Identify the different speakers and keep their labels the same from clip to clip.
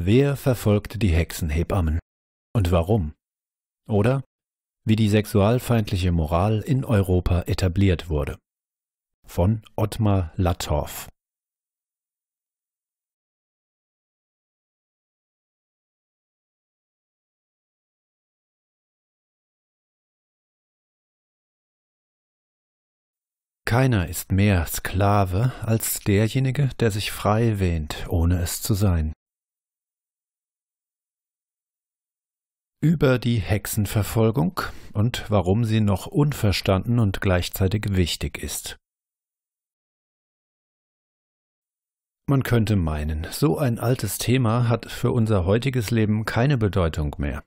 Speaker 1: Wer verfolgt die Hexenhebammen und warum? Oder wie die sexualfeindliche Moral in Europa etabliert wurde. Von Ottmar Latorf. Keiner ist mehr Sklave als derjenige, der sich frei wähnt, ohne es zu sein. über die Hexenverfolgung und warum sie noch unverstanden und gleichzeitig wichtig ist. Man könnte meinen, so ein altes Thema hat für unser heutiges Leben keine Bedeutung mehr.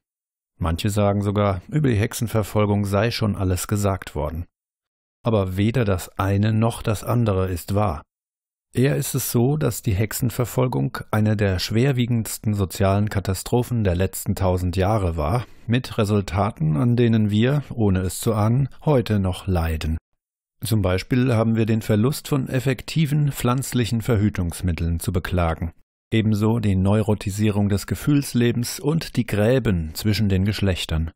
Speaker 1: Manche sagen sogar, über die Hexenverfolgung sei schon alles gesagt worden. Aber weder das eine noch das andere ist wahr. Eher ist es so, dass die Hexenverfolgung eine der schwerwiegendsten sozialen Katastrophen der letzten tausend Jahre war, mit Resultaten, an denen wir, ohne es zu ahnen, heute noch leiden. Zum Beispiel haben wir den Verlust von effektiven pflanzlichen Verhütungsmitteln zu beklagen, ebenso die Neurotisierung des Gefühlslebens und die Gräben zwischen den Geschlechtern.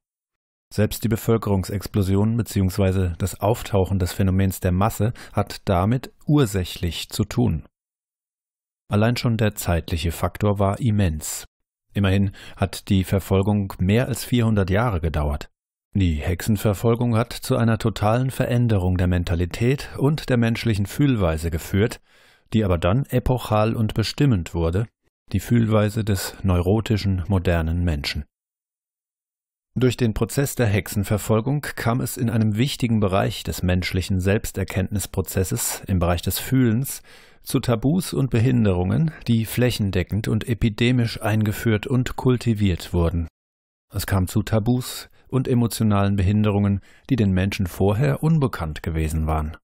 Speaker 1: Selbst die Bevölkerungsexplosion bzw. das Auftauchen des Phänomens der Masse hat damit ursächlich zu tun. Allein schon der zeitliche Faktor war immens. Immerhin hat die Verfolgung mehr als 400 Jahre gedauert. Die Hexenverfolgung hat zu einer totalen Veränderung der Mentalität und der menschlichen Fühlweise geführt, die aber dann epochal und bestimmend wurde, die Fühlweise des neurotischen modernen Menschen. Durch den Prozess der Hexenverfolgung kam es in einem wichtigen Bereich des menschlichen Selbsterkenntnisprozesses, im Bereich des Fühlens, zu Tabus und Behinderungen, die flächendeckend und epidemisch eingeführt und kultiviert wurden. Es kam zu Tabus und emotionalen Behinderungen, die den Menschen vorher unbekannt gewesen waren.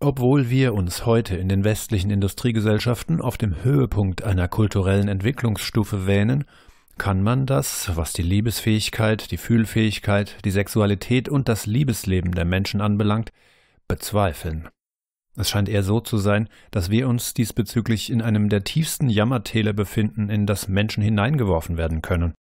Speaker 1: Obwohl wir uns heute in den westlichen Industriegesellschaften auf dem Höhepunkt einer kulturellen Entwicklungsstufe wähnen kann man das, was die Liebesfähigkeit, die Fühlfähigkeit, die Sexualität und das Liebesleben der Menschen anbelangt, bezweifeln. Es scheint eher so zu sein, dass wir uns diesbezüglich in einem der tiefsten Jammertäler befinden, in das Menschen hineingeworfen werden können.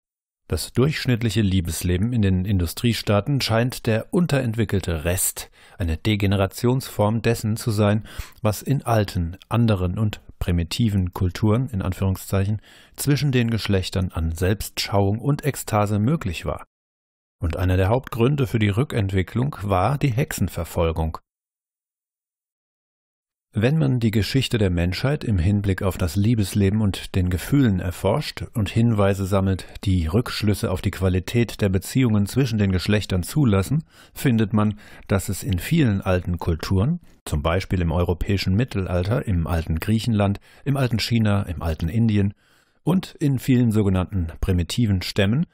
Speaker 1: Das durchschnittliche Liebesleben in den Industriestaaten scheint der unterentwickelte Rest, eine Degenerationsform dessen zu sein, was in alten, anderen und primitiven Kulturen in Anführungszeichen zwischen den Geschlechtern an Selbstschauung und Ekstase möglich war. Und einer der Hauptgründe für die Rückentwicklung war die Hexenverfolgung, wenn man die Geschichte der Menschheit im Hinblick auf das Liebesleben und den Gefühlen erforscht und Hinweise sammelt, die Rückschlüsse auf die Qualität der Beziehungen zwischen den Geschlechtern zulassen, findet man, dass es in vielen alten Kulturen, zum Beispiel im europäischen Mittelalter, im alten Griechenland, im alten China, im alten Indien und in vielen sogenannten primitiven Stämmen,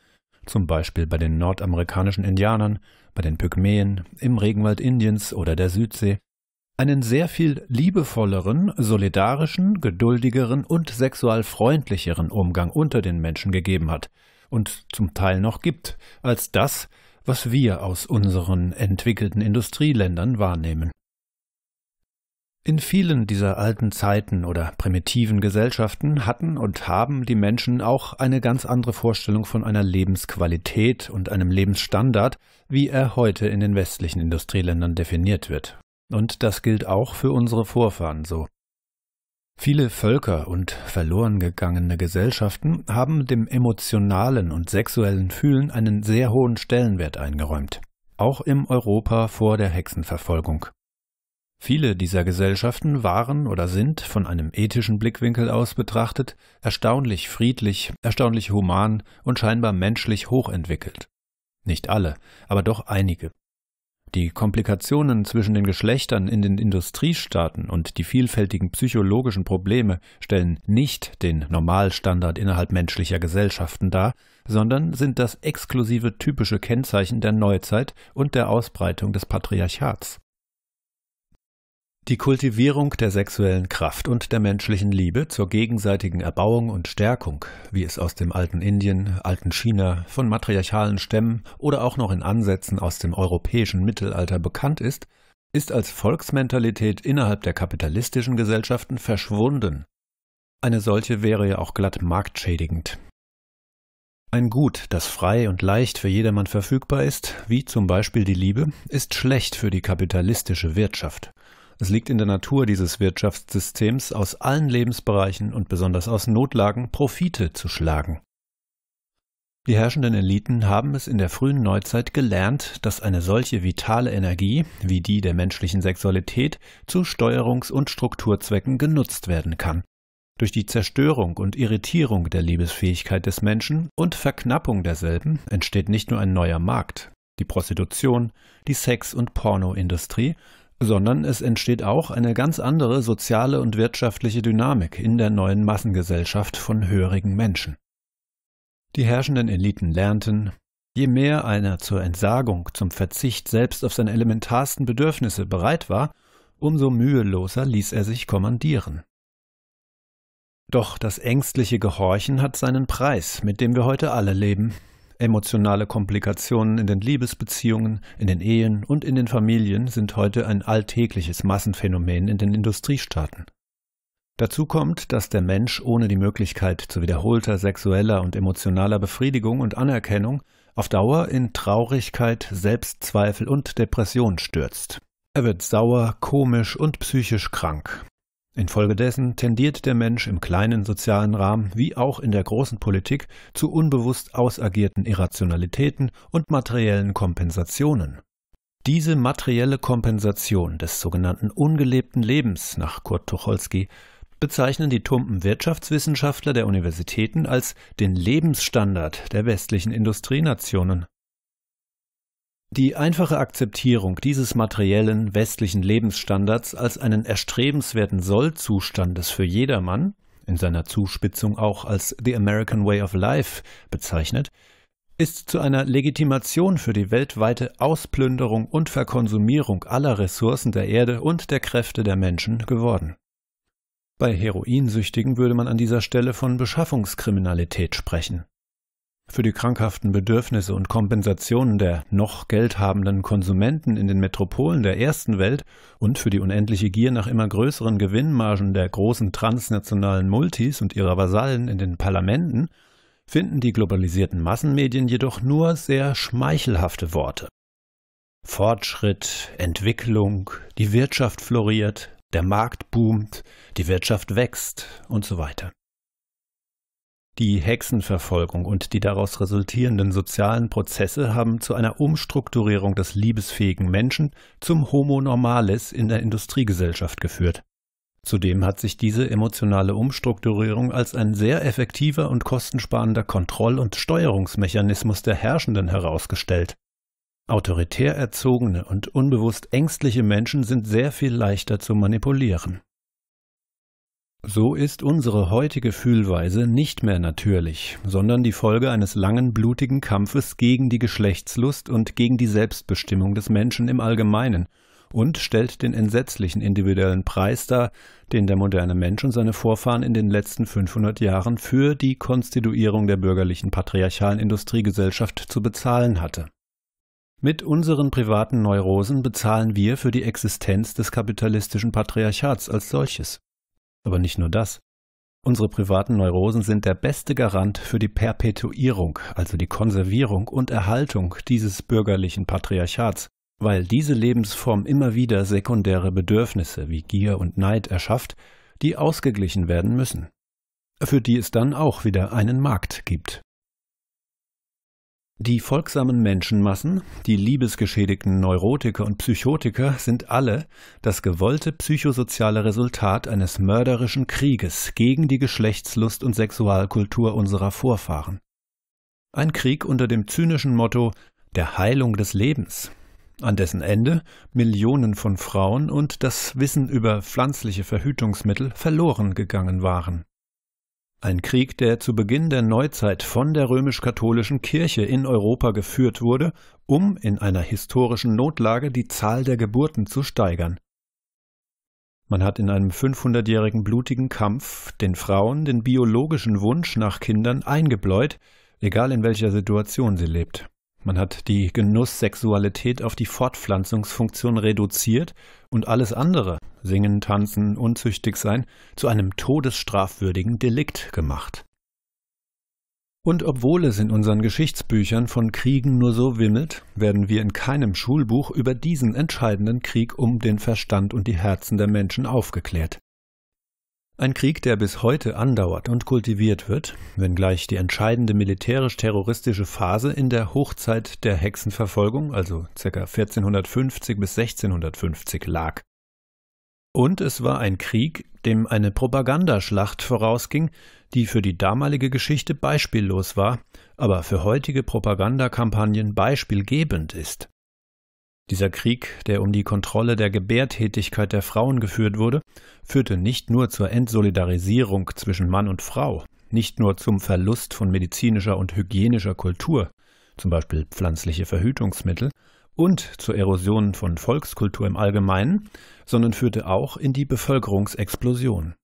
Speaker 1: zum Beispiel bei den nordamerikanischen Indianern, bei den Pygmäen, im Regenwald Indiens oder der Südsee, einen sehr viel liebevolleren, solidarischen, geduldigeren und sexualfreundlicheren Umgang unter den Menschen gegeben hat und zum Teil noch gibt, als das, was wir aus unseren entwickelten Industrieländern wahrnehmen. In vielen dieser alten Zeiten oder primitiven Gesellschaften hatten und haben die Menschen auch eine ganz andere Vorstellung von einer Lebensqualität und einem Lebensstandard, wie er heute in den westlichen Industrieländern definiert wird. Und das gilt auch für unsere Vorfahren so. Viele Völker und verloren gegangene Gesellschaften haben dem emotionalen und sexuellen Fühlen einen sehr hohen Stellenwert eingeräumt, auch im Europa vor der Hexenverfolgung. Viele dieser Gesellschaften waren oder sind von einem ethischen Blickwinkel aus betrachtet erstaunlich friedlich, erstaunlich human und scheinbar menschlich hochentwickelt. Nicht alle, aber doch einige. Die Komplikationen zwischen den Geschlechtern in den Industriestaaten und die vielfältigen psychologischen Probleme stellen nicht den Normalstandard innerhalb menschlicher Gesellschaften dar, sondern sind das exklusive typische Kennzeichen der Neuzeit und der Ausbreitung des Patriarchats. Die Kultivierung der sexuellen Kraft und der menschlichen Liebe zur gegenseitigen Erbauung und Stärkung, wie es aus dem alten Indien, alten China, von matriarchalen Stämmen oder auch noch in Ansätzen aus dem europäischen Mittelalter bekannt ist, ist als Volksmentalität innerhalb der kapitalistischen Gesellschaften verschwunden. Eine solche wäre ja auch glatt marktschädigend. Ein Gut, das frei und leicht für jedermann verfügbar ist, wie zum Beispiel die Liebe, ist schlecht für die kapitalistische Wirtschaft. Es liegt in der Natur dieses Wirtschaftssystems, aus allen Lebensbereichen und besonders aus Notlagen Profite zu schlagen. Die herrschenden Eliten haben es in der frühen Neuzeit gelernt, dass eine solche vitale Energie wie die der menschlichen Sexualität zu Steuerungs- und Strukturzwecken genutzt werden kann. Durch die Zerstörung und Irritierung der Liebesfähigkeit des Menschen und Verknappung derselben entsteht nicht nur ein neuer Markt, die Prostitution, die Sex- und Pornoindustrie sondern es entsteht auch eine ganz andere soziale und wirtschaftliche Dynamik in der neuen Massengesellschaft von hörigen Menschen. Die herrschenden Eliten lernten, je mehr einer zur Entsagung, zum Verzicht selbst auf seine elementarsten Bedürfnisse bereit war, umso müheloser ließ er sich kommandieren. Doch das ängstliche Gehorchen hat seinen Preis, mit dem wir heute alle leben, Emotionale Komplikationen in den Liebesbeziehungen, in den Ehen und in den Familien sind heute ein alltägliches Massenphänomen in den Industriestaaten. Dazu kommt, dass der Mensch ohne die Möglichkeit zu wiederholter sexueller und emotionaler Befriedigung und Anerkennung auf Dauer in Traurigkeit, Selbstzweifel und Depression stürzt. Er wird sauer, komisch und psychisch krank. Infolgedessen tendiert der Mensch im kleinen sozialen Rahmen wie auch in der großen Politik zu unbewusst ausagierten Irrationalitäten und materiellen Kompensationen. Diese materielle Kompensation des sogenannten ungelebten Lebens nach Kurt Tucholsky bezeichnen die tumpen Wirtschaftswissenschaftler der Universitäten als den Lebensstandard der westlichen Industrienationen. Die einfache Akzeptierung dieses materiellen westlichen Lebensstandards als einen erstrebenswerten Sollzustandes für jedermann, in seiner Zuspitzung auch als The American Way of Life bezeichnet, ist zu einer Legitimation für die weltweite Ausplünderung und Verkonsumierung aller Ressourcen der Erde und der Kräfte der Menschen geworden. Bei Heroinsüchtigen würde man an dieser Stelle von Beschaffungskriminalität sprechen. Für die krankhaften Bedürfnisse und Kompensationen der noch geldhabenden Konsumenten in den Metropolen der ersten Welt und für die unendliche Gier nach immer größeren Gewinnmargen der großen transnationalen Multis und ihrer Vasallen in den Parlamenten finden die globalisierten Massenmedien jedoch nur sehr schmeichelhafte Worte. Fortschritt, Entwicklung, die Wirtschaft floriert, der Markt boomt, die Wirtschaft wächst und so weiter. Die Hexenverfolgung und die daraus resultierenden sozialen Prozesse haben zu einer Umstrukturierung des liebesfähigen Menschen zum Homo normalis in der Industriegesellschaft geführt. Zudem hat sich diese emotionale Umstrukturierung als ein sehr effektiver und kostensparender Kontroll- und Steuerungsmechanismus der Herrschenden herausgestellt. Autoritär erzogene und unbewusst ängstliche Menschen sind sehr viel leichter zu manipulieren. So ist unsere heutige Fühlweise nicht mehr natürlich, sondern die Folge eines langen, blutigen Kampfes gegen die Geschlechtslust und gegen die Selbstbestimmung des Menschen im Allgemeinen und stellt den entsetzlichen individuellen Preis dar, den der moderne Mensch und seine Vorfahren in den letzten 500 Jahren für die Konstituierung der bürgerlichen patriarchalen Industriegesellschaft zu bezahlen hatte. Mit unseren privaten Neurosen bezahlen wir für die Existenz des kapitalistischen Patriarchats als solches. Aber nicht nur das. Unsere privaten Neurosen sind der beste Garant für die Perpetuierung, also die Konservierung und Erhaltung dieses bürgerlichen Patriarchats, weil diese Lebensform immer wieder sekundäre Bedürfnisse wie Gier und Neid erschafft, die ausgeglichen werden müssen, für die es dann auch wieder einen Markt gibt. Die folgsamen Menschenmassen, die liebesgeschädigten Neurotiker und Psychotiker sind alle das gewollte psychosoziale Resultat eines mörderischen Krieges gegen die Geschlechtslust und Sexualkultur unserer Vorfahren. Ein Krieg unter dem zynischen Motto der Heilung des Lebens, an dessen Ende Millionen von Frauen und das Wissen über pflanzliche Verhütungsmittel verloren gegangen waren. Ein Krieg, der zu Beginn der Neuzeit von der römisch-katholischen Kirche in Europa geführt wurde, um in einer historischen Notlage die Zahl der Geburten zu steigern. Man hat in einem 500-jährigen blutigen Kampf den Frauen den biologischen Wunsch nach Kindern eingebläut, egal in welcher Situation sie lebt. Man hat die Genusssexualität auf die Fortpflanzungsfunktion reduziert und alles andere, singen, tanzen, unzüchtig sein, zu einem todesstrafwürdigen Delikt gemacht. Und obwohl es in unseren Geschichtsbüchern von Kriegen nur so wimmelt, werden wir in keinem Schulbuch über diesen entscheidenden Krieg um den Verstand und die Herzen der Menschen aufgeklärt. Ein Krieg, der bis heute andauert und kultiviert wird, wenngleich die entscheidende militärisch-terroristische Phase in der Hochzeit der Hexenverfolgung, also ca. 1450 bis 1650, lag. Und es war ein Krieg, dem eine Propagandaschlacht vorausging, die für die damalige Geschichte beispiellos war, aber für heutige Propagandakampagnen beispielgebend ist. Dieser Krieg, der um die Kontrolle der Gebärtätigkeit der Frauen geführt wurde, führte nicht nur zur Entsolidarisierung zwischen Mann und Frau, nicht nur zum Verlust von medizinischer und hygienischer Kultur, zum Beispiel pflanzliche Verhütungsmittel, und zur Erosion von Volkskultur im Allgemeinen, sondern führte auch in die Bevölkerungsexplosion.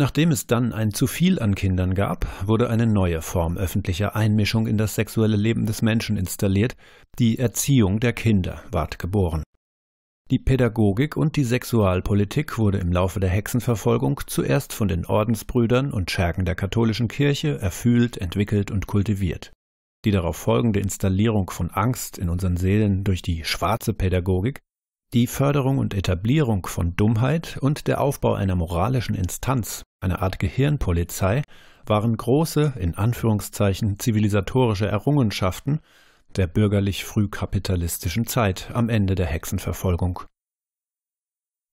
Speaker 1: Nachdem es dann ein Zuviel an Kindern gab, wurde eine neue Form öffentlicher Einmischung in das sexuelle Leben des Menschen installiert, die Erziehung der Kinder ward geboren. Die Pädagogik und die Sexualpolitik wurde im Laufe der Hexenverfolgung zuerst von den Ordensbrüdern und Schergen der katholischen Kirche erfühlt, entwickelt und kultiviert. Die darauf folgende Installierung von Angst in unseren Seelen durch die schwarze Pädagogik die Förderung und Etablierung von Dummheit und der Aufbau einer moralischen Instanz eine Art Gehirnpolizei, waren große, in Anführungszeichen, zivilisatorische Errungenschaften der bürgerlich frühkapitalistischen Zeit am Ende der Hexenverfolgung.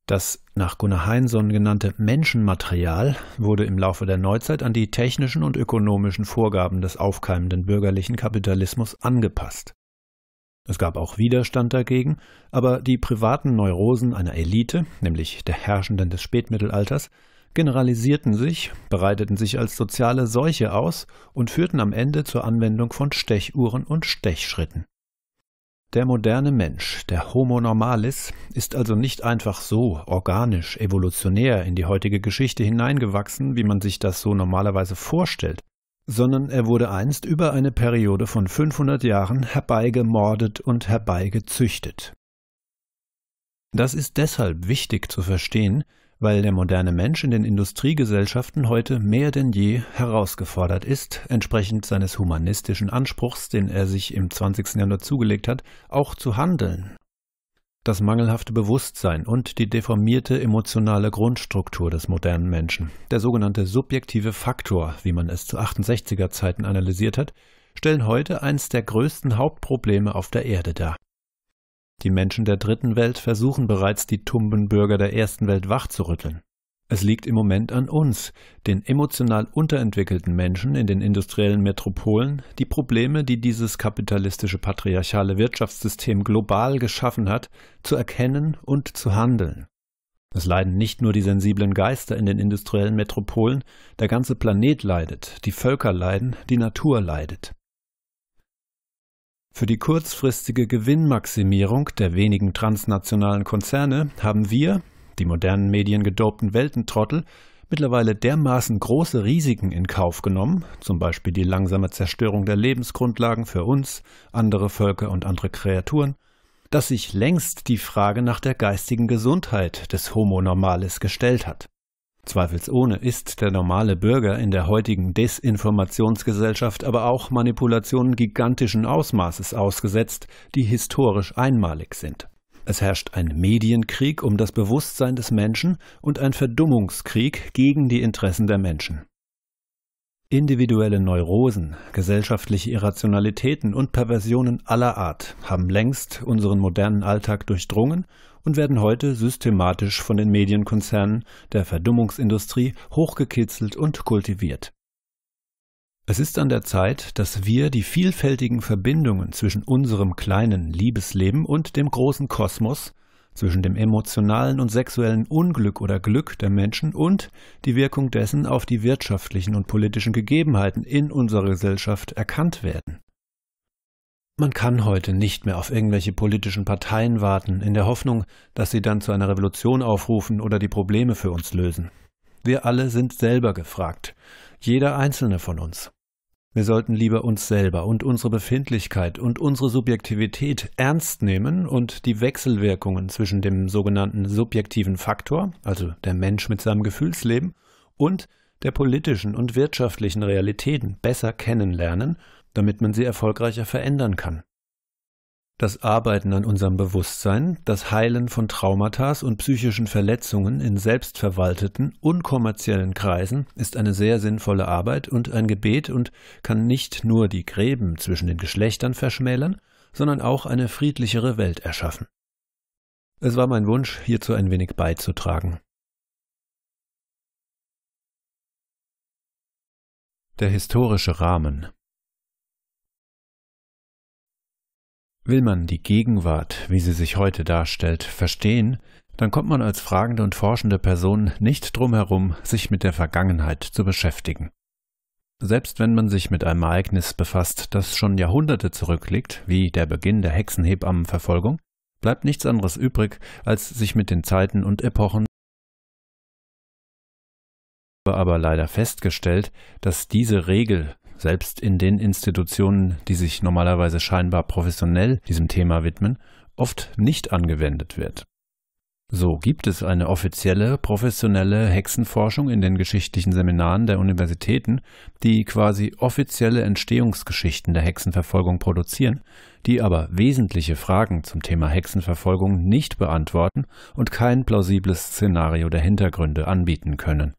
Speaker 1: Das nach Gunnar Heinsohn genannte Menschenmaterial wurde im Laufe der Neuzeit an die technischen und ökonomischen Vorgaben des aufkeimenden bürgerlichen Kapitalismus angepasst. Es gab auch Widerstand dagegen, aber die privaten Neurosen einer Elite, nämlich der Herrschenden des Spätmittelalters, generalisierten sich, breiteten sich als soziale Seuche aus und führten am Ende zur Anwendung von Stechuhren und Stechschritten. Der moderne Mensch, der Homo normalis, ist also nicht einfach so organisch, evolutionär in die heutige Geschichte hineingewachsen, wie man sich das so normalerweise vorstellt, sondern er wurde einst über eine Periode von 500 Jahren herbeigemordet und herbeigezüchtet. Das ist deshalb wichtig zu verstehen, weil der moderne Mensch in den Industriegesellschaften heute mehr denn je herausgefordert ist, entsprechend seines humanistischen Anspruchs, den er sich im 20. Jahrhundert zugelegt hat, auch zu handeln. Das mangelhafte Bewusstsein und die deformierte emotionale Grundstruktur des modernen Menschen, der sogenannte subjektive Faktor, wie man es zu 68er Zeiten analysiert hat, stellen heute eins der größten Hauptprobleme auf der Erde dar. Die Menschen der dritten Welt versuchen bereits, die tumben Bürger der ersten Welt wachzurütteln. Es liegt im Moment an uns, den emotional unterentwickelten Menschen in den industriellen Metropolen, die Probleme, die dieses kapitalistische patriarchale Wirtschaftssystem global geschaffen hat, zu erkennen und zu handeln. Es leiden nicht nur die sensiblen Geister in den industriellen Metropolen, der ganze Planet leidet, die Völker leiden, die Natur leidet. Für die kurzfristige Gewinnmaximierung der wenigen transnationalen Konzerne haben wir, die modernen Medien gedopten Weltentrottel, mittlerweile dermaßen große Risiken in Kauf genommen, zum Beispiel die langsame Zerstörung der Lebensgrundlagen für uns, andere Völker und andere Kreaturen, dass sich längst die Frage nach der geistigen Gesundheit des Homo Normales gestellt hat. Zweifelsohne ist der normale Bürger in der heutigen Desinformationsgesellschaft aber auch Manipulationen gigantischen Ausmaßes ausgesetzt, die historisch einmalig sind. Es herrscht ein Medienkrieg um das Bewusstsein des Menschen und ein Verdummungskrieg gegen die Interessen der Menschen. Individuelle Neurosen, gesellschaftliche Irrationalitäten und Perversionen aller Art haben längst unseren modernen Alltag durchdrungen und werden heute systematisch von den Medienkonzernen, der Verdummungsindustrie hochgekitzelt und kultiviert. Es ist an der Zeit, dass wir die vielfältigen Verbindungen zwischen unserem kleinen Liebesleben und dem großen Kosmos, zwischen dem emotionalen und sexuellen Unglück oder Glück der Menschen und die Wirkung dessen auf die wirtschaftlichen und politischen Gegebenheiten in unserer Gesellschaft erkannt werden. Man kann heute nicht mehr auf irgendwelche politischen Parteien warten, in der Hoffnung, dass sie dann zu einer Revolution aufrufen oder die Probleme für uns lösen. Wir alle sind selber gefragt, jeder einzelne von uns. Wir sollten lieber uns selber und unsere Befindlichkeit und unsere Subjektivität ernst nehmen und die Wechselwirkungen zwischen dem sogenannten subjektiven Faktor, also der Mensch mit seinem Gefühlsleben, und der politischen und wirtschaftlichen Realitäten besser kennenlernen damit man sie erfolgreicher verändern kann. Das Arbeiten an unserem Bewusstsein, das Heilen von Traumata und psychischen Verletzungen in selbstverwalteten, unkommerziellen Kreisen ist eine sehr sinnvolle Arbeit und ein Gebet und kann nicht nur die Gräben zwischen den Geschlechtern verschmälern, sondern auch eine friedlichere Welt erschaffen. Es war mein Wunsch, hierzu ein wenig beizutragen. Der historische Rahmen Will man die Gegenwart, wie sie sich heute darstellt, verstehen, dann kommt man als fragende und forschende Person nicht drum herum, sich mit der Vergangenheit zu beschäftigen. Selbst wenn man sich mit einem Ereignis befasst, das schon Jahrhunderte zurückliegt, wie der Beginn der Hexenhebammenverfolgung, bleibt nichts anderes übrig, als sich mit den Zeiten und Epochen aber leider festgestellt, dass diese Regel selbst in den Institutionen, die sich normalerweise scheinbar professionell diesem Thema widmen, oft nicht angewendet wird. So gibt es eine offizielle, professionelle Hexenforschung in den geschichtlichen Seminaren der Universitäten, die quasi offizielle Entstehungsgeschichten der Hexenverfolgung produzieren, die aber wesentliche Fragen zum Thema Hexenverfolgung nicht beantworten und kein plausibles Szenario der Hintergründe anbieten können.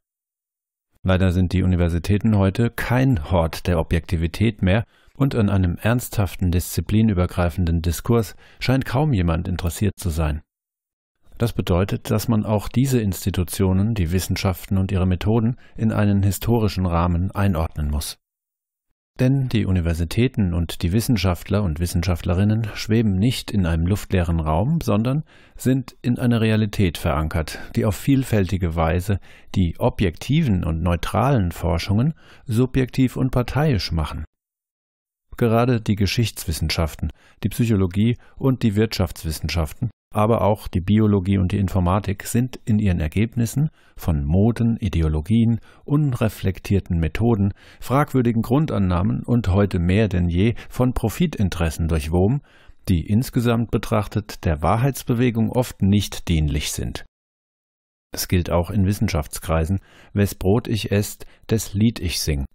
Speaker 1: Leider sind die Universitäten heute kein Hort der Objektivität mehr und an einem ernsthaften, disziplinübergreifenden Diskurs scheint kaum jemand interessiert zu sein. Das bedeutet, dass man auch diese Institutionen, die Wissenschaften und ihre Methoden in einen historischen Rahmen einordnen muss. Denn die Universitäten und die Wissenschaftler und Wissenschaftlerinnen schweben nicht in einem luftleeren Raum, sondern sind in einer Realität verankert, die auf vielfältige Weise die objektiven und neutralen Forschungen subjektiv und parteiisch machen. Gerade die Geschichtswissenschaften, die Psychologie und die Wirtschaftswissenschaften aber auch die Biologie und die Informatik sind in ihren Ergebnissen von Moden, Ideologien, unreflektierten Methoden, fragwürdigen Grundannahmen und heute mehr denn je von Profitinteressen durchwoben, die insgesamt betrachtet der Wahrheitsbewegung oft nicht dienlich sind. Es gilt auch in Wissenschaftskreisen, wes Brot ich esst, des Lied ich sing.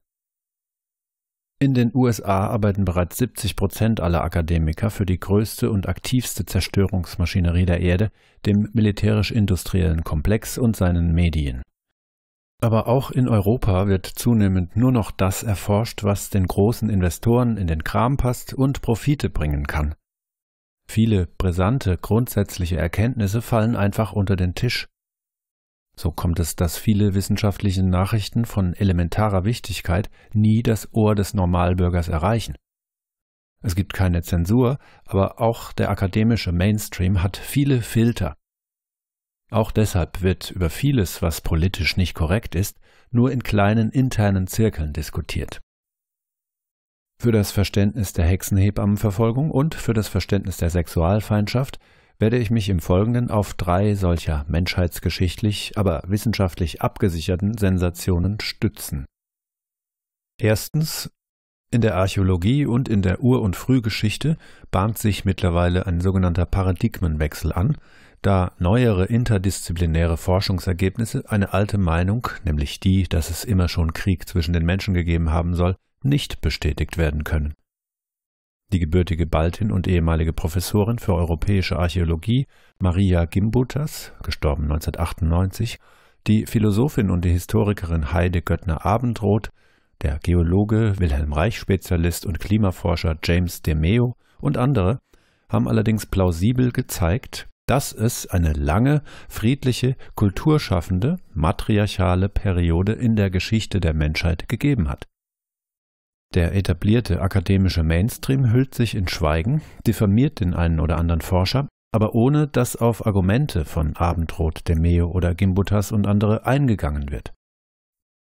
Speaker 1: In den USA arbeiten bereits 70 Prozent aller Akademiker für die größte und aktivste Zerstörungsmaschinerie der Erde, dem militärisch-industriellen Komplex und seinen Medien. Aber auch in Europa wird zunehmend nur noch das erforscht, was den großen Investoren in den Kram passt und Profite bringen kann. Viele brisante grundsätzliche Erkenntnisse fallen einfach unter den Tisch so kommt es, dass viele wissenschaftliche Nachrichten von elementarer Wichtigkeit nie das Ohr des Normalbürgers erreichen. Es gibt keine Zensur, aber auch der akademische Mainstream hat viele Filter. Auch deshalb wird über vieles, was politisch nicht korrekt ist, nur in kleinen internen Zirkeln diskutiert. Für das Verständnis der Hexenhebammenverfolgung und für das Verständnis der Sexualfeindschaft werde ich mich im Folgenden auf drei solcher menschheitsgeschichtlich, aber wissenschaftlich abgesicherten Sensationen stützen. Erstens in der Archäologie und in der Ur- und Frühgeschichte bahnt sich mittlerweile ein sogenannter Paradigmenwechsel an, da neuere interdisziplinäre Forschungsergebnisse eine alte Meinung, nämlich die, dass es immer schon Krieg zwischen den Menschen gegeben haben soll, nicht bestätigt werden können die gebürtige Baltin und ehemalige Professorin für europäische Archäologie Maria Gimbutas, gestorben 1998, die Philosophin und die Historikerin Heide Göttner-Abendroth, der Geologe Wilhelm Reich-Spezialist und Klimaforscher James DeMeo und andere haben allerdings plausibel gezeigt, dass es eine lange, friedliche, kulturschaffende, matriarchale Periode in der Geschichte der Menschheit gegeben hat. Der etablierte akademische Mainstream hüllt sich in Schweigen, diffamiert den einen oder anderen Forscher, aber ohne dass auf Argumente von Abendroth, Demeo oder Gimbutas und andere eingegangen wird.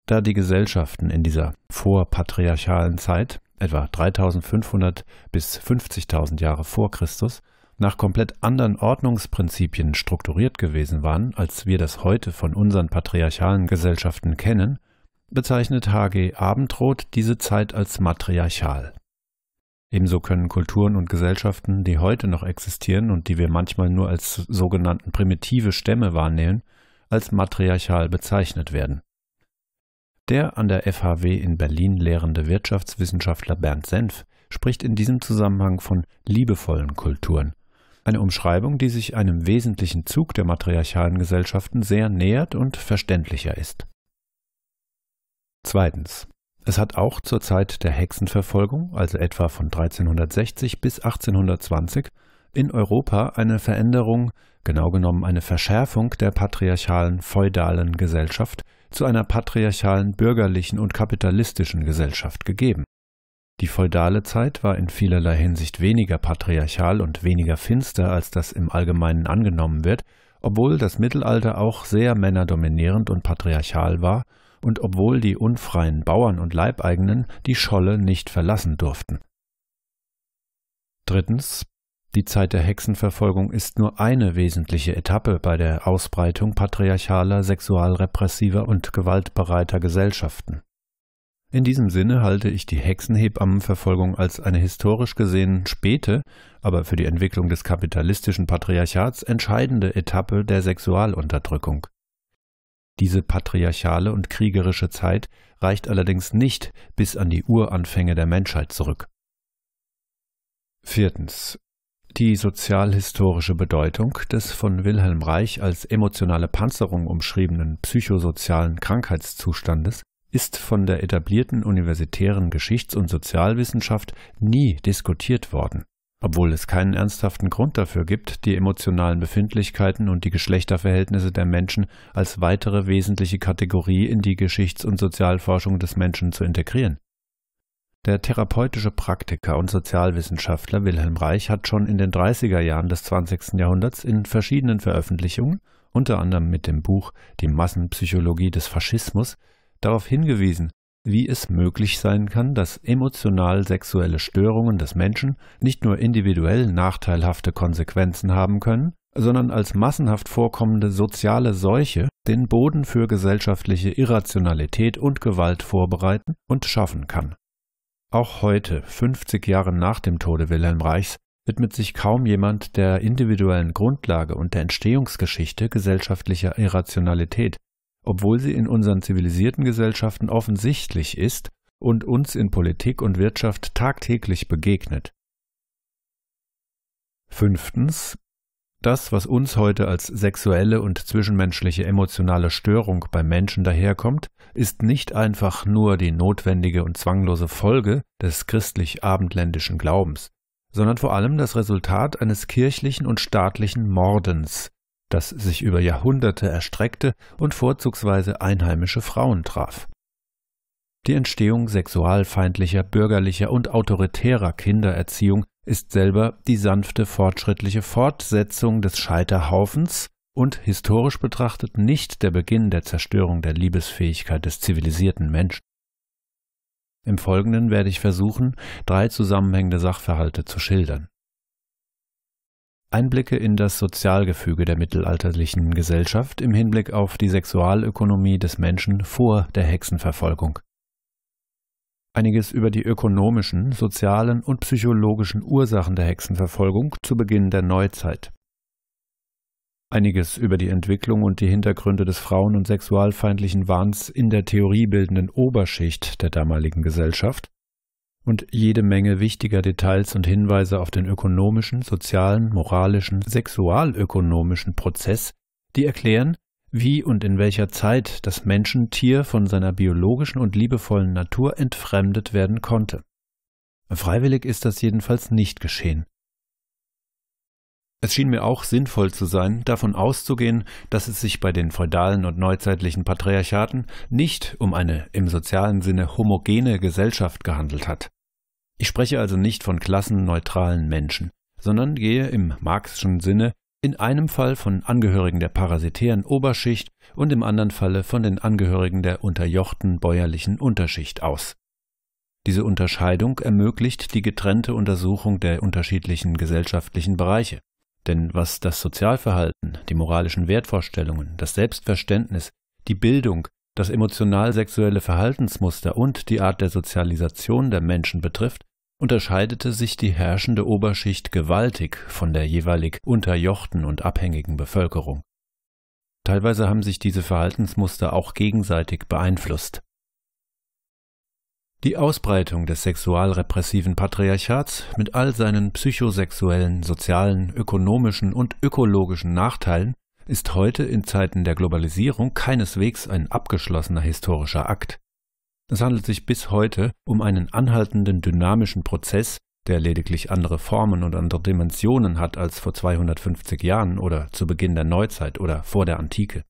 Speaker 1: Da die Gesellschaften in dieser vorpatriarchalen Zeit, etwa 3500 bis 50.000 Jahre vor Christus, nach komplett anderen Ordnungsprinzipien strukturiert gewesen waren, als wir das heute von unseren patriarchalen Gesellschaften kennen, bezeichnet H.G. Abendroth diese Zeit als matriarchal. Ebenso können Kulturen und Gesellschaften, die heute noch existieren und die wir manchmal nur als sogenannten primitive Stämme wahrnehmen, als matriarchal bezeichnet werden. Der an der FHW in Berlin lehrende Wirtschaftswissenschaftler Bernd Senf spricht in diesem Zusammenhang von liebevollen Kulturen, eine Umschreibung, die sich einem wesentlichen Zug der matriarchalen Gesellschaften sehr nähert und verständlicher ist. Zweitens. Es hat auch zur Zeit der Hexenverfolgung, also etwa von 1360 bis 1820, in Europa eine Veränderung, genau genommen eine Verschärfung der patriarchalen feudalen Gesellschaft zu einer patriarchalen bürgerlichen und kapitalistischen Gesellschaft gegeben. Die feudale Zeit war in vielerlei Hinsicht weniger patriarchal und weniger finster, als das im Allgemeinen angenommen wird, obwohl das Mittelalter auch sehr männerdominierend und patriarchal war und obwohl die unfreien Bauern und Leibeigenen die Scholle nicht verlassen durften. Drittens. Die Zeit der Hexenverfolgung ist nur eine wesentliche Etappe bei der Ausbreitung patriarchaler, sexualrepressiver und gewaltbereiter Gesellschaften. In diesem Sinne halte ich die Hexenhebammenverfolgung als eine historisch gesehen späte, aber für die Entwicklung des kapitalistischen Patriarchats entscheidende Etappe der Sexualunterdrückung. Diese patriarchale und kriegerische Zeit reicht allerdings nicht bis an die Uranfänge der Menschheit zurück. Viertens. Die sozialhistorische Bedeutung des von Wilhelm Reich als emotionale Panzerung umschriebenen psychosozialen Krankheitszustandes ist von der etablierten universitären Geschichts- und Sozialwissenschaft nie diskutiert worden obwohl es keinen ernsthaften Grund dafür gibt, die emotionalen Befindlichkeiten und die Geschlechterverhältnisse der Menschen als weitere wesentliche Kategorie in die Geschichts- und Sozialforschung des Menschen zu integrieren. Der therapeutische Praktiker und Sozialwissenschaftler Wilhelm Reich hat schon in den 30er Jahren des 20. Jahrhunderts in verschiedenen Veröffentlichungen, unter anderem mit dem Buch Die Massenpsychologie des Faschismus, darauf hingewiesen, wie es möglich sein kann, dass emotional sexuelle Störungen des Menschen nicht nur individuell nachteilhafte Konsequenzen haben können, sondern als massenhaft vorkommende soziale Seuche den Boden für gesellschaftliche Irrationalität und Gewalt vorbereiten und schaffen kann. Auch heute, 50 Jahre nach dem Tode Wilhelm Reichs, widmet sich kaum jemand der individuellen Grundlage und der Entstehungsgeschichte gesellschaftlicher Irrationalität, obwohl sie in unseren zivilisierten Gesellschaften offensichtlich ist und uns in Politik und Wirtschaft tagtäglich begegnet. Fünftens. Das, was uns heute als sexuelle und zwischenmenschliche emotionale Störung beim Menschen daherkommt, ist nicht einfach nur die notwendige und zwanglose Folge des christlich-abendländischen Glaubens, sondern vor allem das Resultat eines kirchlichen und staatlichen Mordens, das sich über Jahrhunderte erstreckte und vorzugsweise einheimische Frauen traf. Die Entstehung sexualfeindlicher, bürgerlicher und autoritärer Kindererziehung ist selber die sanfte fortschrittliche Fortsetzung des Scheiterhaufens und historisch betrachtet nicht der Beginn der Zerstörung der Liebesfähigkeit des zivilisierten Menschen. Im Folgenden werde ich versuchen, drei zusammenhängende Sachverhalte zu schildern. Einblicke in das Sozialgefüge der mittelalterlichen Gesellschaft im Hinblick auf die Sexualökonomie des Menschen vor der Hexenverfolgung. Einiges über die ökonomischen, sozialen und psychologischen Ursachen der Hexenverfolgung zu Beginn der Neuzeit. Einiges über die Entwicklung und die Hintergründe des frauen- und sexualfeindlichen Wahns in der theoriebildenden Oberschicht der damaligen Gesellschaft und jede Menge wichtiger Details und Hinweise auf den ökonomischen, sozialen, moralischen, sexualökonomischen Prozess, die erklären, wie und in welcher Zeit das Menschentier von seiner biologischen und liebevollen Natur entfremdet werden konnte. Freiwillig ist das jedenfalls nicht geschehen. Es schien mir auch sinnvoll zu sein, davon auszugehen, dass es sich bei den feudalen und neuzeitlichen Patriarchaten nicht um eine im sozialen Sinne homogene Gesellschaft gehandelt hat. Ich spreche also nicht von klassenneutralen Menschen, sondern gehe im marxischen Sinne in einem Fall von Angehörigen der parasitären Oberschicht und im anderen Falle von den Angehörigen der unterjochten bäuerlichen Unterschicht aus. Diese Unterscheidung ermöglicht die getrennte Untersuchung der unterschiedlichen gesellschaftlichen Bereiche. Denn was das Sozialverhalten, die moralischen Wertvorstellungen, das Selbstverständnis, die Bildung, das emotional-sexuelle Verhaltensmuster und die Art der Sozialisation der Menschen betrifft, unterscheidete sich die herrschende Oberschicht gewaltig von der jeweilig unterjochten und abhängigen Bevölkerung. Teilweise haben sich diese Verhaltensmuster auch gegenseitig beeinflusst. Die Ausbreitung des sexualrepressiven Patriarchats mit all seinen psychosexuellen, sozialen, ökonomischen und ökologischen Nachteilen ist heute in Zeiten der Globalisierung keineswegs ein abgeschlossener historischer Akt. Es handelt sich bis heute um einen anhaltenden dynamischen Prozess, der lediglich andere Formen und andere Dimensionen hat als vor 250 Jahren oder zu Beginn der Neuzeit oder vor der Antike.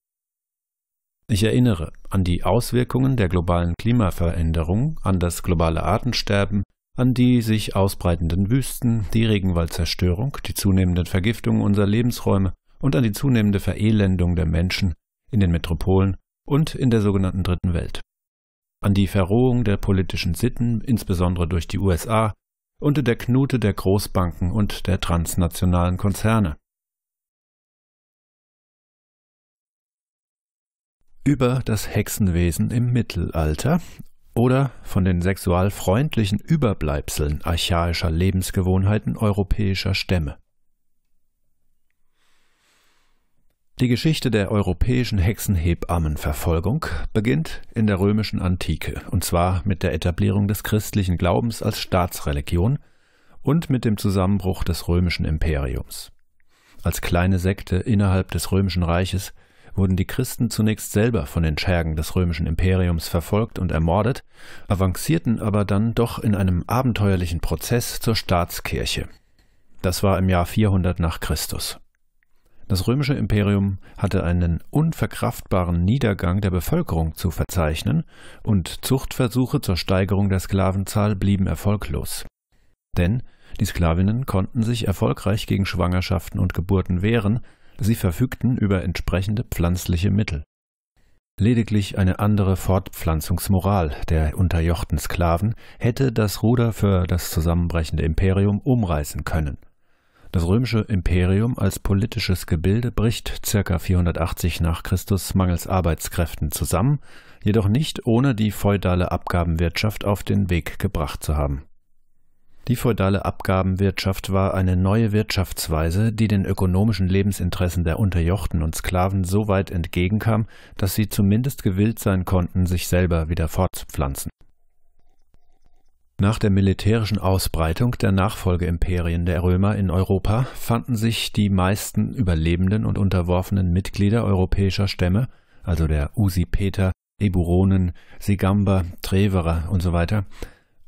Speaker 1: Ich erinnere an die Auswirkungen der globalen Klimaveränderung, an das globale Artensterben, an die sich ausbreitenden Wüsten, die Regenwaldzerstörung, die zunehmenden Vergiftungen unserer Lebensräume und an die zunehmende Verelendung der Menschen in den Metropolen und in der sogenannten Dritten Welt. An die Verrohung der politischen Sitten, insbesondere durch die USA, unter der Knute der Großbanken und der transnationalen Konzerne, über das Hexenwesen im Mittelalter oder von den sexualfreundlichen Überbleibseln archaischer Lebensgewohnheiten europäischer Stämme. Die Geschichte der europäischen Hexenhebammenverfolgung beginnt in der römischen Antike, und zwar mit der Etablierung des christlichen Glaubens als Staatsreligion und mit dem Zusammenbruch des römischen Imperiums. Als kleine Sekte innerhalb des römischen Reiches wurden die Christen zunächst selber von den Schergen des römischen Imperiums verfolgt und ermordet, avancierten aber dann doch in einem abenteuerlichen Prozess zur Staatskirche. Das war im Jahr 400 nach Christus. Das römische Imperium hatte einen unverkraftbaren Niedergang der Bevölkerung zu verzeichnen und Zuchtversuche zur Steigerung der Sklavenzahl blieben erfolglos. Denn die Sklavinnen konnten sich erfolgreich gegen Schwangerschaften und Geburten wehren, Sie verfügten über entsprechende pflanzliche Mittel. Lediglich eine andere Fortpflanzungsmoral der unterjochten Sklaven hätte das Ruder für das zusammenbrechende Imperium umreißen können. Das römische Imperium als politisches Gebilde bricht ca. 480 nach Christus mangels Arbeitskräften zusammen, jedoch nicht ohne die feudale Abgabenwirtschaft auf den Weg gebracht zu haben. Die feudale Abgabenwirtschaft war eine neue Wirtschaftsweise, die den ökonomischen Lebensinteressen der Unterjochten und Sklaven so weit entgegenkam, dass sie zumindest gewillt sein konnten, sich selber wieder fortzupflanzen. Nach der militärischen Ausbreitung der Nachfolgeimperien der Römer in Europa fanden sich die meisten überlebenden und unterworfenen Mitglieder europäischer Stämme, also der Usipeter, Eburonen, Sigamber, Treverer usw., so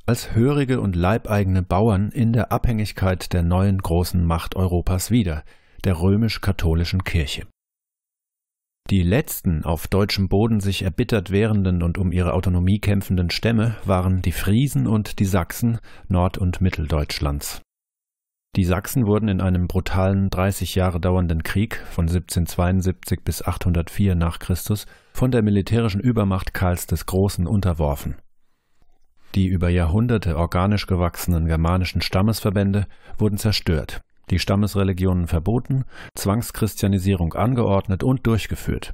Speaker 1: als hörige und leibeigene Bauern in der Abhängigkeit der neuen großen Macht Europas wieder, der römisch-katholischen Kirche. Die letzten auf deutschem Boden sich erbittert wehrenden und um ihre Autonomie kämpfenden Stämme waren die Friesen und die Sachsen Nord- und Mitteldeutschlands. Die Sachsen wurden in einem brutalen 30 Jahre dauernden Krieg von 1772 bis 804 nach Christus von der militärischen Übermacht Karls des Großen unterworfen. Die über Jahrhunderte organisch gewachsenen germanischen Stammesverbände wurden zerstört, die Stammesreligionen verboten, Zwangschristianisierung angeordnet und durchgeführt.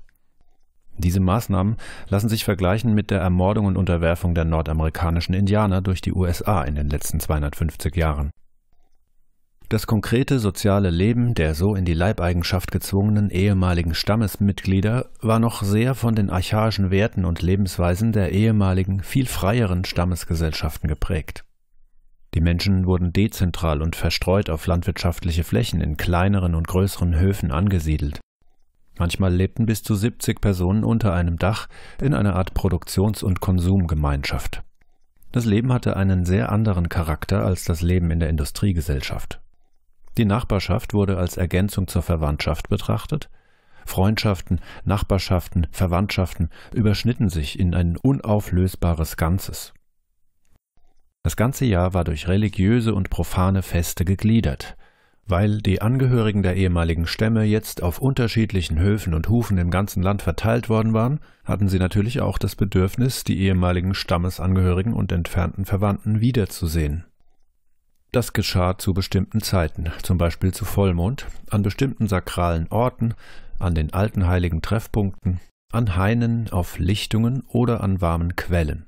Speaker 1: Diese Maßnahmen lassen sich vergleichen mit der Ermordung und Unterwerfung der nordamerikanischen Indianer durch die USA in den letzten 250 Jahren. Das konkrete soziale Leben der so in die Leibeigenschaft gezwungenen ehemaligen Stammesmitglieder war noch sehr von den archaischen Werten und Lebensweisen der ehemaligen, viel freieren Stammesgesellschaften geprägt. Die Menschen wurden dezentral und verstreut auf landwirtschaftliche Flächen in kleineren und größeren Höfen angesiedelt. Manchmal lebten bis zu 70 Personen unter einem Dach in einer Art Produktions- und Konsumgemeinschaft. Das Leben hatte einen sehr anderen Charakter als das Leben in der Industriegesellschaft. Die Nachbarschaft wurde als Ergänzung zur Verwandtschaft betrachtet. Freundschaften, Nachbarschaften, Verwandtschaften überschnitten sich in ein unauflösbares Ganzes. Das ganze Jahr war durch religiöse und profane Feste gegliedert. Weil die Angehörigen der ehemaligen Stämme jetzt auf unterschiedlichen Höfen und Hufen im ganzen Land verteilt worden waren, hatten sie natürlich auch das Bedürfnis, die ehemaligen Stammesangehörigen und entfernten Verwandten wiederzusehen. Das geschah zu bestimmten Zeiten, zum Beispiel zu Vollmond, an bestimmten sakralen Orten, an den alten heiligen Treffpunkten, an Hainen, auf Lichtungen oder an warmen Quellen.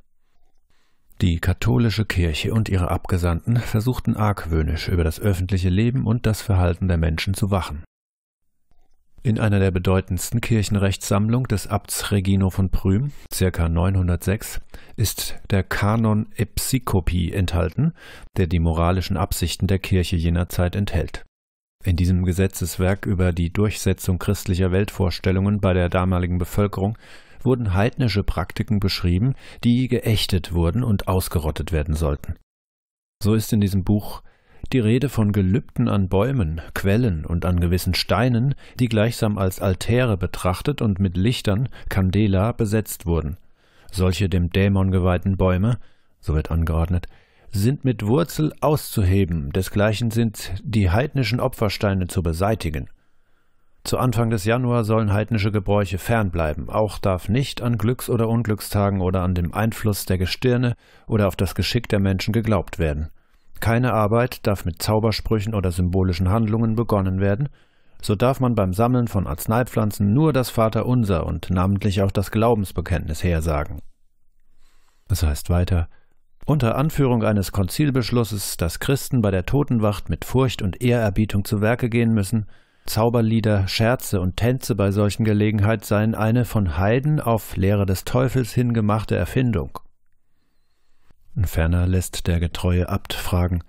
Speaker 1: Die katholische Kirche und ihre Abgesandten versuchten argwöhnisch über das öffentliche Leben und das Verhalten der Menschen zu wachen. In einer der bedeutendsten Kirchenrechtssammlungen des Abts Regino von Prüm, ca. 906, ist der Kanon Epsikopi enthalten, der die moralischen Absichten der Kirche jener Zeit enthält. In diesem Gesetzeswerk über die Durchsetzung christlicher Weltvorstellungen bei der damaligen Bevölkerung wurden heidnische Praktiken beschrieben, die geächtet wurden und ausgerottet werden sollten. So ist in diesem Buch die Rede von Gelübden an Bäumen, Quellen und an gewissen Steinen, die gleichsam als Altäre betrachtet und mit Lichtern, Candela, besetzt wurden. Solche dem Dämon geweihten Bäume, so wird angeordnet, sind mit Wurzel auszuheben, desgleichen sind die heidnischen Opfersteine zu beseitigen. Zu Anfang des Januar sollen heidnische Gebräuche fernbleiben. Auch darf nicht an Glücks- oder Unglückstagen oder an dem Einfluss der Gestirne oder auf das Geschick der Menschen geglaubt werden. Keine Arbeit darf mit Zaubersprüchen oder symbolischen Handlungen begonnen werden, so darf man beim Sammeln von Arzneipflanzen nur das Vaterunser und namentlich auch das Glaubensbekenntnis hersagen. Es heißt weiter, unter Anführung eines Konzilbeschlusses, dass Christen bei der Totenwacht mit Furcht und Ehrerbietung zu Werke gehen müssen, Zauberlieder, Scherze und Tänze bei solchen Gelegenheiten seien eine von Heiden auf Lehre des Teufels hingemachte Erfindung ferner lässt der getreue Abt fragen,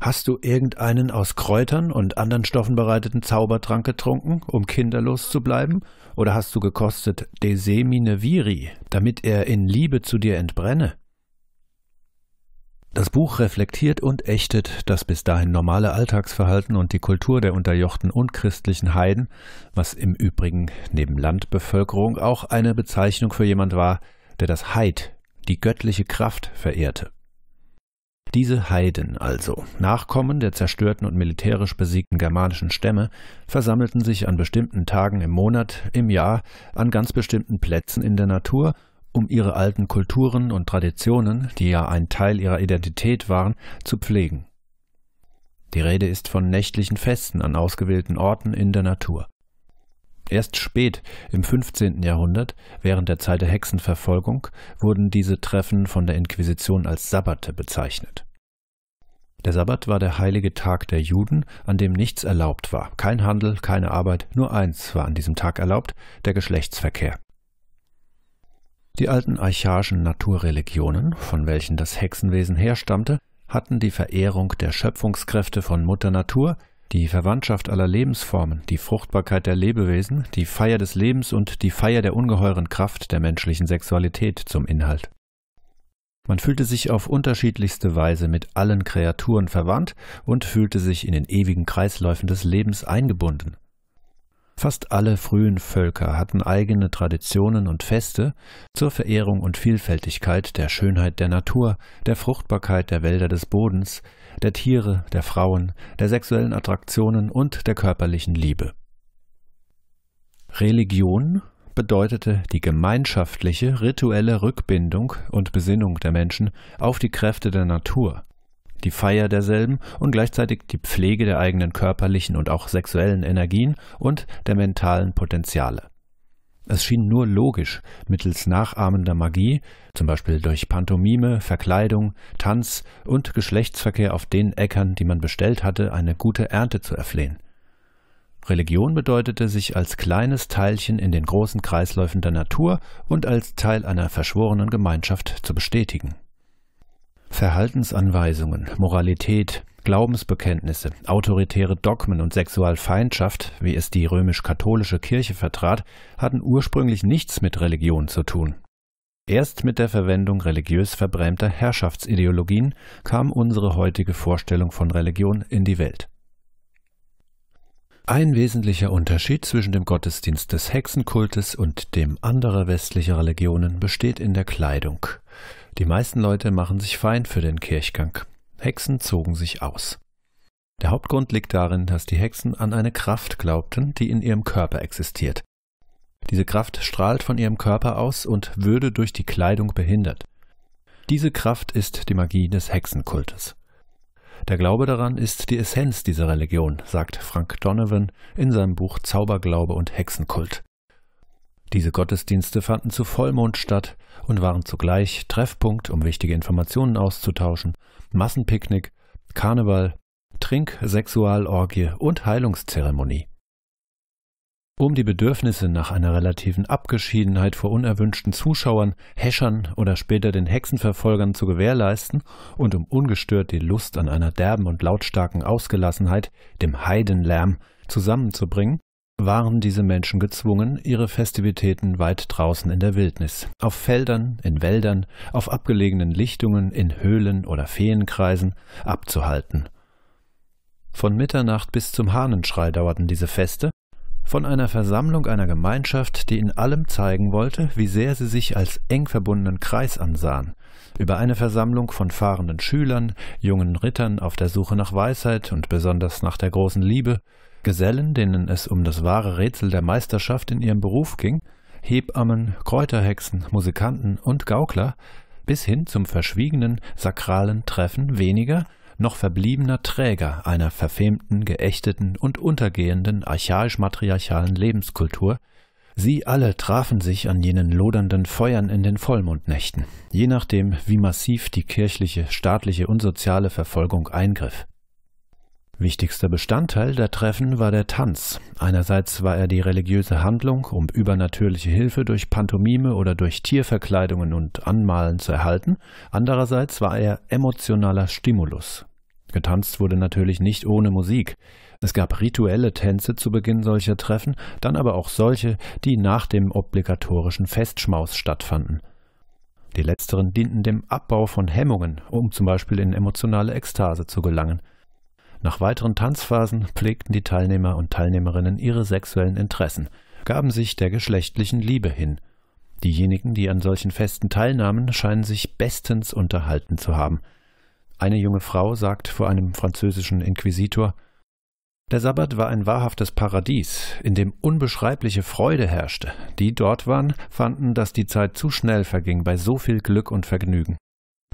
Speaker 1: Hast du irgendeinen aus Kräutern und anderen Stoffen bereiteten Zaubertrank getrunken, um kinderlos zu bleiben? Oder hast du gekostet de semine viri, damit er in Liebe zu dir entbrenne? Das Buch reflektiert und ächtet das bis dahin normale Alltagsverhalten und die Kultur der unterjochten unchristlichen Heiden, was im Übrigen neben Landbevölkerung auch eine Bezeichnung für jemand war, der das Heid die göttliche Kraft verehrte. Diese Heiden also, Nachkommen der zerstörten und militärisch besiegten germanischen Stämme, versammelten sich an bestimmten Tagen im Monat, im Jahr, an ganz bestimmten Plätzen in der Natur, um ihre alten Kulturen und Traditionen, die ja ein Teil ihrer Identität waren, zu pflegen. Die Rede ist von nächtlichen Festen an ausgewählten Orten in der Natur. Erst spät im 15. Jahrhundert, während der Zeit der Hexenverfolgung, wurden diese Treffen von der Inquisition als Sabbate bezeichnet. Der Sabbat war der heilige Tag der Juden, an dem nichts erlaubt war. Kein Handel, keine Arbeit, nur eins war an diesem Tag erlaubt, der Geschlechtsverkehr. Die alten archaischen Naturreligionen, von welchen das Hexenwesen herstammte, hatten die Verehrung der Schöpfungskräfte von Mutter Natur die Verwandtschaft aller Lebensformen, die Fruchtbarkeit der Lebewesen, die Feier des Lebens und die Feier der ungeheuren Kraft der menschlichen Sexualität zum Inhalt. Man fühlte sich auf unterschiedlichste Weise mit allen Kreaturen verwandt und fühlte sich in den ewigen Kreisläufen des Lebens eingebunden. Fast alle frühen Völker hatten eigene Traditionen und Feste zur Verehrung und Vielfältigkeit der Schönheit der Natur, der Fruchtbarkeit der Wälder des Bodens, der Tiere, der Frauen, der sexuellen Attraktionen und der körperlichen Liebe. Religion bedeutete die gemeinschaftliche rituelle Rückbindung und Besinnung der Menschen auf die Kräfte der Natur, die Feier derselben und gleichzeitig die Pflege der eigenen körperlichen und auch sexuellen Energien und der mentalen Potenziale. Es schien nur logisch, mittels nachahmender Magie, zum Beispiel durch Pantomime, Verkleidung, Tanz und Geschlechtsverkehr auf den Äckern, die man bestellt hatte, eine gute Ernte zu erflehen. Religion bedeutete, sich als kleines Teilchen in den großen Kreisläufen der Natur und als Teil einer verschworenen Gemeinschaft zu bestätigen. Verhaltensanweisungen, Moralität, Glaubensbekenntnisse, autoritäre Dogmen und Sexualfeindschaft, wie es die römisch-katholische Kirche vertrat, hatten ursprünglich nichts mit Religion zu tun. Erst mit der Verwendung religiös verbrämter Herrschaftsideologien kam unsere heutige Vorstellung von Religion in die Welt. Ein wesentlicher Unterschied zwischen dem Gottesdienst des Hexenkultes und dem anderer westlicher Religionen besteht in der Kleidung. Die meisten Leute machen sich fein für den Kirchgang. Hexen zogen sich aus. Der Hauptgrund liegt darin, dass die Hexen an eine Kraft glaubten, die in ihrem Körper existiert. Diese Kraft strahlt von ihrem Körper aus und würde durch die Kleidung behindert. Diese Kraft ist die Magie des Hexenkultes. Der Glaube daran ist die Essenz dieser Religion, sagt Frank Donovan in seinem Buch Zauberglaube und Hexenkult. Diese Gottesdienste fanden zu Vollmond statt und waren zugleich Treffpunkt, um wichtige Informationen auszutauschen, Massenpicknick, Karneval, Trink-, Sexualorgie und Heilungszeremonie. Um die Bedürfnisse nach einer relativen Abgeschiedenheit vor unerwünschten Zuschauern, Häschern oder später den Hexenverfolgern zu gewährleisten und um ungestört die Lust an einer derben und lautstarken Ausgelassenheit, dem Heidenlärm, zusammenzubringen, waren diese Menschen gezwungen, ihre Festivitäten weit draußen in der Wildnis, auf Feldern, in Wäldern, auf abgelegenen Lichtungen, in Höhlen oder Feenkreisen abzuhalten. Von Mitternacht bis zum Hahnenschrei dauerten diese Feste, von einer Versammlung einer Gemeinschaft, die in allem zeigen wollte, wie sehr sie sich als eng verbundenen Kreis ansahen, über eine Versammlung von fahrenden Schülern, jungen Rittern auf der Suche nach Weisheit und besonders nach der großen Liebe, Gesellen, denen es um das wahre Rätsel der Meisterschaft in ihrem Beruf ging, Hebammen, Kräuterhexen, Musikanten und Gaukler, bis hin zum verschwiegenen sakralen Treffen weniger, noch verbliebener Träger einer verfemten, geächteten und untergehenden archaisch-matriarchalen Lebenskultur, Sie alle trafen sich an jenen lodernden Feuern in den Vollmondnächten, je nachdem, wie massiv die kirchliche, staatliche und soziale Verfolgung eingriff. Wichtigster Bestandteil der Treffen war der Tanz. Einerseits war er die religiöse Handlung, um übernatürliche Hilfe durch Pantomime oder durch Tierverkleidungen und Anmalen zu erhalten, andererseits war er emotionaler Stimulus. Getanzt wurde natürlich nicht ohne Musik. Es gab rituelle Tänze zu Beginn solcher Treffen, dann aber auch solche, die nach dem obligatorischen Festschmaus stattfanden. Die letzteren dienten dem Abbau von Hemmungen, um zum Beispiel in emotionale Ekstase zu gelangen – nach weiteren Tanzphasen pflegten die Teilnehmer und Teilnehmerinnen ihre sexuellen Interessen, gaben sich der geschlechtlichen Liebe hin. Diejenigen, die an solchen Festen teilnahmen, scheinen sich bestens unterhalten zu haben. Eine junge Frau sagt vor einem französischen Inquisitor, der Sabbat war ein wahrhaftes Paradies, in dem unbeschreibliche Freude herrschte. Die dort waren, fanden, dass die Zeit zu schnell verging bei so viel Glück und Vergnügen.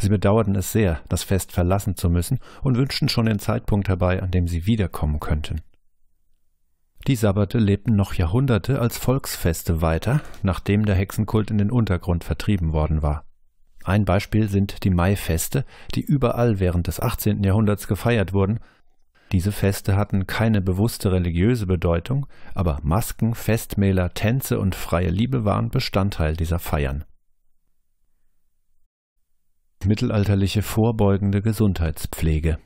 Speaker 1: Sie bedauerten es sehr, das Fest verlassen zu müssen und wünschten schon den Zeitpunkt herbei, an dem sie wiederkommen könnten. Die Sabbate lebten noch Jahrhunderte als Volksfeste weiter, nachdem der Hexenkult in den Untergrund vertrieben worden war. Ein Beispiel sind die Maifeste, die überall während des 18. Jahrhunderts gefeiert wurden. Diese Feste hatten keine bewusste religiöse Bedeutung, aber Masken, Festmäler, Tänze und freie Liebe waren Bestandteil dieser Feiern. Mittelalterliche vorbeugende Gesundheitspflege.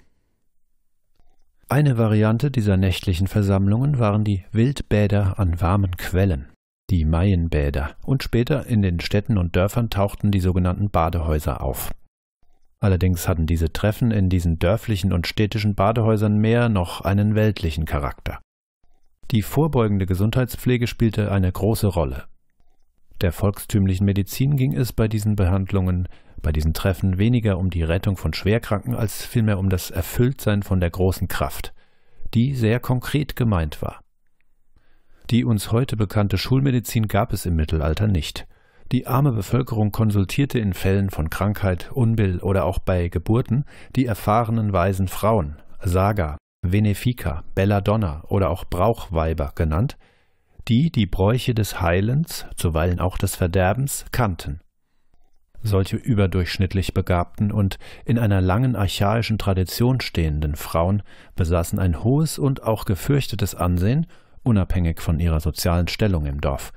Speaker 1: Eine Variante dieser nächtlichen Versammlungen waren die Wildbäder an warmen Quellen, die Maienbäder, und später in den Städten und Dörfern tauchten die sogenannten Badehäuser auf. Allerdings hatten diese Treffen in diesen dörflichen und städtischen Badehäusern mehr noch einen weltlichen Charakter. Die vorbeugende Gesundheitspflege spielte eine große Rolle der volkstümlichen Medizin ging es bei diesen Behandlungen, bei diesen Treffen weniger um die Rettung von Schwerkranken als vielmehr um das Erfülltsein von der großen Kraft, die sehr konkret gemeint war. Die uns heute bekannte Schulmedizin gab es im Mittelalter nicht. Die arme Bevölkerung konsultierte in Fällen von Krankheit, Unbill oder auch bei Geburten die erfahrenen weisen Frauen, Saga, Venefica, Belladonna oder auch Brauchweiber genannt, die die Bräuche des Heilens, zuweilen auch des Verderbens, kannten. Solche überdurchschnittlich begabten und in einer langen archaischen Tradition stehenden Frauen besaßen ein hohes und auch gefürchtetes Ansehen, unabhängig von ihrer sozialen Stellung im Dorf.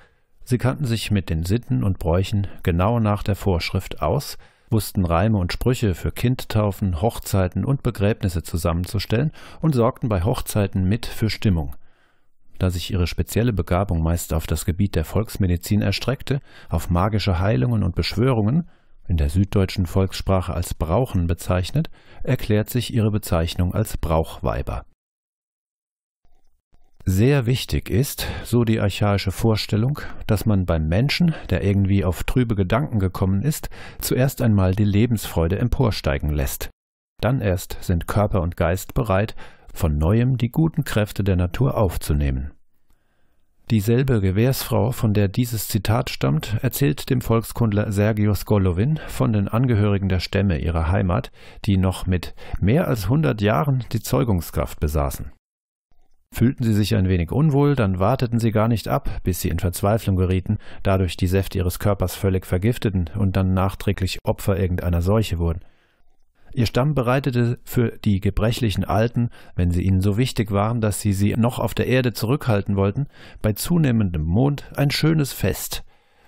Speaker 1: Sie kannten sich mit den Sitten und Bräuchen genau nach der Vorschrift aus, wussten Reime und Sprüche für Kindtaufen, Hochzeiten und Begräbnisse zusammenzustellen und sorgten bei Hochzeiten mit für Stimmung – da sich ihre spezielle Begabung meist auf das Gebiet der Volksmedizin erstreckte, auf magische Heilungen und Beschwörungen, in der süddeutschen Volkssprache als Brauchen bezeichnet, erklärt sich ihre Bezeichnung als Brauchweiber. Sehr wichtig ist, so die archaische Vorstellung, dass man beim Menschen, der irgendwie auf trübe Gedanken gekommen ist, zuerst einmal die Lebensfreude emporsteigen lässt. Dann erst sind Körper und Geist bereit, von neuem die guten Kräfte der Natur aufzunehmen. Dieselbe Gewehrsfrau, von der dieses Zitat stammt, erzählt dem Volkskundler Sergius Golovin von den Angehörigen der Stämme ihrer Heimat, die noch mit mehr als 100 Jahren die Zeugungskraft besaßen. Fühlten sie sich ein wenig unwohl, dann warteten sie gar nicht ab, bis sie in Verzweiflung gerieten, dadurch die Säfte ihres Körpers völlig vergifteten und dann nachträglich Opfer irgendeiner Seuche wurden. Ihr Stamm bereitete für die gebrechlichen Alten, wenn sie ihnen so wichtig waren, dass sie sie noch auf der Erde zurückhalten wollten, bei zunehmendem Mond ein schönes Fest.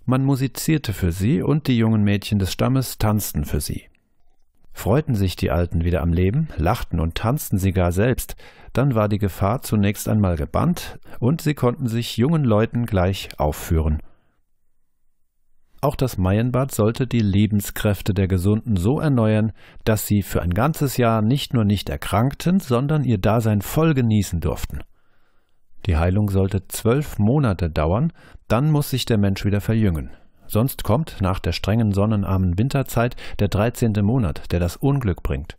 Speaker 1: Man musizierte für sie und die jungen Mädchen des Stammes tanzten für sie. Freuten sich die Alten wieder am Leben, lachten und tanzten sie gar selbst, dann war die Gefahr zunächst einmal gebannt und sie konnten sich jungen Leuten gleich aufführen auch das Maienbad sollte die Lebenskräfte der Gesunden so erneuern, dass sie für ein ganzes Jahr nicht nur nicht erkrankten, sondern ihr Dasein voll genießen durften. Die Heilung sollte zwölf Monate dauern, dann muss sich der Mensch wieder verjüngen. Sonst kommt nach der strengen sonnenarmen Winterzeit der dreizehnte Monat, der das Unglück bringt.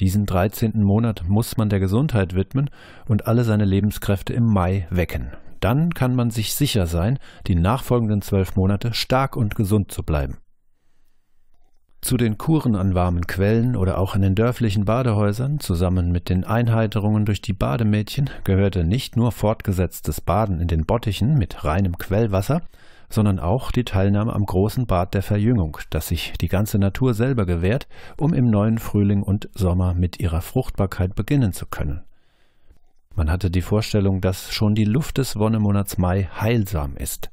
Speaker 1: Diesen dreizehnten Monat muss man der Gesundheit widmen und alle seine Lebenskräfte im Mai wecken. Dann kann man sich sicher sein, die nachfolgenden zwölf Monate stark und gesund zu bleiben. Zu den Kuren an warmen Quellen oder auch in den dörflichen Badehäusern zusammen mit den Einheiterungen durch die Bademädchen gehörte nicht nur fortgesetztes Baden in den Bottichen mit reinem Quellwasser, sondern auch die Teilnahme am großen Bad der Verjüngung, das sich die ganze Natur selber gewährt, um im neuen Frühling und Sommer mit ihrer Fruchtbarkeit beginnen zu können. Man hatte die Vorstellung, dass schon die Luft des Wonnemonats Mai heilsam ist.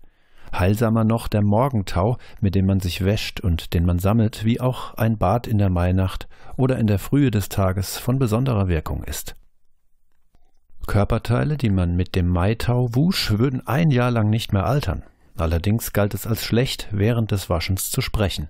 Speaker 1: Heilsamer noch der Morgentau, mit dem man sich wäscht und den man sammelt, wie auch ein Bad in der Mainacht oder in der Frühe des Tages von besonderer Wirkung ist. Körperteile, die man mit dem Maitau wusch, würden ein Jahr lang nicht mehr altern. Allerdings galt es als schlecht, während des Waschens zu sprechen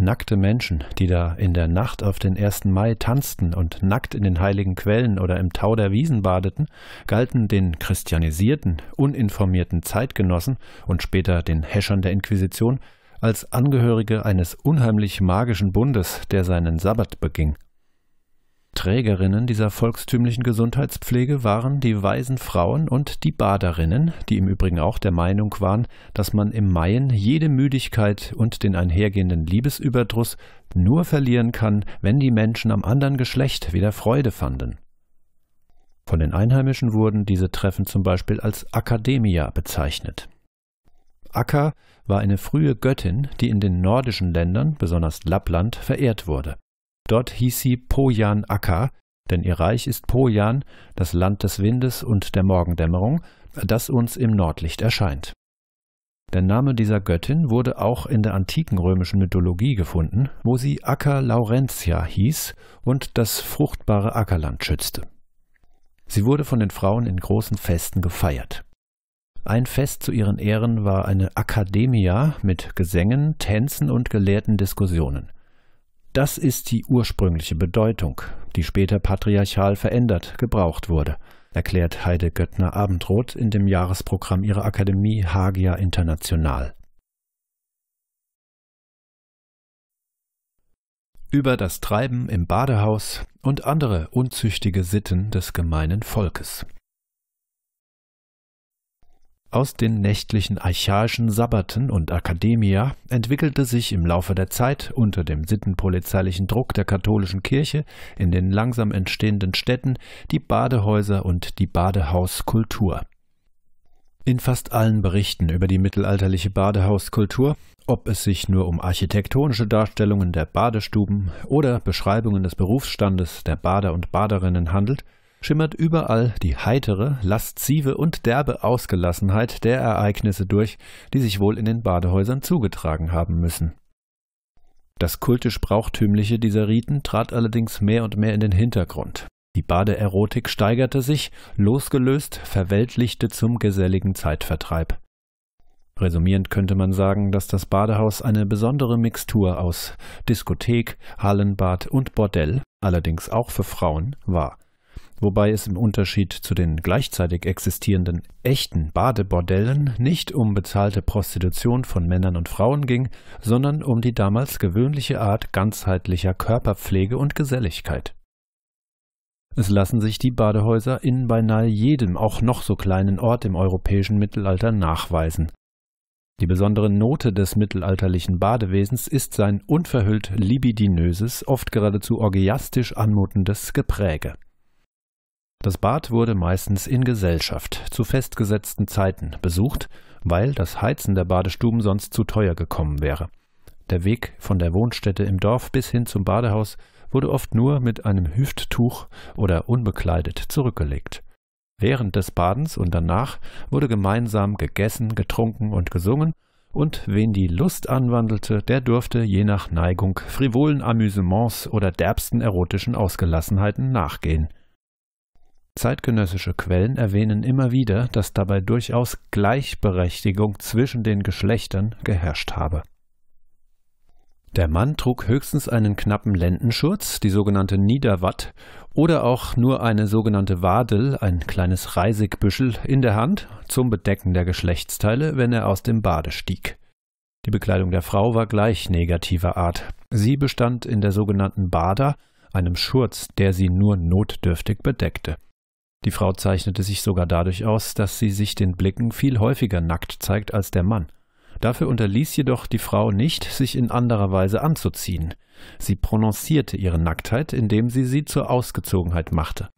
Speaker 1: nackte Menschen, die da in der Nacht auf den 1. Mai tanzten und nackt in den heiligen Quellen oder im Tau der Wiesen badeten, galten den christianisierten, uninformierten Zeitgenossen und später den Häschern der Inquisition als Angehörige eines unheimlich magischen Bundes, der seinen Sabbat beging Trägerinnen dieser volkstümlichen Gesundheitspflege waren die weisen Frauen und die Baderinnen, die im Übrigen auch der Meinung waren, dass man im Maien jede Müdigkeit und den einhergehenden Liebesüberdruss nur verlieren kann, wenn die Menschen am anderen Geschlecht wieder Freude fanden. Von den Einheimischen wurden diese Treffen zum Beispiel als Akademia bezeichnet. Akka war eine frühe Göttin, die in den nordischen Ländern, besonders Lappland, verehrt wurde. Dort hieß sie Pojan Akka, denn ihr Reich ist Pojan, das Land des Windes und der Morgendämmerung, das uns im Nordlicht erscheint. Der Name dieser Göttin wurde auch in der antiken römischen Mythologie gefunden, wo sie Akka Laurentia hieß und das fruchtbare Ackerland schützte. Sie wurde von den Frauen in großen Festen gefeiert. Ein Fest zu ihren Ehren war eine Akademia mit Gesängen, Tänzen und gelehrten Diskussionen. Das ist die ursprüngliche Bedeutung, die später patriarchal verändert gebraucht wurde, erklärt Heide Göttner Abendroth in dem Jahresprogramm ihrer Akademie Hagia International. Über das Treiben im Badehaus und andere unzüchtige Sitten des gemeinen Volkes. Aus den nächtlichen archaischen Sabbaten und Akademia entwickelte sich im Laufe der Zeit unter dem sittenpolizeilichen Druck der katholischen Kirche in den langsam entstehenden Städten die Badehäuser und die Badehauskultur. In fast allen Berichten über die mittelalterliche Badehauskultur, ob es sich nur um architektonische Darstellungen der Badestuben oder Beschreibungen des Berufsstandes der Bader und Baderinnen handelt, schimmert überall die heitere, laszive und derbe Ausgelassenheit der Ereignisse durch, die sich wohl in den Badehäusern zugetragen haben müssen. Das kultisch brauchtümliche dieser Riten trat allerdings mehr und mehr in den Hintergrund. Die Badeerotik steigerte sich, losgelöst, verweltlichte zum geselligen Zeitvertreib. Resumierend könnte man sagen, dass das Badehaus eine besondere Mixtur aus Diskothek, Hallenbad und Bordell, allerdings auch für Frauen, war wobei es im Unterschied zu den gleichzeitig existierenden echten Badebordellen nicht um bezahlte Prostitution von Männern und Frauen ging, sondern um die damals gewöhnliche Art ganzheitlicher Körperpflege und Geselligkeit. Es lassen sich die Badehäuser in beinahe jedem auch noch so kleinen Ort im europäischen Mittelalter nachweisen. Die besondere Note des mittelalterlichen Badewesens ist sein unverhüllt libidinöses, oft geradezu orgiastisch anmutendes Gepräge. Das Bad wurde meistens in Gesellschaft zu festgesetzten Zeiten besucht, weil das Heizen der Badestuben sonst zu teuer gekommen wäre. Der Weg von der Wohnstätte im Dorf bis hin zum Badehaus wurde oft nur mit einem Hüfttuch oder unbekleidet zurückgelegt. Während des Badens und danach wurde gemeinsam gegessen, getrunken und gesungen, und wen die Lust anwandelte, der durfte je nach Neigung frivolen Amüsements oder derbsten erotischen Ausgelassenheiten nachgehen. Zeitgenössische Quellen erwähnen immer wieder, dass dabei durchaus Gleichberechtigung zwischen den Geschlechtern geherrscht habe. Der Mann trug höchstens einen knappen Lendenschurz, die sogenannte Niederwatt, oder auch nur eine sogenannte Wadel, ein kleines Reisigbüschel, in der Hand zum Bedecken der Geschlechtsteile, wenn er aus dem Bade stieg. Die Bekleidung der Frau war gleich negativer Art. Sie bestand in der sogenannten Bader, einem Schurz, der sie nur notdürftig bedeckte. Die Frau zeichnete sich sogar dadurch aus, dass sie sich den Blicken viel häufiger nackt zeigt als der Mann. Dafür unterließ jedoch die Frau nicht, sich in anderer Weise anzuziehen. Sie prononcierte ihre Nacktheit, indem sie sie zur Ausgezogenheit machte.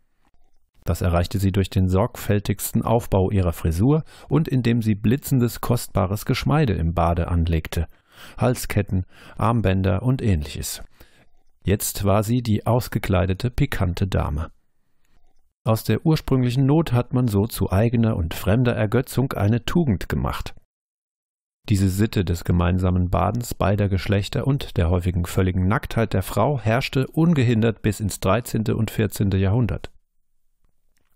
Speaker 1: Das erreichte sie durch den sorgfältigsten Aufbau ihrer Frisur und indem sie blitzendes, kostbares Geschmeide im Bade anlegte. Halsketten, Armbänder und ähnliches. Jetzt war sie die ausgekleidete, pikante Dame. Aus der ursprünglichen Not hat man so zu eigener und fremder Ergötzung eine Tugend gemacht. Diese Sitte des gemeinsamen Badens beider Geschlechter und der häufigen völligen Nacktheit der Frau herrschte ungehindert bis ins 13. und 14. Jahrhundert.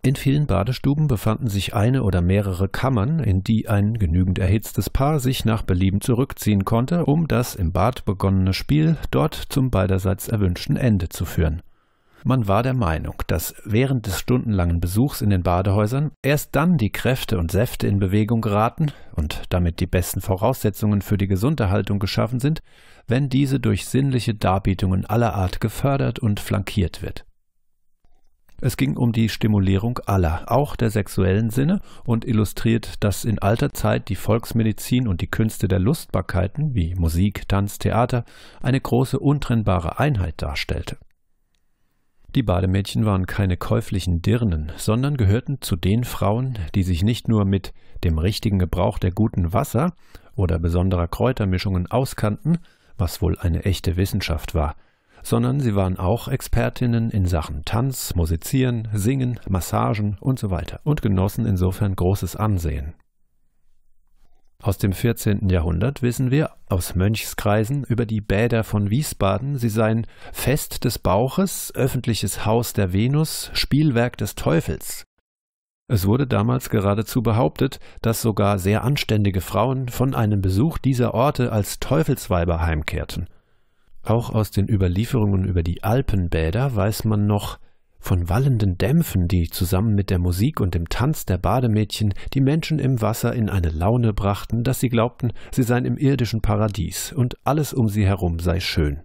Speaker 1: In vielen Badestuben befanden sich eine oder mehrere Kammern, in die ein genügend erhitztes Paar sich nach Belieben zurückziehen konnte, um das im Bad begonnene Spiel dort zum beiderseits erwünschten Ende zu führen. Man war der Meinung, dass während des stundenlangen Besuchs in den Badehäusern erst dann die Kräfte und Säfte in Bewegung geraten und damit die besten Voraussetzungen für die Gesunderhaltung geschaffen sind, wenn diese durch sinnliche Darbietungen aller Art gefördert und flankiert wird. Es ging um die Stimulierung aller, auch der sexuellen Sinne, und illustriert, dass in alter Zeit die Volksmedizin und die Künste der Lustbarkeiten, wie Musik, Tanz, Theater, eine große untrennbare Einheit darstellte. Die Bademädchen waren keine käuflichen Dirnen, sondern gehörten zu den Frauen, die sich nicht nur mit dem richtigen Gebrauch der guten Wasser oder besonderer Kräutermischungen auskannten, was wohl eine echte Wissenschaft war, sondern sie waren auch Expertinnen in Sachen Tanz, Musizieren, Singen, Massagen Und, so weiter und genossen insofern großes Ansehen. Aus dem 14. Jahrhundert wissen wir aus Mönchskreisen über die Bäder von Wiesbaden. Sie seien Fest des Bauches, öffentliches Haus der Venus, Spielwerk des Teufels. Es wurde damals geradezu behauptet, dass sogar sehr anständige Frauen von einem Besuch dieser Orte als Teufelsweiber heimkehrten. Auch aus den Überlieferungen über die Alpenbäder weiß man noch, von wallenden Dämpfen, die zusammen mit der Musik und dem Tanz der Bademädchen die Menschen im Wasser in eine Laune brachten, dass sie glaubten, sie seien im irdischen Paradies und alles um sie herum sei schön.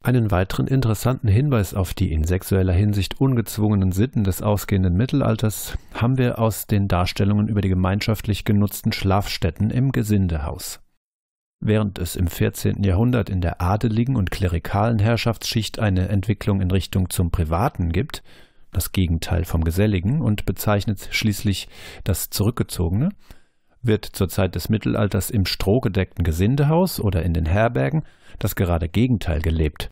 Speaker 1: Einen weiteren interessanten Hinweis auf die in sexueller Hinsicht ungezwungenen Sitten des ausgehenden Mittelalters haben wir aus den Darstellungen über die gemeinschaftlich genutzten Schlafstätten im Gesindehaus. Während es im 14. Jahrhundert in der adeligen und klerikalen Herrschaftsschicht eine Entwicklung in Richtung zum Privaten gibt, das Gegenteil vom Geselligen und bezeichnet schließlich das Zurückgezogene, wird zur Zeit des Mittelalters im strohgedeckten Gesindehaus oder in den Herbergen das gerade Gegenteil gelebt.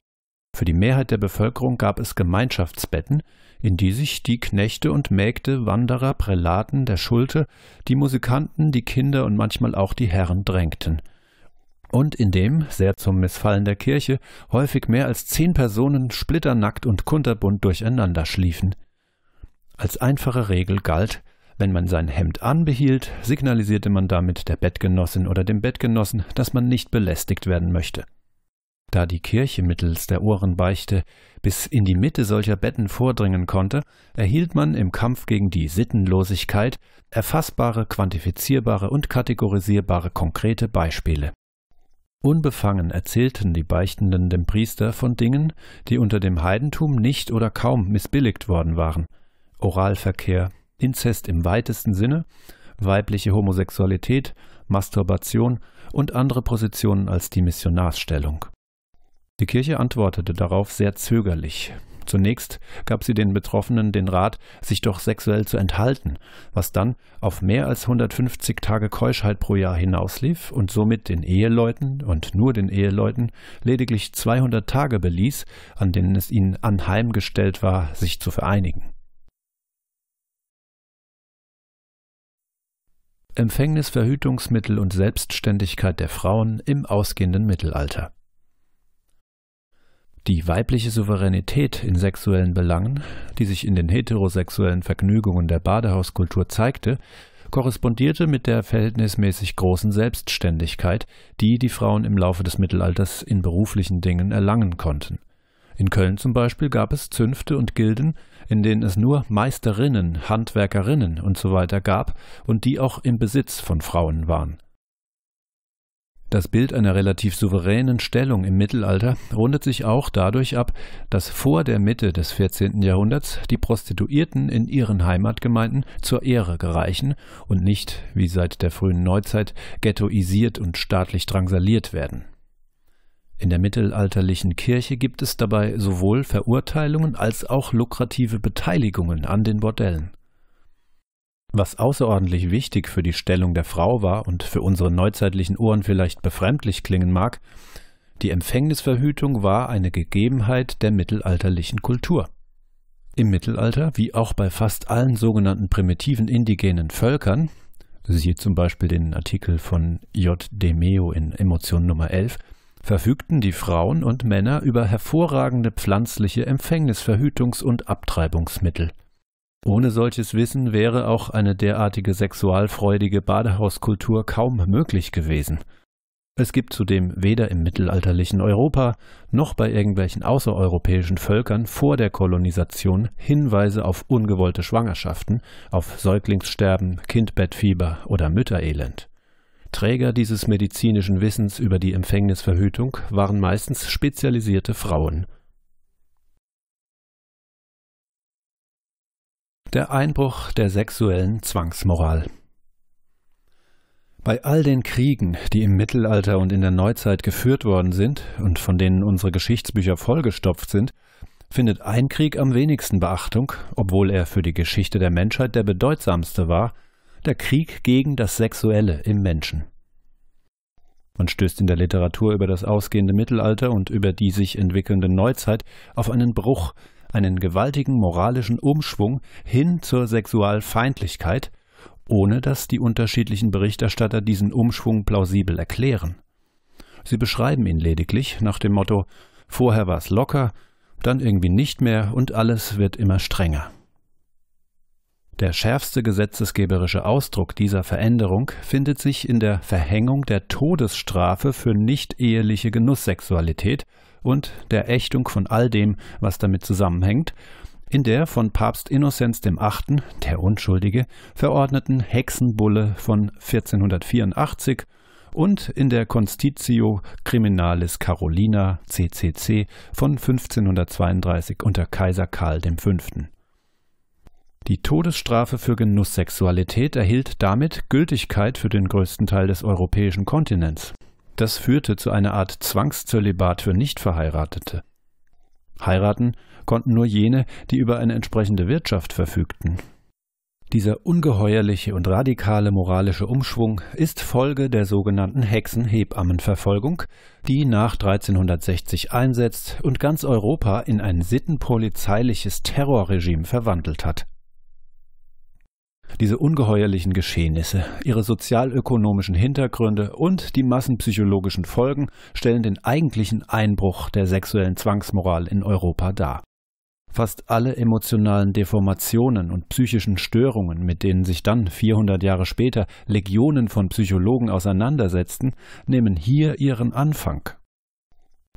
Speaker 1: Für die Mehrheit der Bevölkerung gab es Gemeinschaftsbetten, in die sich die Knechte und Mägde, Wanderer, Prälaten, der Schulte, die Musikanten, die Kinder und manchmal auch die Herren drängten – und in dem, sehr zum Missfallen der Kirche, häufig mehr als zehn Personen splitternackt und kunterbunt durcheinander schliefen. Als einfache Regel galt, wenn man sein Hemd anbehielt, signalisierte man damit der Bettgenossin oder dem Bettgenossen, dass man nicht belästigt werden möchte. Da die Kirche mittels der Ohrenbeichte bis in die Mitte solcher Betten vordringen konnte, erhielt man im Kampf gegen die Sittenlosigkeit erfassbare, quantifizierbare und kategorisierbare konkrete Beispiele. Unbefangen erzählten die Beichtenden dem Priester von Dingen, die unter dem Heidentum nicht oder kaum missbilligt worden waren. Oralverkehr, Inzest im weitesten Sinne, weibliche Homosexualität, Masturbation und andere Positionen als die Missionarsstellung. Die Kirche antwortete darauf sehr zögerlich. Zunächst gab sie den Betroffenen den Rat, sich doch sexuell zu enthalten, was dann auf mehr als 150 Tage Keuschheit pro Jahr hinauslief und somit den Eheleuten und nur den Eheleuten lediglich 200 Tage beließ, an denen es ihnen anheimgestellt war, sich zu vereinigen. Empfängnisverhütungsmittel und Selbstständigkeit der Frauen im ausgehenden Mittelalter. Die weibliche Souveränität in sexuellen Belangen, die sich in den heterosexuellen Vergnügungen der Badehauskultur zeigte, korrespondierte mit der verhältnismäßig großen Selbstständigkeit, die die Frauen im Laufe des Mittelalters in beruflichen Dingen erlangen konnten. In Köln zum Beispiel gab es Zünfte und Gilden, in denen es nur Meisterinnen, Handwerkerinnen usw. So gab und die auch im Besitz von Frauen waren. Das Bild einer relativ souveränen Stellung im Mittelalter rundet sich auch dadurch ab, dass vor der Mitte des 14. Jahrhunderts die Prostituierten in ihren Heimatgemeinden zur Ehre gereichen und nicht, wie seit der frühen Neuzeit, ghettoisiert und staatlich drangsaliert werden. In der mittelalterlichen Kirche gibt es dabei sowohl Verurteilungen als auch lukrative Beteiligungen an den Bordellen. Was außerordentlich wichtig für die Stellung der Frau war und für unsere neuzeitlichen Ohren vielleicht befremdlich klingen mag, die Empfängnisverhütung war eine Gegebenheit der mittelalterlichen Kultur. Im Mittelalter, wie auch bei fast allen sogenannten primitiven indigenen Völkern, siehe zum Beispiel den Artikel von J. De Meo in Emotion Nummer 11, verfügten die Frauen und Männer über hervorragende pflanzliche Empfängnisverhütungs- und Abtreibungsmittel – ohne solches Wissen wäre auch eine derartige sexualfreudige Badehauskultur kaum möglich gewesen. Es gibt zudem weder im mittelalterlichen Europa noch bei irgendwelchen außereuropäischen Völkern vor der Kolonisation Hinweise auf ungewollte Schwangerschaften, auf Säuglingssterben, Kindbettfieber oder Mütterelend. Träger dieses medizinischen Wissens über die Empfängnisverhütung waren meistens spezialisierte Frauen. Der Einbruch der sexuellen Zwangsmoral. Bei all den Kriegen, die im Mittelalter und in der Neuzeit geführt worden sind und von denen unsere Geschichtsbücher vollgestopft sind, findet ein Krieg am wenigsten Beachtung, obwohl er für die Geschichte der Menschheit der bedeutsamste war, der Krieg gegen das Sexuelle im Menschen. Man stößt in der Literatur über das ausgehende Mittelalter und über die sich entwickelnde Neuzeit auf einen Bruch, einen gewaltigen moralischen Umschwung hin zur Sexualfeindlichkeit, ohne dass die unterschiedlichen Berichterstatter diesen Umschwung plausibel erklären. Sie beschreiben ihn lediglich nach dem Motto Vorher war es locker, dann irgendwie nicht mehr und alles wird immer strenger. Der schärfste gesetzesgeberische Ausdruck dieser Veränderung findet sich in der Verhängung der Todesstrafe für nicht-eheliche Genusssexualität und der Ächtung von all dem, was damit zusammenhängt, in der von Papst Innozenz VIII., der Unschuldige, verordneten Hexenbulle von 1484 und in der Constitio Criminalis Carolina CCC von 1532 unter Kaiser Karl V. Die Todesstrafe für Genusssexualität erhielt damit Gültigkeit für den größten Teil des europäischen Kontinents. Das führte zu einer Art Zwangszölibat für Nichtverheiratete. Heiraten konnten nur jene, die über eine entsprechende Wirtschaft verfügten. Dieser ungeheuerliche und radikale moralische Umschwung ist Folge der sogenannten Hexenhebammenverfolgung, die nach 1360 einsetzt und ganz Europa in ein sittenpolizeiliches Terrorregime verwandelt hat. Diese ungeheuerlichen Geschehnisse, ihre sozialökonomischen Hintergründe und die massenpsychologischen Folgen stellen den eigentlichen Einbruch der sexuellen Zwangsmoral in Europa dar. Fast alle emotionalen Deformationen und psychischen Störungen, mit denen sich dann 400 Jahre später Legionen von Psychologen auseinandersetzten, nehmen hier ihren Anfang.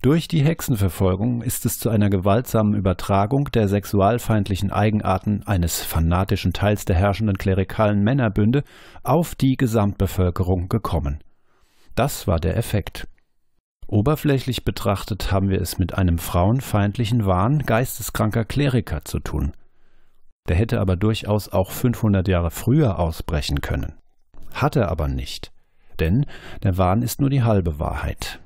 Speaker 1: Durch die Hexenverfolgung ist es zu einer gewaltsamen Übertragung der sexualfeindlichen Eigenarten eines fanatischen Teils der herrschenden klerikalen Männerbünde auf die Gesamtbevölkerung gekommen. Das war der Effekt. Oberflächlich betrachtet haben wir es mit einem frauenfeindlichen Wahn geisteskranker Kleriker zu tun. Der hätte aber durchaus auch 500 Jahre früher ausbrechen können. Hatte aber nicht. Denn der Wahn ist nur die halbe Wahrheit.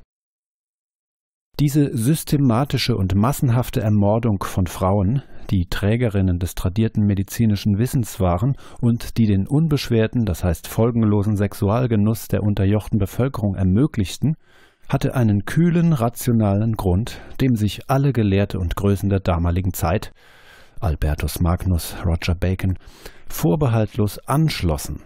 Speaker 1: Diese systematische und massenhafte Ermordung von Frauen, die Trägerinnen des tradierten medizinischen Wissens waren und die den unbeschwerten, das heißt folgenlosen Sexualgenuss der unterjochten Bevölkerung ermöglichten, hatte einen kühlen, rationalen Grund, dem sich alle Gelehrte und Größen der damaligen Zeit Albertus Magnus, Roger Bacon vorbehaltlos anschlossen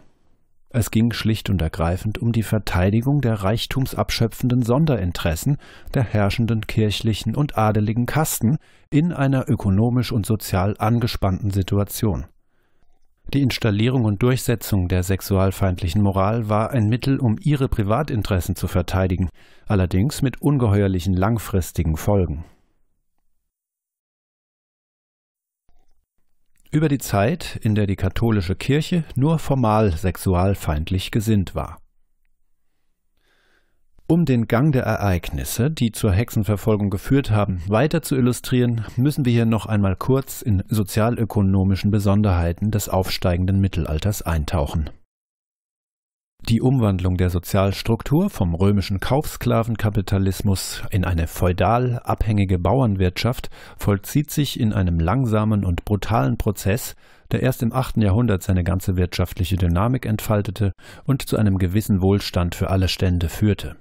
Speaker 1: es ging schlicht und ergreifend um die Verteidigung der reichtumsabschöpfenden Sonderinteressen der herrschenden kirchlichen und adeligen Kasten in einer ökonomisch und sozial angespannten Situation. Die Installierung und Durchsetzung der sexualfeindlichen Moral war ein Mittel, um ihre Privatinteressen zu verteidigen, allerdings mit ungeheuerlichen langfristigen Folgen. über die Zeit, in der die katholische Kirche nur formal sexualfeindlich gesinnt war. Um den Gang der Ereignisse, die zur Hexenverfolgung geführt haben, weiter zu illustrieren, müssen wir hier noch einmal kurz in sozialökonomischen Besonderheiten des aufsteigenden Mittelalters eintauchen. Die Umwandlung der Sozialstruktur vom römischen Kaufsklavenkapitalismus in eine feudal abhängige Bauernwirtschaft vollzieht sich in einem langsamen und brutalen Prozess, der erst im 8. Jahrhundert seine ganze wirtschaftliche Dynamik entfaltete und zu einem gewissen Wohlstand für alle Stände führte.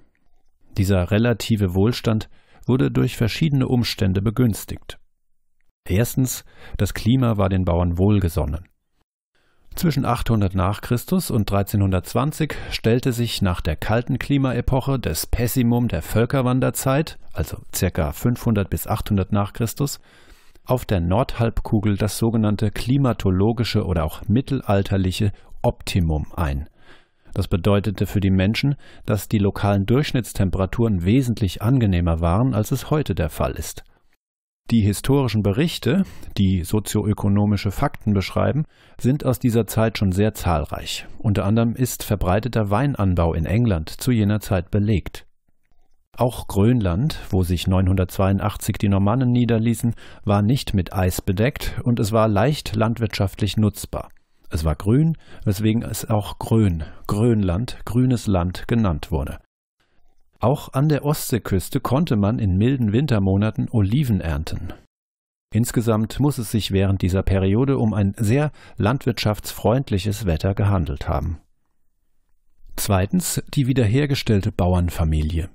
Speaker 1: Dieser relative Wohlstand wurde durch verschiedene Umstände begünstigt. Erstens, das Klima war den Bauern wohlgesonnen. Zwischen 800 nach Christus und 1320 stellte sich nach der kalten Klimaepoche des Pessimum der Völkerwanderzeit, also ca. 500 bis 800 nach Christus, auf der Nordhalbkugel das sogenannte klimatologische oder auch mittelalterliche Optimum ein. Das bedeutete für die Menschen, dass die lokalen Durchschnittstemperaturen wesentlich angenehmer waren, als es heute der Fall ist. Die historischen Berichte, die sozioökonomische Fakten beschreiben, sind aus dieser Zeit schon sehr zahlreich. Unter anderem ist verbreiteter Weinanbau in England zu jener Zeit belegt. Auch Grönland, wo sich 982 die Normannen niederließen, war nicht mit Eis bedeckt und es war leicht landwirtschaftlich nutzbar. Es war grün, weswegen es auch Grön, Grönland, grünes Land genannt wurde. Auch an der Ostseeküste konnte man in milden Wintermonaten Oliven ernten. Insgesamt muss es sich während dieser Periode um ein sehr landwirtschaftsfreundliches Wetter gehandelt haben. Zweitens die wiederhergestellte Bauernfamilie.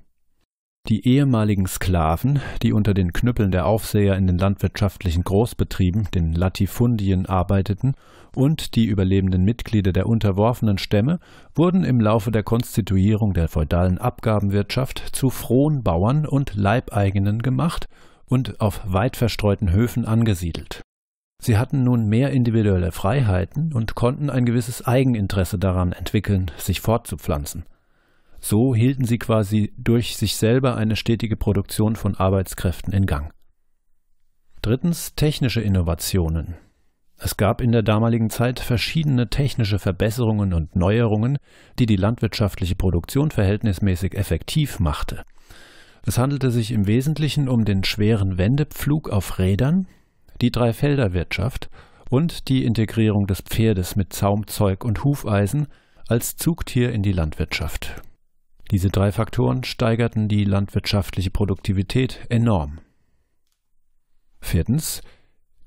Speaker 1: Die ehemaligen Sklaven, die unter den Knüppeln der Aufseher in den landwirtschaftlichen Großbetrieben, den Latifundien, arbeiteten und die überlebenden Mitglieder der unterworfenen Stämme wurden im Laufe der Konstituierung der feudalen Abgabenwirtschaft zu frohen Bauern und Leibeigenen gemacht und auf weit verstreuten Höfen angesiedelt. Sie hatten nun mehr individuelle Freiheiten und konnten ein gewisses Eigeninteresse daran entwickeln, sich fortzupflanzen. So hielten sie quasi durch sich selber eine stetige Produktion von Arbeitskräften in Gang. Drittens technische Innovationen. Es gab in der damaligen Zeit verschiedene technische Verbesserungen und Neuerungen, die die landwirtschaftliche Produktion verhältnismäßig effektiv machte. Es handelte sich im Wesentlichen um den schweren Wendepflug auf Rädern, die Dreifelderwirtschaft und die Integrierung des Pferdes mit Zaumzeug und Hufeisen als Zugtier in die Landwirtschaft. Diese drei Faktoren steigerten die landwirtschaftliche Produktivität enorm. Viertens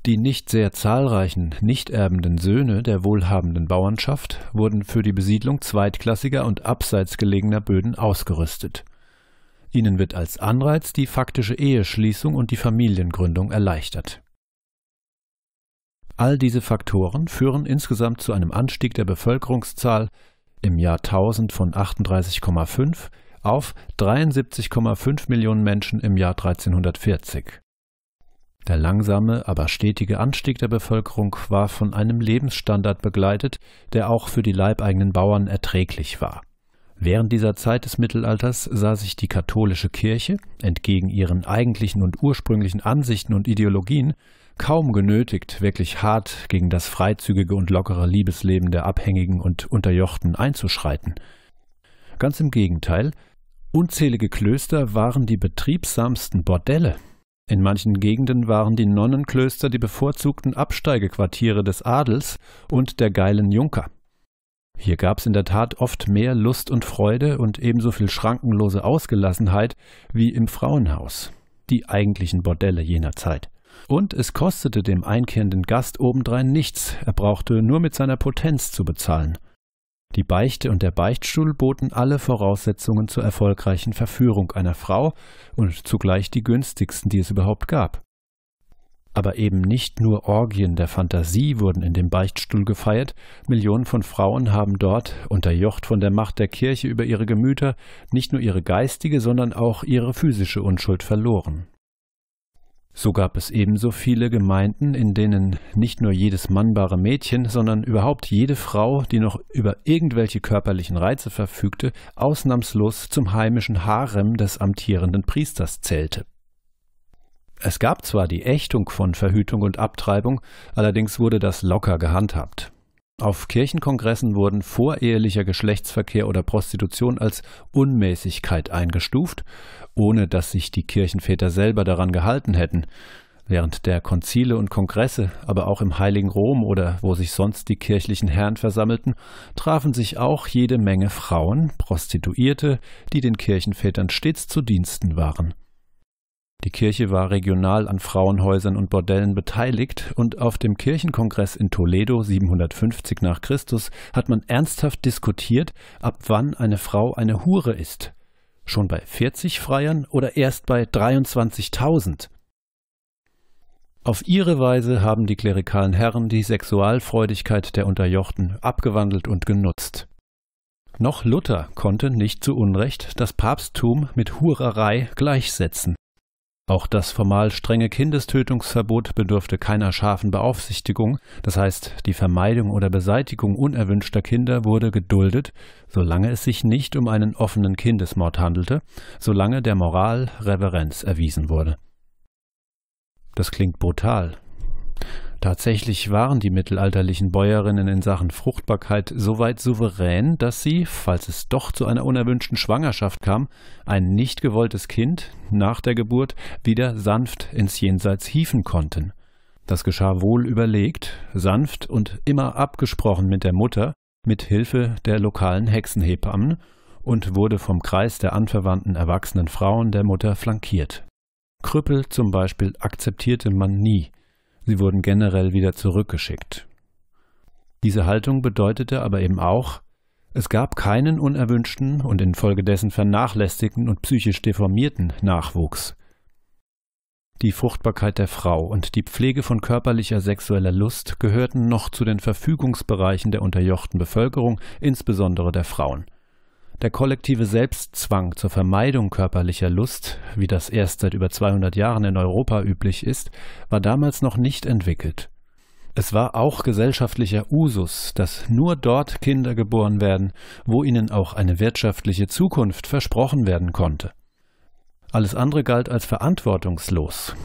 Speaker 1: die nicht sehr zahlreichen, nicht erbenden Söhne der wohlhabenden Bauernschaft wurden für die Besiedlung zweitklassiger und abseits gelegener Böden ausgerüstet. Ihnen wird als Anreiz die faktische Eheschließung und die Familiengründung erleichtert. All diese Faktoren führen insgesamt zu einem Anstieg der Bevölkerungszahl im Jahr 1000 von 38,5 auf 73,5 Millionen Menschen im Jahr 1340. Der langsame, aber stetige Anstieg der Bevölkerung war von einem Lebensstandard begleitet, der auch für die leibeigenen Bauern erträglich war. Während dieser Zeit des Mittelalters sah sich die katholische Kirche, entgegen ihren eigentlichen und ursprünglichen Ansichten und Ideologien, kaum genötigt, wirklich hart gegen das freizügige und lockere Liebesleben der Abhängigen und Unterjochten einzuschreiten. Ganz im Gegenteil, unzählige Klöster waren die betriebsamsten Bordelle, in manchen Gegenden waren die Nonnenklöster die bevorzugten Absteigequartiere des Adels und der geilen Junker. Hier gab es in der Tat oft mehr Lust und Freude und ebenso viel schrankenlose Ausgelassenheit wie im Frauenhaus, die eigentlichen Bordelle jener Zeit. Und es kostete dem einkehrenden Gast obendrein nichts, er brauchte nur mit seiner Potenz zu bezahlen. Die Beichte und der Beichtstuhl boten alle Voraussetzungen zur erfolgreichen Verführung einer Frau und zugleich die günstigsten, die es überhaupt gab. Aber eben nicht nur Orgien der Fantasie wurden in dem Beichtstuhl gefeiert, Millionen von Frauen haben dort, unterjocht von der Macht der Kirche über ihre Gemüter, nicht nur ihre geistige, sondern auch ihre physische Unschuld verloren. So gab es ebenso viele Gemeinden, in denen nicht nur jedes mannbare Mädchen, sondern überhaupt jede Frau, die noch über irgendwelche körperlichen Reize verfügte, ausnahmslos zum heimischen Harem des amtierenden Priesters zählte. Es gab zwar die Ächtung von Verhütung und Abtreibung, allerdings wurde das locker gehandhabt. Auf Kirchenkongressen wurden vorehelicher Geschlechtsverkehr oder Prostitution als Unmäßigkeit eingestuft, ohne dass sich die Kirchenväter selber daran gehalten hätten. Während der Konzile und Kongresse, aber auch im Heiligen Rom oder wo sich sonst die kirchlichen Herren versammelten, trafen sich auch jede Menge Frauen, Prostituierte, die den Kirchenvätern stets zu Diensten waren. Die Kirche war regional an Frauenhäusern und Bordellen beteiligt und auf dem Kirchenkongress in Toledo 750 nach Christus hat man ernsthaft diskutiert, ab wann eine Frau eine Hure ist. Schon bei 40 Freiern oder erst bei 23.000? Auf ihre Weise haben die klerikalen Herren die Sexualfreudigkeit der Unterjochten abgewandelt und genutzt. Noch Luther konnte nicht zu Unrecht das Papsttum mit Hurerei gleichsetzen. Auch das formal strenge Kindestötungsverbot bedurfte keiner scharfen Beaufsichtigung, das heißt die Vermeidung oder Beseitigung unerwünschter Kinder wurde geduldet, solange es sich nicht um einen offenen Kindesmord handelte, solange der Moral Reverenz erwiesen wurde. Das klingt brutal. Tatsächlich waren die mittelalterlichen Bäuerinnen in Sachen Fruchtbarkeit so weit souverän, dass sie, falls es doch zu einer unerwünschten Schwangerschaft kam, ein nicht gewolltes Kind nach der Geburt wieder sanft ins Jenseits hieven konnten. Das geschah wohl überlegt, sanft und immer abgesprochen mit der Mutter, mit Hilfe der lokalen Hexenhebammen und wurde vom Kreis der anverwandten erwachsenen Frauen der Mutter flankiert. Krüppel zum Beispiel akzeptierte man nie, Sie wurden generell wieder zurückgeschickt. Diese Haltung bedeutete aber eben auch, es gab keinen unerwünschten und infolgedessen vernachlässigten und psychisch deformierten Nachwuchs. Die Fruchtbarkeit der Frau und die Pflege von körperlicher sexueller Lust gehörten noch zu den Verfügungsbereichen der unterjochten Bevölkerung, insbesondere der Frauen. Der kollektive Selbstzwang zur Vermeidung körperlicher Lust, wie das erst seit über 200 Jahren in Europa üblich ist, war damals noch nicht entwickelt. Es war auch gesellschaftlicher Usus, dass nur dort Kinder geboren werden, wo ihnen auch eine wirtschaftliche Zukunft versprochen werden konnte. Alles andere galt als verantwortungslos.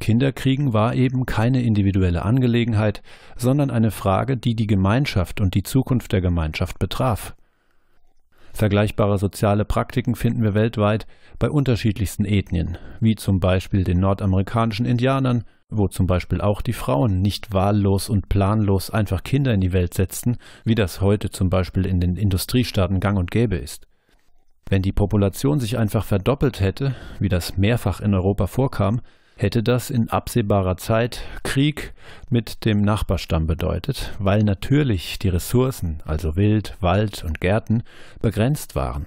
Speaker 1: Kinderkriegen war eben keine individuelle Angelegenheit, sondern eine Frage, die die Gemeinschaft und die Zukunft der Gemeinschaft betraf. Vergleichbare soziale Praktiken finden wir weltweit bei unterschiedlichsten Ethnien, wie zum Beispiel den nordamerikanischen Indianern, wo zum Beispiel auch die Frauen nicht wahllos und planlos einfach Kinder in die Welt setzten, wie das heute zum Beispiel in den Industriestaaten gang und gäbe ist. Wenn die Population sich einfach verdoppelt hätte, wie das mehrfach in Europa vorkam, hätte das in absehbarer Zeit Krieg mit dem Nachbarstamm bedeutet, weil natürlich die Ressourcen, also Wild, Wald und Gärten, begrenzt waren.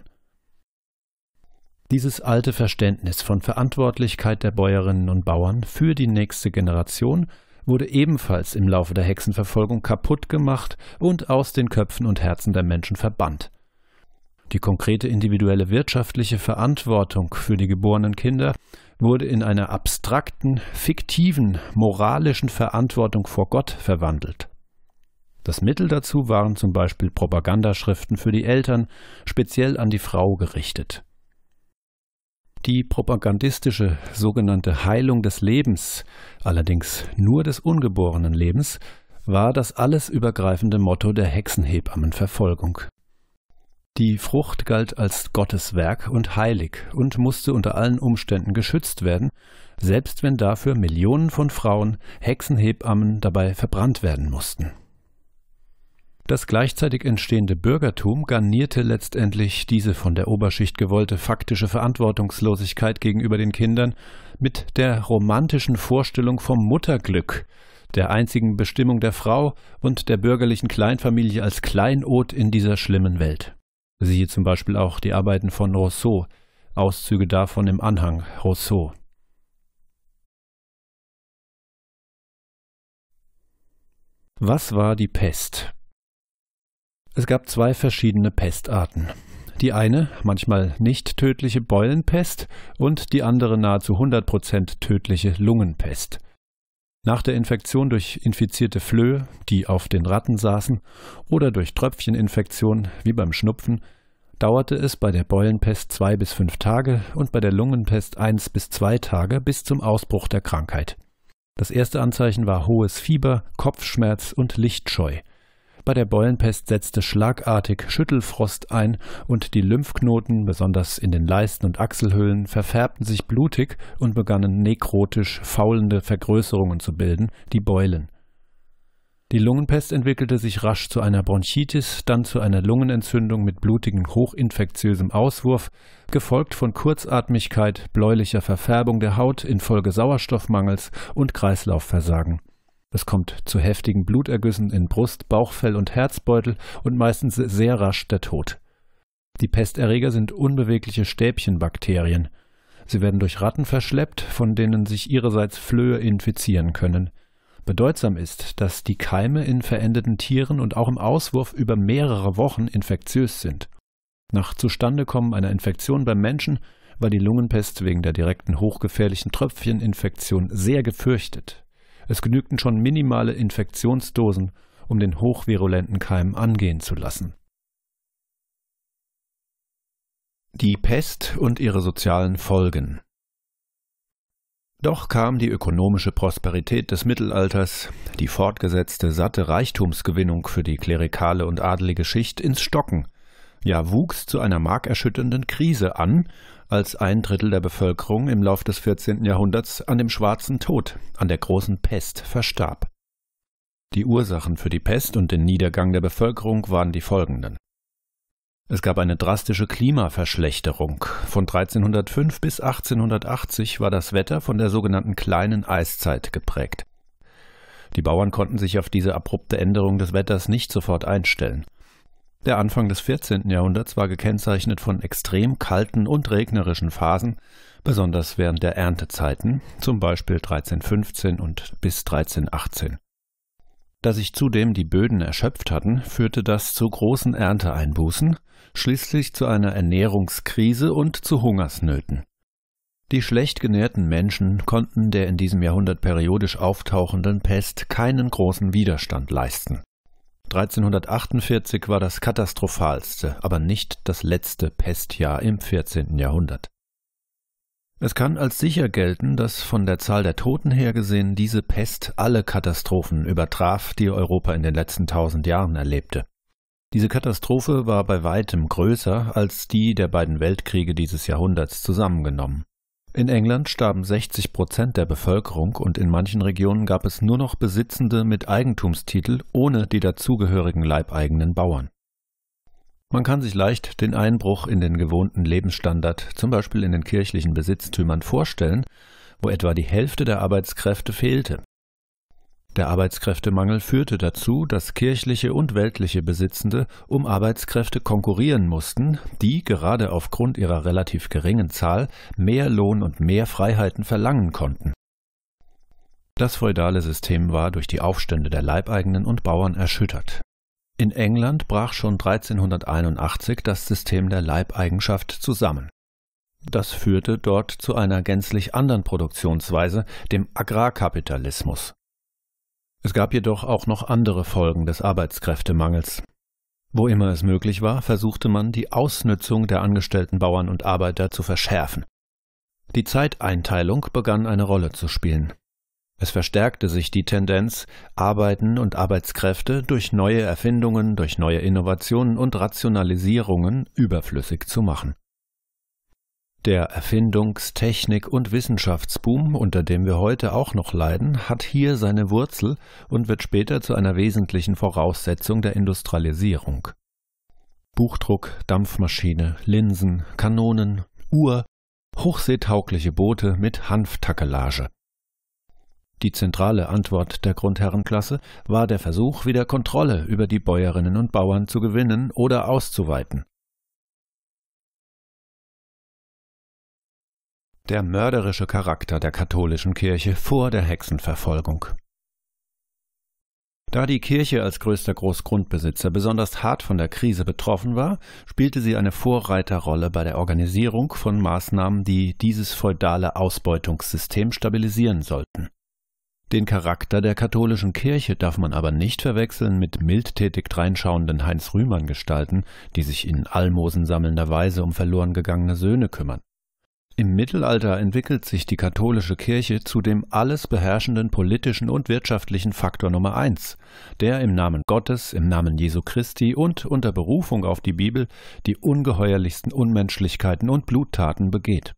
Speaker 1: Dieses alte Verständnis von Verantwortlichkeit der Bäuerinnen und Bauern für die nächste Generation wurde ebenfalls im Laufe der Hexenverfolgung kaputt gemacht und aus den Köpfen und Herzen der Menschen verbannt. Die konkrete individuelle wirtschaftliche Verantwortung für die geborenen Kinder wurde in einer abstrakten, fiktiven, moralischen Verantwortung vor Gott verwandelt. Das Mittel dazu waren zum Beispiel Propagandaschriften für die Eltern, speziell an die Frau gerichtet. Die propagandistische sogenannte Heilung des Lebens, allerdings nur des ungeborenen Lebens, war das alles übergreifende Motto der Hexenhebammenverfolgung. Die Frucht galt als Gottes Werk und heilig und musste unter allen Umständen geschützt werden, selbst wenn dafür Millionen von Frauen, Hexenhebammen dabei verbrannt werden mussten. Das gleichzeitig entstehende Bürgertum garnierte letztendlich diese von der Oberschicht gewollte faktische Verantwortungslosigkeit gegenüber den Kindern mit der romantischen Vorstellung vom Mutterglück, der einzigen Bestimmung der Frau und der bürgerlichen Kleinfamilie als Kleinod in dieser schlimmen Welt. Siehe zum Beispiel auch die Arbeiten von Rousseau, Auszüge davon im Anhang Rousseau. Was war die Pest? Es gab zwei verschiedene Pestarten. Die eine, manchmal nicht tödliche Beulenpest und die andere nahezu 100% tödliche Lungenpest. Nach der Infektion durch infizierte Flöhe, die auf den Ratten saßen, oder durch Tröpfcheninfektion wie beim Schnupfen, dauerte es bei der Beulenpest zwei bis fünf Tage und bei der Lungenpest eins bis zwei Tage bis zum Ausbruch der Krankheit. Das erste Anzeichen war hohes Fieber, Kopfschmerz und Lichtscheu bei der Beulenpest setzte schlagartig Schüttelfrost ein und die Lymphknoten, besonders in den Leisten und Achselhöhlen, verfärbten sich blutig und begannen nekrotisch faulende Vergrößerungen zu bilden, die Beulen. Die Lungenpest entwickelte sich rasch zu einer Bronchitis, dann zu einer Lungenentzündung mit blutigem hochinfektiösem Auswurf, gefolgt von Kurzatmigkeit, bläulicher Verfärbung der Haut infolge Sauerstoffmangels und Kreislaufversagen. Es kommt zu heftigen Blutergüssen in Brust, Bauchfell und Herzbeutel und meistens sehr rasch der Tod. Die Pesterreger sind unbewegliche Stäbchenbakterien. Sie werden durch Ratten verschleppt, von denen sich ihrerseits Flöhe infizieren können. Bedeutsam ist, dass die Keime in verendeten Tieren und auch im Auswurf über mehrere Wochen infektiös sind. Nach Zustandekommen einer Infektion beim Menschen war die Lungenpest wegen der direkten hochgefährlichen Tröpfcheninfektion sehr gefürchtet. Es genügten schon minimale Infektionsdosen, um den hochvirulenten Keim angehen zu lassen. Die Pest und ihre sozialen Folgen doch kam die ökonomische Prosperität des Mittelalters, die fortgesetzte satte Reichtumsgewinnung für die klerikale und adelige Schicht ins Stocken, ja wuchs zu einer markerschütternden Krise an, als ein Drittel der Bevölkerung im Lauf des 14. Jahrhunderts an dem schwarzen Tod, an der großen Pest verstarb. Die Ursachen für die Pest und den Niedergang der Bevölkerung waren die folgenden. Es gab eine drastische Klimaverschlechterung. Von 1305 bis 1880 war das Wetter von der sogenannten kleinen Eiszeit geprägt. Die Bauern konnten sich auf diese abrupte Änderung des Wetters nicht sofort einstellen. Der Anfang des 14. Jahrhunderts war gekennzeichnet von extrem kalten und regnerischen Phasen, besonders während der Erntezeiten, zum Beispiel 1315 und bis 1318. Da sich zudem die Böden erschöpft hatten, führte das zu großen Ernteeinbußen, schließlich zu einer Ernährungskrise und zu Hungersnöten. Die schlecht genährten Menschen konnten der in diesem Jahrhundert periodisch auftauchenden Pest keinen großen Widerstand leisten. 1348 war das katastrophalste, aber nicht das letzte Pestjahr im 14. Jahrhundert. Es kann als sicher gelten, dass von der Zahl der Toten her gesehen diese Pest alle Katastrophen übertraf, die Europa in den letzten tausend Jahren erlebte. Diese Katastrophe war bei weitem größer als die der beiden Weltkriege dieses Jahrhunderts zusammengenommen. In England starben 60 Prozent der Bevölkerung und in manchen Regionen gab es nur noch Besitzende mit Eigentumstitel ohne die dazugehörigen leibeigenen Bauern. Man kann sich leicht den Einbruch in den gewohnten Lebensstandard, zum Beispiel in den kirchlichen Besitztümern, vorstellen, wo etwa die Hälfte der Arbeitskräfte fehlte. Der Arbeitskräftemangel führte dazu, dass kirchliche und weltliche Besitzende um Arbeitskräfte konkurrieren mussten, die gerade aufgrund ihrer relativ geringen Zahl mehr Lohn und mehr Freiheiten verlangen konnten. Das feudale System war durch die Aufstände der Leibeigenen und Bauern erschüttert. In England brach schon 1381 das System der Leibeigenschaft zusammen. Das führte dort zu einer gänzlich anderen Produktionsweise, dem Agrarkapitalismus. Es gab jedoch auch noch andere Folgen des Arbeitskräftemangels. Wo immer es möglich war, versuchte man, die Ausnützung der angestellten Bauern und Arbeiter zu verschärfen. Die Zeiteinteilung begann eine Rolle zu spielen. Es verstärkte sich die Tendenz, Arbeiten und Arbeitskräfte durch neue Erfindungen, durch neue Innovationen und Rationalisierungen überflüssig zu machen. Der Erfindungs-, Technik- und Wissenschaftsboom, unter dem wir heute auch noch leiden, hat hier seine Wurzel und wird später zu einer wesentlichen Voraussetzung der Industrialisierung. Buchdruck, Dampfmaschine, Linsen, Kanonen, Uhr, hochseetaugliche Boote mit Hanftakelage. Die zentrale Antwort der Grundherrenklasse war der Versuch, wieder Kontrolle über die Bäuerinnen und Bauern zu gewinnen oder auszuweiten. der mörderische Charakter der katholischen Kirche vor der Hexenverfolgung. Da die Kirche als größter Großgrundbesitzer besonders hart von der Krise betroffen war, spielte sie eine Vorreiterrolle bei der Organisierung von Maßnahmen, die dieses feudale Ausbeutungssystem stabilisieren sollten. Den Charakter der katholischen Kirche darf man aber nicht verwechseln mit mildtätig dreinschauenden Heinz Rühmann Gestalten, die sich in almosensammelnder Weise um verloren gegangene Söhne kümmern. Im Mittelalter entwickelt sich die katholische Kirche zu dem alles beherrschenden politischen und wirtschaftlichen Faktor Nummer eins, der im Namen Gottes, im Namen Jesu Christi und unter Berufung auf die Bibel die ungeheuerlichsten Unmenschlichkeiten und Bluttaten begeht.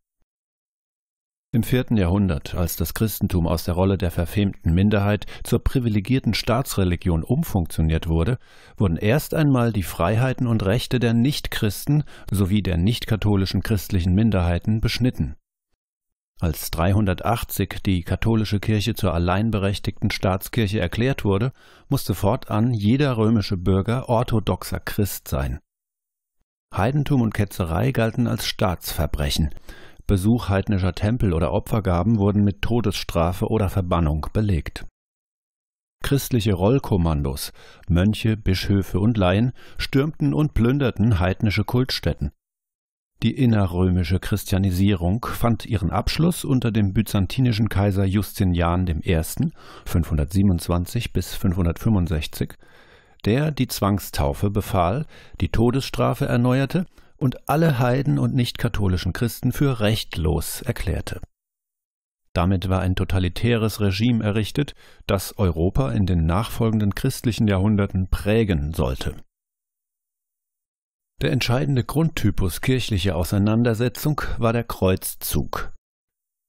Speaker 1: Im vierten Jahrhundert, als das Christentum aus der Rolle der verfemten Minderheit zur privilegierten Staatsreligion umfunktioniert wurde, wurden erst einmal die Freiheiten und Rechte der Nichtchristen sowie der nichtkatholischen christlichen Minderheiten beschnitten. Als 380 die katholische Kirche zur alleinberechtigten Staatskirche erklärt wurde, musste fortan jeder römische Bürger orthodoxer Christ sein. Heidentum und Ketzerei galten als Staatsverbrechen, Besuch heidnischer Tempel oder Opfergaben wurden mit Todesstrafe oder Verbannung belegt. Christliche Rollkommandos, Mönche, Bischöfe und Laien stürmten und plünderten heidnische Kultstätten. Die innerrömische Christianisierung fand ihren Abschluss unter dem byzantinischen Kaiser Justinian I. 527 bis 565, der die Zwangstaufe befahl, die Todesstrafe erneuerte und alle Heiden und nichtkatholischen Christen für rechtlos erklärte. Damit war ein totalitäres Regime errichtet, das Europa in den nachfolgenden christlichen Jahrhunderten prägen sollte. Der entscheidende Grundtypus kirchlicher Auseinandersetzung war der Kreuzzug.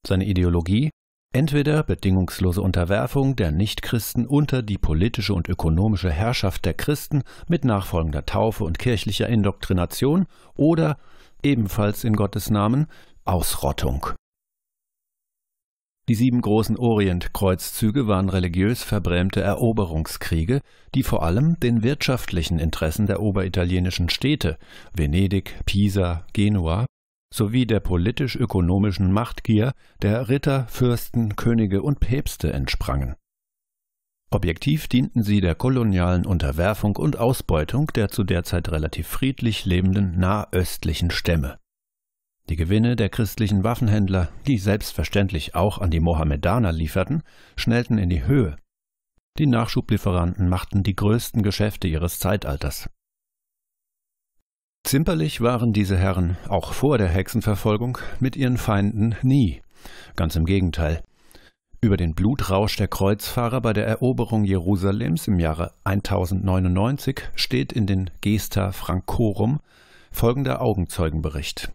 Speaker 1: Seine Ideologie Entweder bedingungslose Unterwerfung der Nichtchristen unter die politische und ökonomische Herrschaft der Christen mit nachfolgender Taufe und kirchlicher Indoktrination oder, ebenfalls in Gottes Namen, Ausrottung. Die sieben großen Orientkreuzzüge waren religiös verbrämte Eroberungskriege, die vor allem den wirtschaftlichen Interessen der oberitalienischen Städte Venedig, Pisa, Genua sowie der politisch-ökonomischen Machtgier der Ritter, Fürsten, Könige und Päpste entsprangen. Objektiv dienten sie der kolonialen Unterwerfung und Ausbeutung der zu der Zeit relativ friedlich lebenden nahöstlichen Stämme. Die Gewinne der christlichen Waffenhändler, die selbstverständlich auch an die Mohammedaner lieferten, schnellten in die Höhe. Die Nachschublieferanten machten die größten Geschäfte ihres Zeitalters. Zimperlich waren diese Herren, auch vor der Hexenverfolgung, mit ihren Feinden nie. Ganz im Gegenteil. Über den Blutrausch der Kreuzfahrer bei der Eroberung Jerusalems im Jahre 1099 steht in den Gesta Francorum folgender Augenzeugenbericht.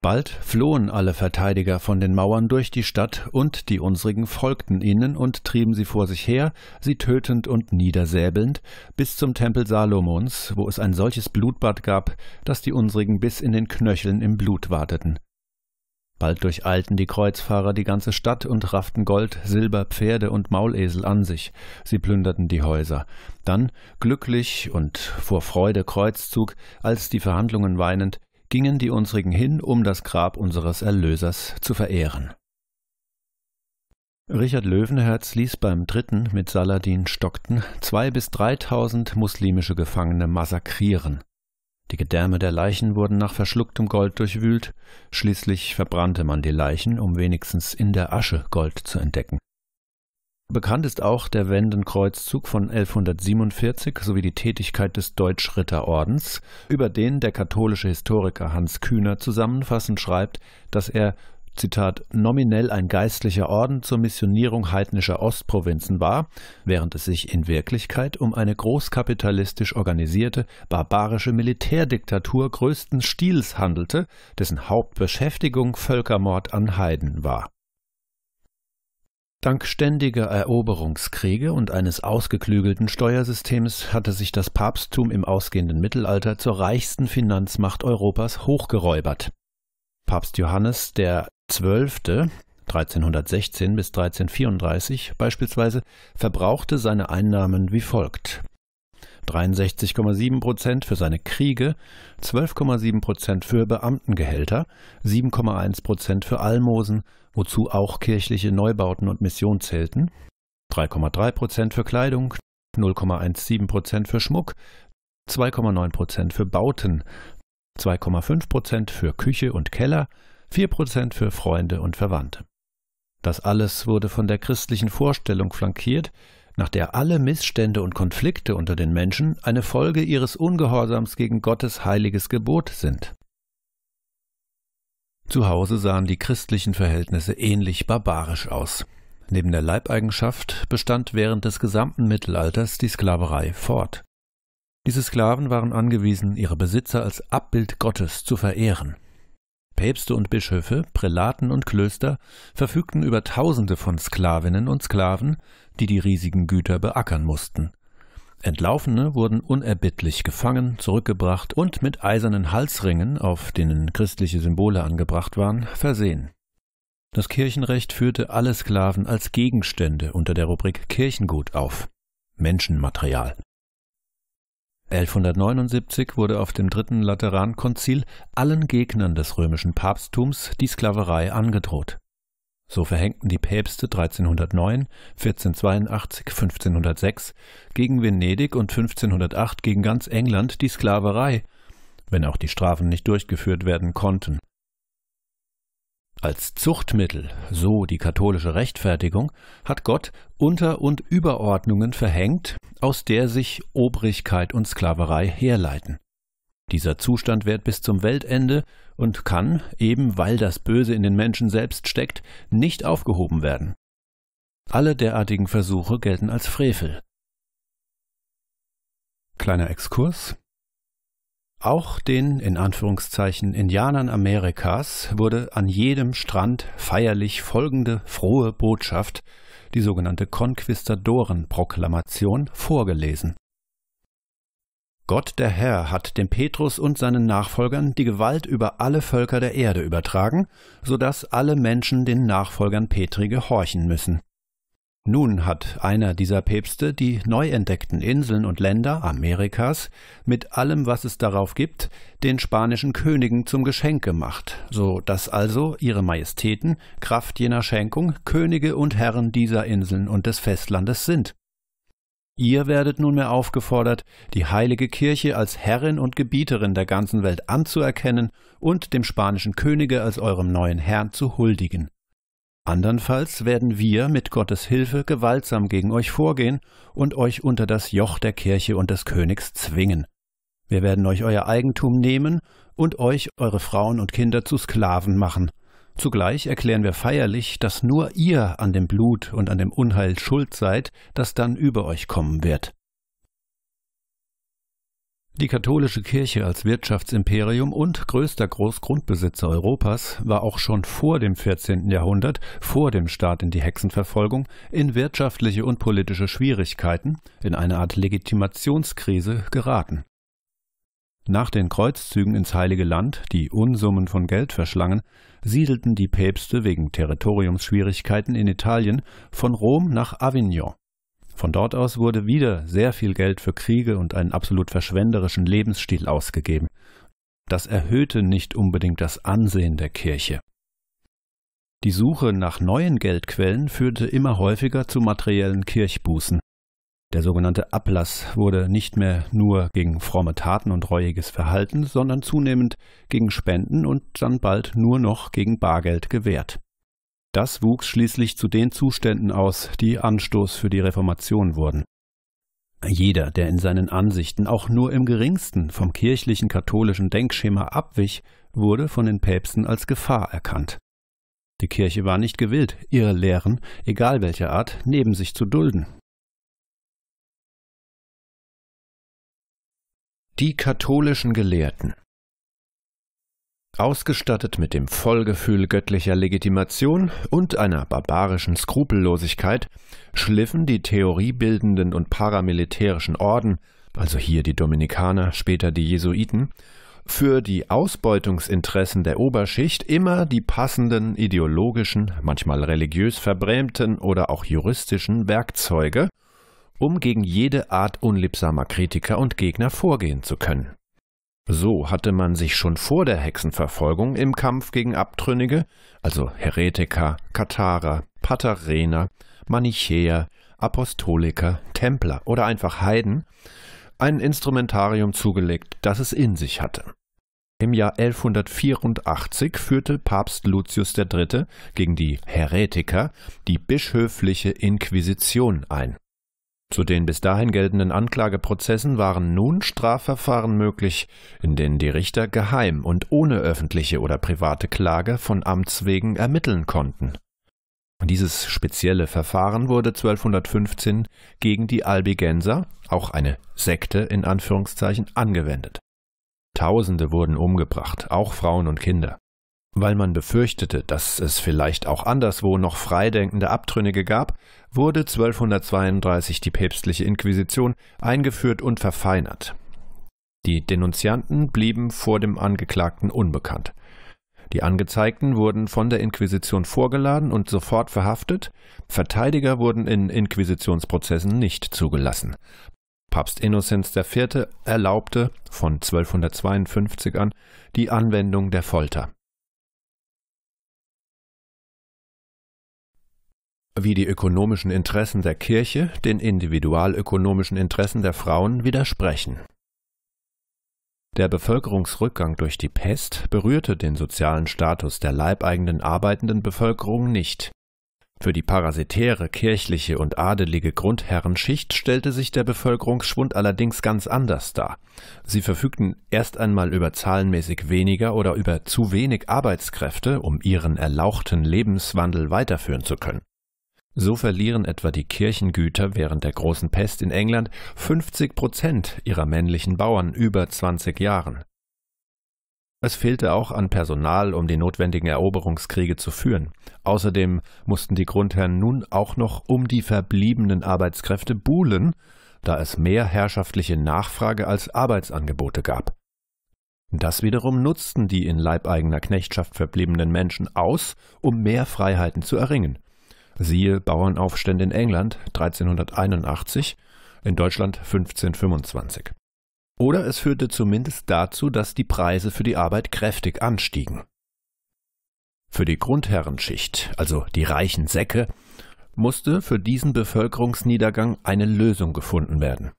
Speaker 1: Bald flohen alle Verteidiger von den Mauern durch die Stadt, und die unsrigen folgten ihnen und trieben sie vor sich her, sie tötend und niedersäbelnd, bis zum Tempel Salomons, wo es ein solches Blutbad gab, dass die unsrigen bis in den Knöcheln im Blut warteten. Bald durcheilten die Kreuzfahrer die ganze Stadt und rafften Gold, Silber, Pferde und Maulesel an sich. Sie plünderten die Häuser. Dann, glücklich und vor Freude Kreuzzug, als die Verhandlungen weinend, gingen die unsrigen hin, um das Grab unseres Erlösers zu verehren. Richard Löwenherz ließ beim dritten mit Saladin Stockten zwei bis dreitausend muslimische Gefangene massakrieren. Die Gedärme der Leichen wurden nach verschlucktem Gold durchwühlt, schließlich verbrannte man die Leichen, um wenigstens in der Asche Gold zu entdecken. Bekannt ist auch der Wendenkreuzzug von 1147 sowie die Tätigkeit des Deutschritterordens, über den der katholische Historiker Hans Kühner zusammenfassend schreibt, dass er Zitat, nominell ein geistlicher Orden zur Missionierung heidnischer Ostprovinzen war, während es sich in Wirklichkeit um eine großkapitalistisch organisierte, barbarische Militärdiktatur größten Stils handelte, dessen Hauptbeschäftigung Völkermord an Heiden war Dank ständiger Eroberungskriege und eines ausgeklügelten Steuersystems hatte sich das Papsttum im ausgehenden Mittelalter zur reichsten Finanzmacht Europas hochgeräubert. Papst Johannes der Zwölfte 1316 bis 1334 beispielsweise verbrauchte seine Einnahmen wie folgt 63,7 Prozent für seine Kriege, 12,7 Prozent für Beamtengehälter, 7,1 Prozent für Almosen, wozu auch kirchliche Neubauten und Mission zählten, 3,3 für Kleidung, 0,17 für Schmuck, 2,9 für Bauten, 2,5 für Küche und Keller, 4 für Freunde und Verwandte. Das alles wurde von der christlichen Vorstellung flankiert, nach der alle Missstände und Konflikte unter den Menschen eine Folge ihres Ungehorsams gegen Gottes heiliges Gebot sind. Zu Hause sahen die christlichen Verhältnisse ähnlich barbarisch aus. Neben der Leibeigenschaft bestand während des gesamten Mittelalters die Sklaverei fort. Diese Sklaven waren angewiesen, ihre Besitzer als Abbild Gottes zu verehren. Päpste und Bischöfe, Prälaten und Klöster verfügten über Tausende von Sklavinnen und Sklaven, die die riesigen Güter beackern mussten. Entlaufene wurden unerbittlich gefangen, zurückgebracht und mit eisernen Halsringen, auf denen christliche Symbole angebracht waren, versehen. Das Kirchenrecht führte alle Sklaven als Gegenstände unter der Rubrik Kirchengut auf Menschenmaterial. 1179 wurde auf dem Dritten Laterankonzil allen Gegnern des römischen Papsttums die Sklaverei angedroht. So verhängten die Päpste 1309, 1482, 1506 gegen Venedig und 1508 gegen ganz England die Sklaverei, wenn auch die Strafen nicht durchgeführt werden konnten. Als Zuchtmittel, so die katholische Rechtfertigung, hat Gott Unter- und Überordnungen verhängt, aus der sich Obrigkeit und Sklaverei herleiten. Dieser Zustand währt bis zum Weltende und kann, eben weil das Böse in den Menschen selbst steckt, nicht aufgehoben werden. Alle derartigen Versuche gelten als Frevel. Kleiner Exkurs. Auch den in Anführungszeichen Indianern Amerikas wurde an jedem Strand feierlich folgende frohe Botschaft, die sogenannte Konquistadorenproklamation, vorgelesen Gott der Herr hat dem Petrus und seinen Nachfolgern die Gewalt über alle Völker der Erde übertragen, so dass alle Menschen den Nachfolgern Petri gehorchen müssen. Nun hat einer dieser Päpste die neu entdeckten Inseln und Länder Amerikas mit allem, was es darauf gibt, den spanischen Königen zum Geschenk gemacht, so dass also ihre Majestäten, Kraft jener Schenkung, Könige und Herren dieser Inseln und des Festlandes sind Ihr werdet nunmehr aufgefordert, die heilige Kirche als Herrin und Gebieterin der ganzen Welt anzuerkennen und dem spanischen Könige als eurem neuen Herrn zu huldigen. Andernfalls werden wir mit Gottes Hilfe gewaltsam gegen euch vorgehen und euch unter das Joch der Kirche und des Königs zwingen. Wir werden euch euer Eigentum nehmen und euch eure Frauen und Kinder zu Sklaven machen, Zugleich erklären wir feierlich, dass nur ihr an dem Blut und an dem Unheil schuld seid, das dann über euch kommen wird. Die katholische Kirche als Wirtschaftsimperium und größter Großgrundbesitzer Europas war auch schon vor dem 14. Jahrhundert, vor dem Staat in die Hexenverfolgung, in wirtschaftliche und politische Schwierigkeiten, in eine Art Legitimationskrise geraten. Nach den Kreuzzügen ins Heilige Land, die Unsummen von Geld verschlangen, siedelten die Päpste wegen Territoriumsschwierigkeiten in Italien von Rom nach Avignon. Von dort aus wurde wieder sehr viel Geld für Kriege und einen absolut verschwenderischen Lebensstil ausgegeben. Das erhöhte nicht unbedingt das Ansehen der Kirche. Die Suche nach neuen Geldquellen führte immer häufiger zu materiellen Kirchbußen. Der sogenannte Ablass wurde nicht mehr nur gegen fromme Taten und reuiges Verhalten, sondern zunehmend gegen Spenden und dann bald nur noch gegen Bargeld gewährt. Das wuchs schließlich zu den Zuständen aus, die Anstoß für die Reformation wurden. Jeder, der in seinen Ansichten auch nur im geringsten vom kirchlichen katholischen Denkschema abwich, wurde von den Päpsten als Gefahr erkannt. Die Kirche war nicht gewillt, ihre Lehren, egal welcher Art, neben sich zu dulden Die katholischen Gelehrten. Ausgestattet mit dem Vollgefühl göttlicher Legitimation und einer barbarischen Skrupellosigkeit schliffen die theoriebildenden und paramilitärischen Orden, also hier die Dominikaner, später die Jesuiten, für die Ausbeutungsinteressen der Oberschicht immer die passenden ideologischen, manchmal religiös verbrämten oder auch juristischen Werkzeuge um gegen jede Art unliebsamer Kritiker und Gegner vorgehen zu können. So hatte man sich schon vor der Hexenverfolgung im Kampf gegen Abtrünnige, also Heretiker, Katharer, Paterener, Manichäer, Apostoliker, Templer oder einfach Heiden, ein Instrumentarium zugelegt, das es in sich hatte. Im Jahr 1184 führte Papst Lucius III. gegen die Heretiker die bischöfliche Inquisition ein. Zu den bis dahin geltenden Anklageprozessen waren nun Strafverfahren möglich, in denen die Richter geheim und ohne öffentliche oder private Klage von Amts wegen ermitteln konnten. Dieses spezielle Verfahren wurde 1215 gegen die Albigenser, auch eine Sekte in Anführungszeichen, angewendet. Tausende wurden umgebracht, auch Frauen und Kinder. Weil man befürchtete, dass es vielleicht auch anderswo noch freidenkende Abtrünnige gab, wurde 1232 die päpstliche Inquisition eingeführt und verfeinert. Die Denunzianten blieben vor dem Angeklagten unbekannt. Die Angezeigten wurden von der Inquisition vorgeladen und sofort verhaftet, Verteidiger wurden in Inquisitionsprozessen nicht zugelassen. Papst Innozenz IV. erlaubte von 1252 an die Anwendung der Folter. wie die ökonomischen Interessen der Kirche den individualökonomischen Interessen der Frauen widersprechen. Der Bevölkerungsrückgang durch die Pest berührte den sozialen Status der leibeigenen arbeitenden Bevölkerung nicht. Für die parasitäre kirchliche und adelige Grundherrenschicht stellte sich der Bevölkerungsschwund allerdings ganz anders dar. Sie verfügten erst einmal über zahlenmäßig weniger oder über zu wenig Arbeitskräfte, um ihren erlauchten Lebenswandel weiterführen zu können. So verlieren etwa die Kirchengüter während der großen Pest in England 50 Prozent ihrer männlichen Bauern über 20 Jahren. Es fehlte auch an Personal, um die notwendigen Eroberungskriege zu führen. Außerdem mussten die Grundherren nun auch noch um die verbliebenen Arbeitskräfte buhlen, da es mehr herrschaftliche Nachfrage als Arbeitsangebote gab. Das wiederum nutzten die in leibeigener Knechtschaft verbliebenen Menschen aus, um mehr Freiheiten zu erringen. Siehe Bauernaufstände in England 1381, in Deutschland 1525. Oder es führte zumindest dazu, dass die Preise für die Arbeit kräftig anstiegen. Für die Grundherrenschicht, also die reichen Säcke, musste für diesen Bevölkerungsniedergang eine Lösung gefunden werden.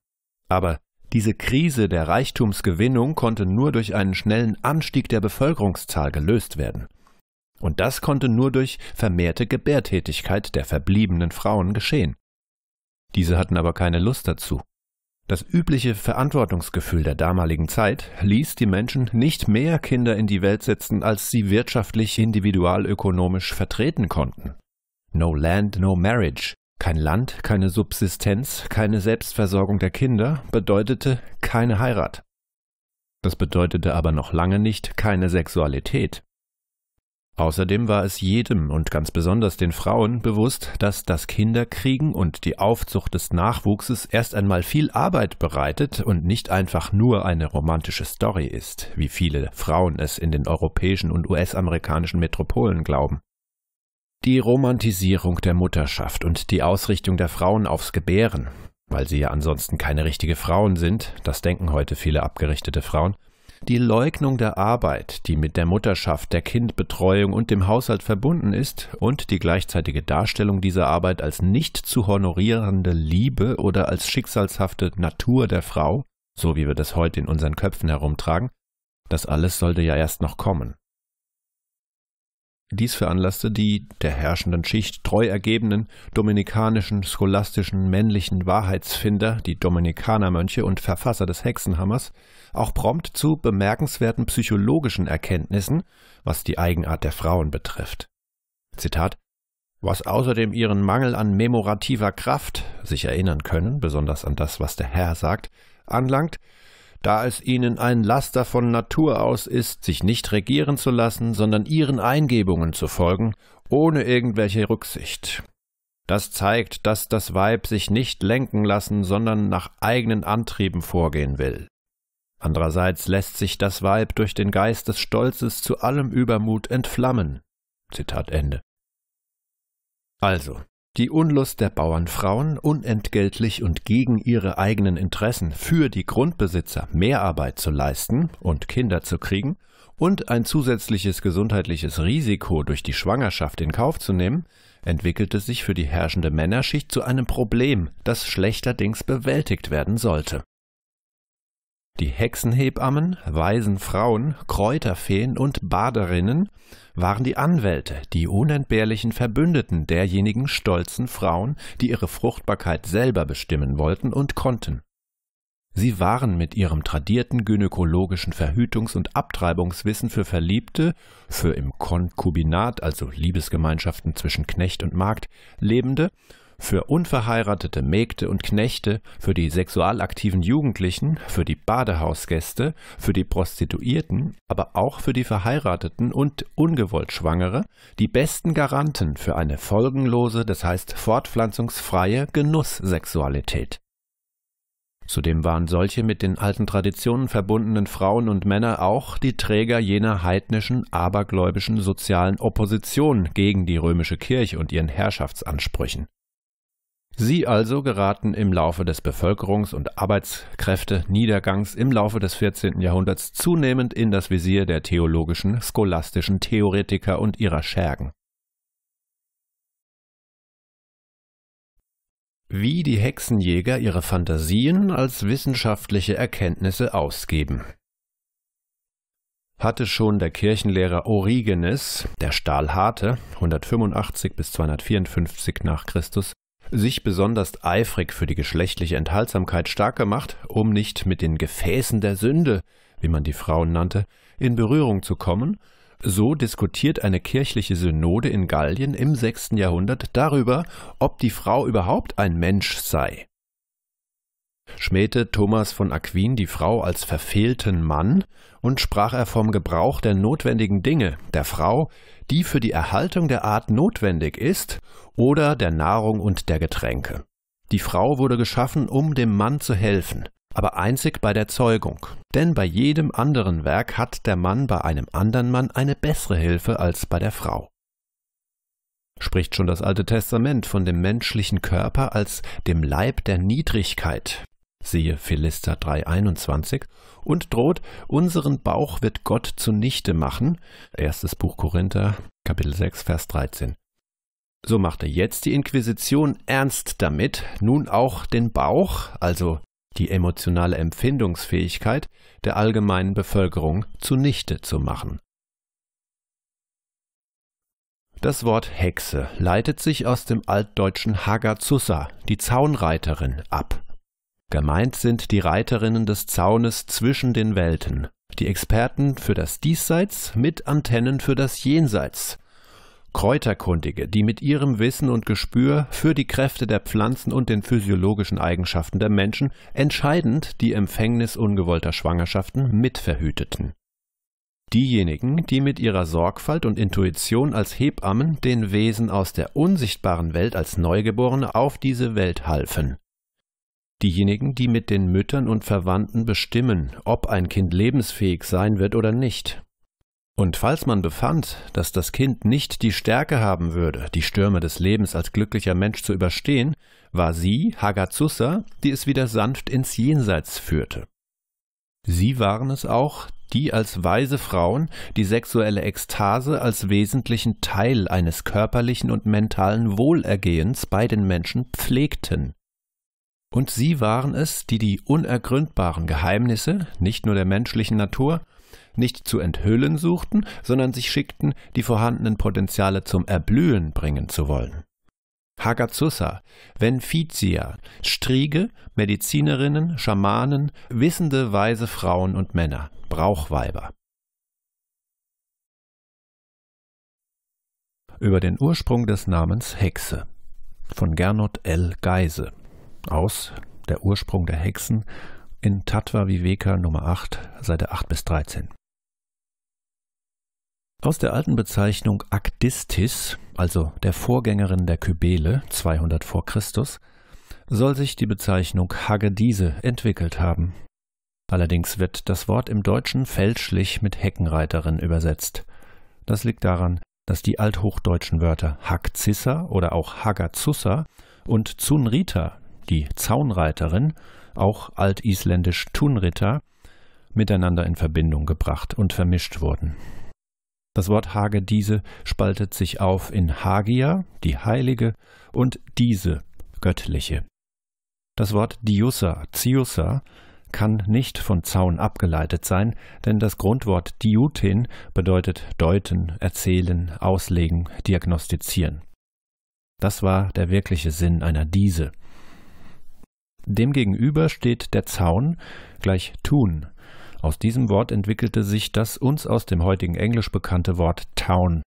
Speaker 1: Aber diese Krise der Reichtumsgewinnung konnte nur durch einen schnellen Anstieg der Bevölkerungszahl gelöst werden. Und das konnte nur durch vermehrte Gebärtätigkeit der verbliebenen Frauen geschehen. Diese hatten aber keine Lust dazu. Das übliche Verantwortungsgefühl der damaligen Zeit ließ die Menschen nicht mehr Kinder in die Welt setzen, als sie wirtschaftlich individualökonomisch vertreten konnten. No land, no marriage. Kein Land, keine Subsistenz, keine Selbstversorgung der Kinder bedeutete keine Heirat. Das bedeutete aber noch lange nicht keine Sexualität. Außerdem war es jedem und ganz besonders den Frauen bewusst, dass das Kinderkriegen und die Aufzucht des Nachwuchses erst einmal viel Arbeit bereitet und nicht einfach nur eine romantische Story ist, wie viele Frauen es in den europäischen und US-amerikanischen Metropolen glauben. Die Romantisierung der Mutterschaft und die Ausrichtung der Frauen aufs Gebären, weil sie ja ansonsten keine richtigen Frauen sind, das denken heute viele abgerichtete Frauen, die Leugnung der Arbeit, die mit der Mutterschaft, der Kindbetreuung und dem Haushalt verbunden ist, und die gleichzeitige Darstellung dieser Arbeit als nicht zu honorierende Liebe oder als schicksalshafte Natur der Frau, so wie wir das heute in unseren Köpfen herumtragen, das alles sollte ja erst noch kommen. Dies veranlasste die der herrschenden Schicht treu ergebenen dominikanischen, scholastischen, männlichen Wahrheitsfinder, die Dominikanermönche und Verfasser des Hexenhammers, auch prompt zu bemerkenswerten psychologischen Erkenntnissen, was die Eigenart der Frauen betrifft. Zitat was außerdem ihren Mangel an memorativer Kraft, sich erinnern können, besonders an das, was der Herr sagt, anlangt, da es ihnen ein Laster von Natur aus ist, sich nicht regieren zu lassen, sondern ihren Eingebungen zu folgen, ohne irgendwelche Rücksicht. Das zeigt, dass das Weib sich nicht lenken lassen, sondern nach eigenen Antrieben vorgehen will. Andererseits lässt sich das Weib durch den Geist des Stolzes zu allem Übermut entflammen. Zitat Ende. Also, die Unlust der Bauernfrauen, unentgeltlich und gegen ihre eigenen Interessen für die Grundbesitzer Mehrarbeit zu leisten und Kinder zu kriegen und ein zusätzliches gesundheitliches Risiko durch die Schwangerschaft in Kauf zu nehmen, entwickelte sich für die herrschende Männerschicht zu einem Problem, das schlechterdings bewältigt werden sollte. Die Hexenhebammen, Waisenfrauen, Kräuterfeen und Baderinnen waren die Anwälte, die unentbehrlichen Verbündeten derjenigen stolzen Frauen, die ihre Fruchtbarkeit selber bestimmen wollten und konnten. Sie waren mit ihrem tradierten gynäkologischen Verhütungs- und Abtreibungswissen für Verliebte, für im Konkubinat, also Liebesgemeinschaften zwischen Knecht und Magd, lebende für unverheiratete Mägde und Knechte, für die sexualaktiven Jugendlichen, für die Badehausgäste, für die Prostituierten, aber auch für die Verheirateten und ungewollt Schwangere die besten Garanten für eine folgenlose, das heißt fortpflanzungsfreie Genusssexualität. Zudem waren solche mit den alten Traditionen verbundenen Frauen und Männer auch die Träger jener heidnischen, abergläubischen sozialen Opposition gegen die römische Kirche und ihren Herrschaftsansprüchen. Sie also geraten im Laufe des Bevölkerungs- und Arbeitskräfteniedergangs im Laufe des 14. Jahrhunderts zunehmend in das Visier der theologischen, scholastischen Theoretiker und ihrer Schergen. Wie die Hexenjäger ihre Fantasien als wissenschaftliche Erkenntnisse ausgeben. Hatte schon der Kirchenlehrer Origenes, der Stahlharte, 185 bis 254 nach Christus, sich besonders eifrig für die geschlechtliche Enthaltsamkeit stark gemacht, um nicht mit den Gefäßen der Sünde, wie man die Frauen nannte, in Berührung zu kommen, so diskutiert eine kirchliche Synode in Gallien im 6. Jahrhundert darüber, ob die Frau überhaupt ein Mensch sei schmähte Thomas von Aquin die Frau als verfehlten Mann und sprach er vom Gebrauch der notwendigen Dinge der Frau, die für die Erhaltung der Art notwendig ist, oder der Nahrung und der Getränke. Die Frau wurde geschaffen, um dem Mann zu helfen, aber einzig bei der Zeugung, denn bei jedem anderen Werk hat der Mann bei einem anderen Mann eine bessere Hilfe als bei der Frau spricht schon das Alte Testament von dem menschlichen Körper als dem Leib der Niedrigkeit, siehe Philister 3,21, und droht, unseren Bauch wird Gott zunichte machen. Erstes Buch Korinther, Kapitel 6, Vers 13. So machte jetzt die Inquisition ernst damit, nun auch den Bauch, also die emotionale Empfindungsfähigkeit der allgemeinen Bevölkerung zunichte zu machen. Das Wort Hexe leitet sich aus dem altdeutschen Hagazussa, die Zaunreiterin, ab. Gemeint sind die Reiterinnen des Zaunes zwischen den Welten, die Experten für das Diesseits mit Antennen für das Jenseits. Kräuterkundige, die mit ihrem Wissen und Gespür für die Kräfte der Pflanzen und den physiologischen Eigenschaften der Menschen entscheidend die Empfängnis ungewollter Schwangerschaften mitverhüteten. Diejenigen, die mit ihrer Sorgfalt und Intuition als Hebammen den Wesen aus der unsichtbaren Welt als Neugeborene auf diese Welt halfen diejenigen, die mit den Müttern und Verwandten bestimmen, ob ein Kind lebensfähig sein wird oder nicht. Und falls man befand, dass das Kind nicht die Stärke haben würde, die Stürme des Lebens als glücklicher Mensch zu überstehen, war sie, Hagazusa, die es wieder sanft ins Jenseits führte. Sie waren es auch, die als weise Frauen die sexuelle Ekstase als wesentlichen Teil eines körperlichen und mentalen Wohlergehens bei den Menschen pflegten. Und sie waren es, die die unergründbaren Geheimnisse, nicht nur der menschlichen Natur, nicht zu enthüllen suchten, sondern sich schickten, die vorhandenen Potenziale zum Erblühen bringen zu wollen. Hagazusa, Venfizia, Striege, Medizinerinnen, Schamanen, wissende, weise Frauen und Männer, Brauchweiber. Über den Ursprung des Namens Hexe von Gernot L. Geise aus Der Ursprung der Hexen in Tattva Viveka Nummer 8, Seite 8 bis 13. Aus der alten Bezeichnung Akdistis, also der Vorgängerin der Kybele 200 vor Christus, soll sich die Bezeichnung Hagedise entwickelt haben. Allerdings wird das Wort im Deutschen fälschlich mit Heckenreiterin übersetzt. Das liegt daran, dass die althochdeutschen Wörter Hakzissa oder auch Hagazussa und Zunrita die Zaunreiterin, auch altisländisch Tunritter, miteinander in Verbindung gebracht und vermischt wurden. Das Wort Hagediese spaltet sich auf in Hagia, die Heilige, und diese, Göttliche. Das Wort Diusa, Ziusa, kann nicht von Zaun abgeleitet sein, denn das Grundwort Diutin bedeutet deuten, erzählen, auslegen, diagnostizieren. Das war der wirkliche Sinn einer Diese, Demgegenüber steht der Zaun gleich tun. Aus diesem Wort entwickelte sich das uns aus dem heutigen Englisch bekannte Wort town.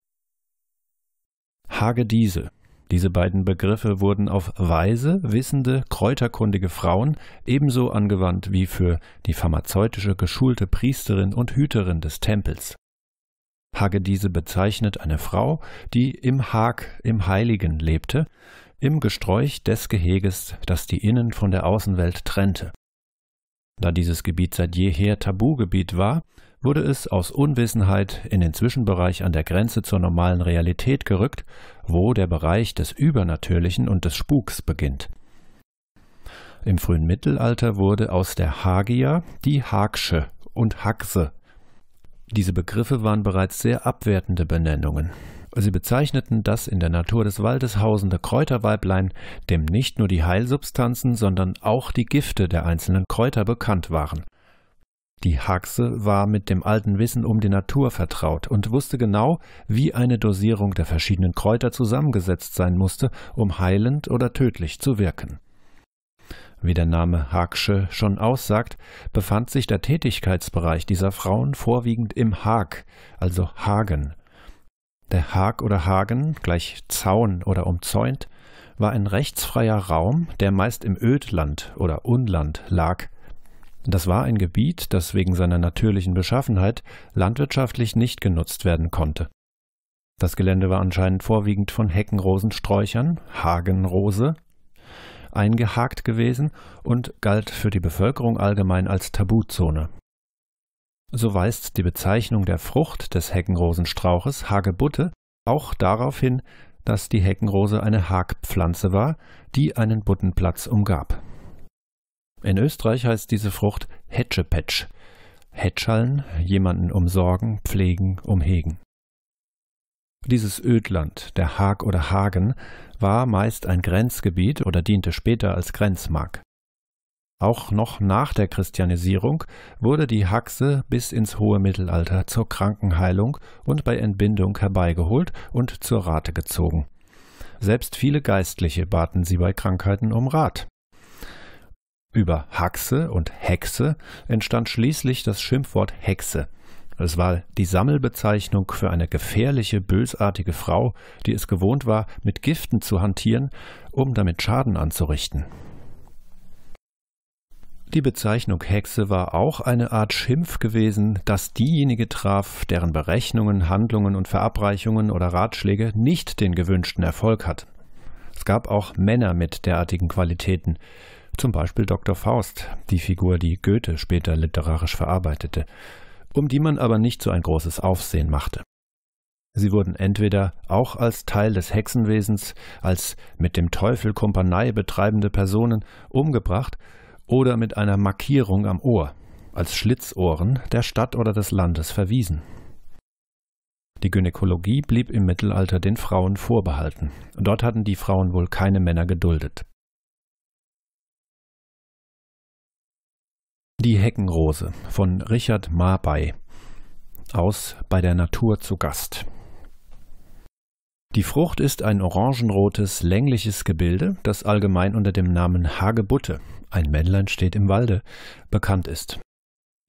Speaker 1: Hagediese. Diese beiden Begriffe wurden auf weise, wissende, kräuterkundige Frauen ebenso angewandt wie für die pharmazeutische geschulte Priesterin und Hüterin des Tempels. Hagediese bezeichnet eine Frau, die im Hag, im Heiligen, lebte, im Gesträuch des Geheges, das die Innen von der Außenwelt trennte. Da dieses Gebiet seit jeher Tabugebiet war, wurde es aus Unwissenheit in den Zwischenbereich an der Grenze zur normalen Realität gerückt, wo der Bereich des Übernatürlichen und des Spuks beginnt. Im frühen Mittelalter wurde aus der Hagia die Hagsche und Haxe. Diese Begriffe waren bereits sehr abwertende Benennungen. Sie bezeichneten das in der Natur des Waldes hausende Kräuterweiblein, dem nicht nur die Heilsubstanzen, sondern auch die Gifte der einzelnen Kräuter bekannt waren. Die Haxe war mit dem alten Wissen um die Natur vertraut und wusste genau, wie eine Dosierung der verschiedenen Kräuter zusammengesetzt sein musste, um heilend oder tödlich zu wirken. Wie der Name Hagsche schon aussagt, befand sich der Tätigkeitsbereich dieser Frauen vorwiegend im Haag, also Hagen, der Haag oder Hagen, gleich Zaun oder umzäunt, war ein rechtsfreier Raum, der meist im Ödland oder Unland lag. Das war ein Gebiet, das wegen seiner natürlichen Beschaffenheit landwirtschaftlich nicht genutzt werden konnte. Das Gelände war anscheinend vorwiegend von Heckenrosensträuchern, Hagenrose, eingehakt gewesen und galt für die Bevölkerung allgemein als Tabuzone. So weist die Bezeichnung der Frucht des Heckenrosenstrauches Hagebutte auch darauf hin, dass die Heckenrose eine Hagpflanze war, die einen Buttenplatz umgab. In Österreich heißt diese Frucht Hetschepetsch. Hätscheln, jemanden umsorgen, pflegen, umhegen. Dieses Ödland, der Hag oder Hagen, war meist ein Grenzgebiet oder diente später als Grenzmark. Auch noch nach der Christianisierung wurde die Haxe bis ins hohe Mittelalter zur Krankenheilung und bei Entbindung herbeigeholt und zur Rate gezogen. Selbst viele Geistliche baten sie bei Krankheiten um Rat. Über Haxe und Hexe entstand schließlich das Schimpfwort Hexe. Es war die Sammelbezeichnung für eine gefährliche, bösartige Frau, die es gewohnt war, mit Giften zu hantieren, um damit Schaden anzurichten. Die Bezeichnung Hexe war auch eine Art Schimpf gewesen, das diejenige traf, deren Berechnungen, Handlungen und Verabreichungen oder Ratschläge nicht den gewünschten Erfolg hatten. Es gab auch Männer mit derartigen Qualitäten, zum Beispiel Dr. Faust, die Figur, die Goethe später literarisch verarbeitete, um die man aber nicht so ein großes Aufsehen machte. Sie wurden entweder auch als Teil des Hexenwesens, als mit dem Teufel Kumpanei betreibende Personen umgebracht oder mit einer Markierung am Ohr als Schlitzohren der Stadt oder des Landes verwiesen. Die Gynäkologie blieb im Mittelalter den Frauen vorbehalten. Dort hatten die Frauen wohl keine Männer geduldet. Die Heckenrose von Richard Marbei aus Bei der Natur zu Gast die Frucht ist ein orangenrotes, längliches Gebilde, das allgemein unter dem Namen Hagebutte, ein Männlein steht im Walde, bekannt ist.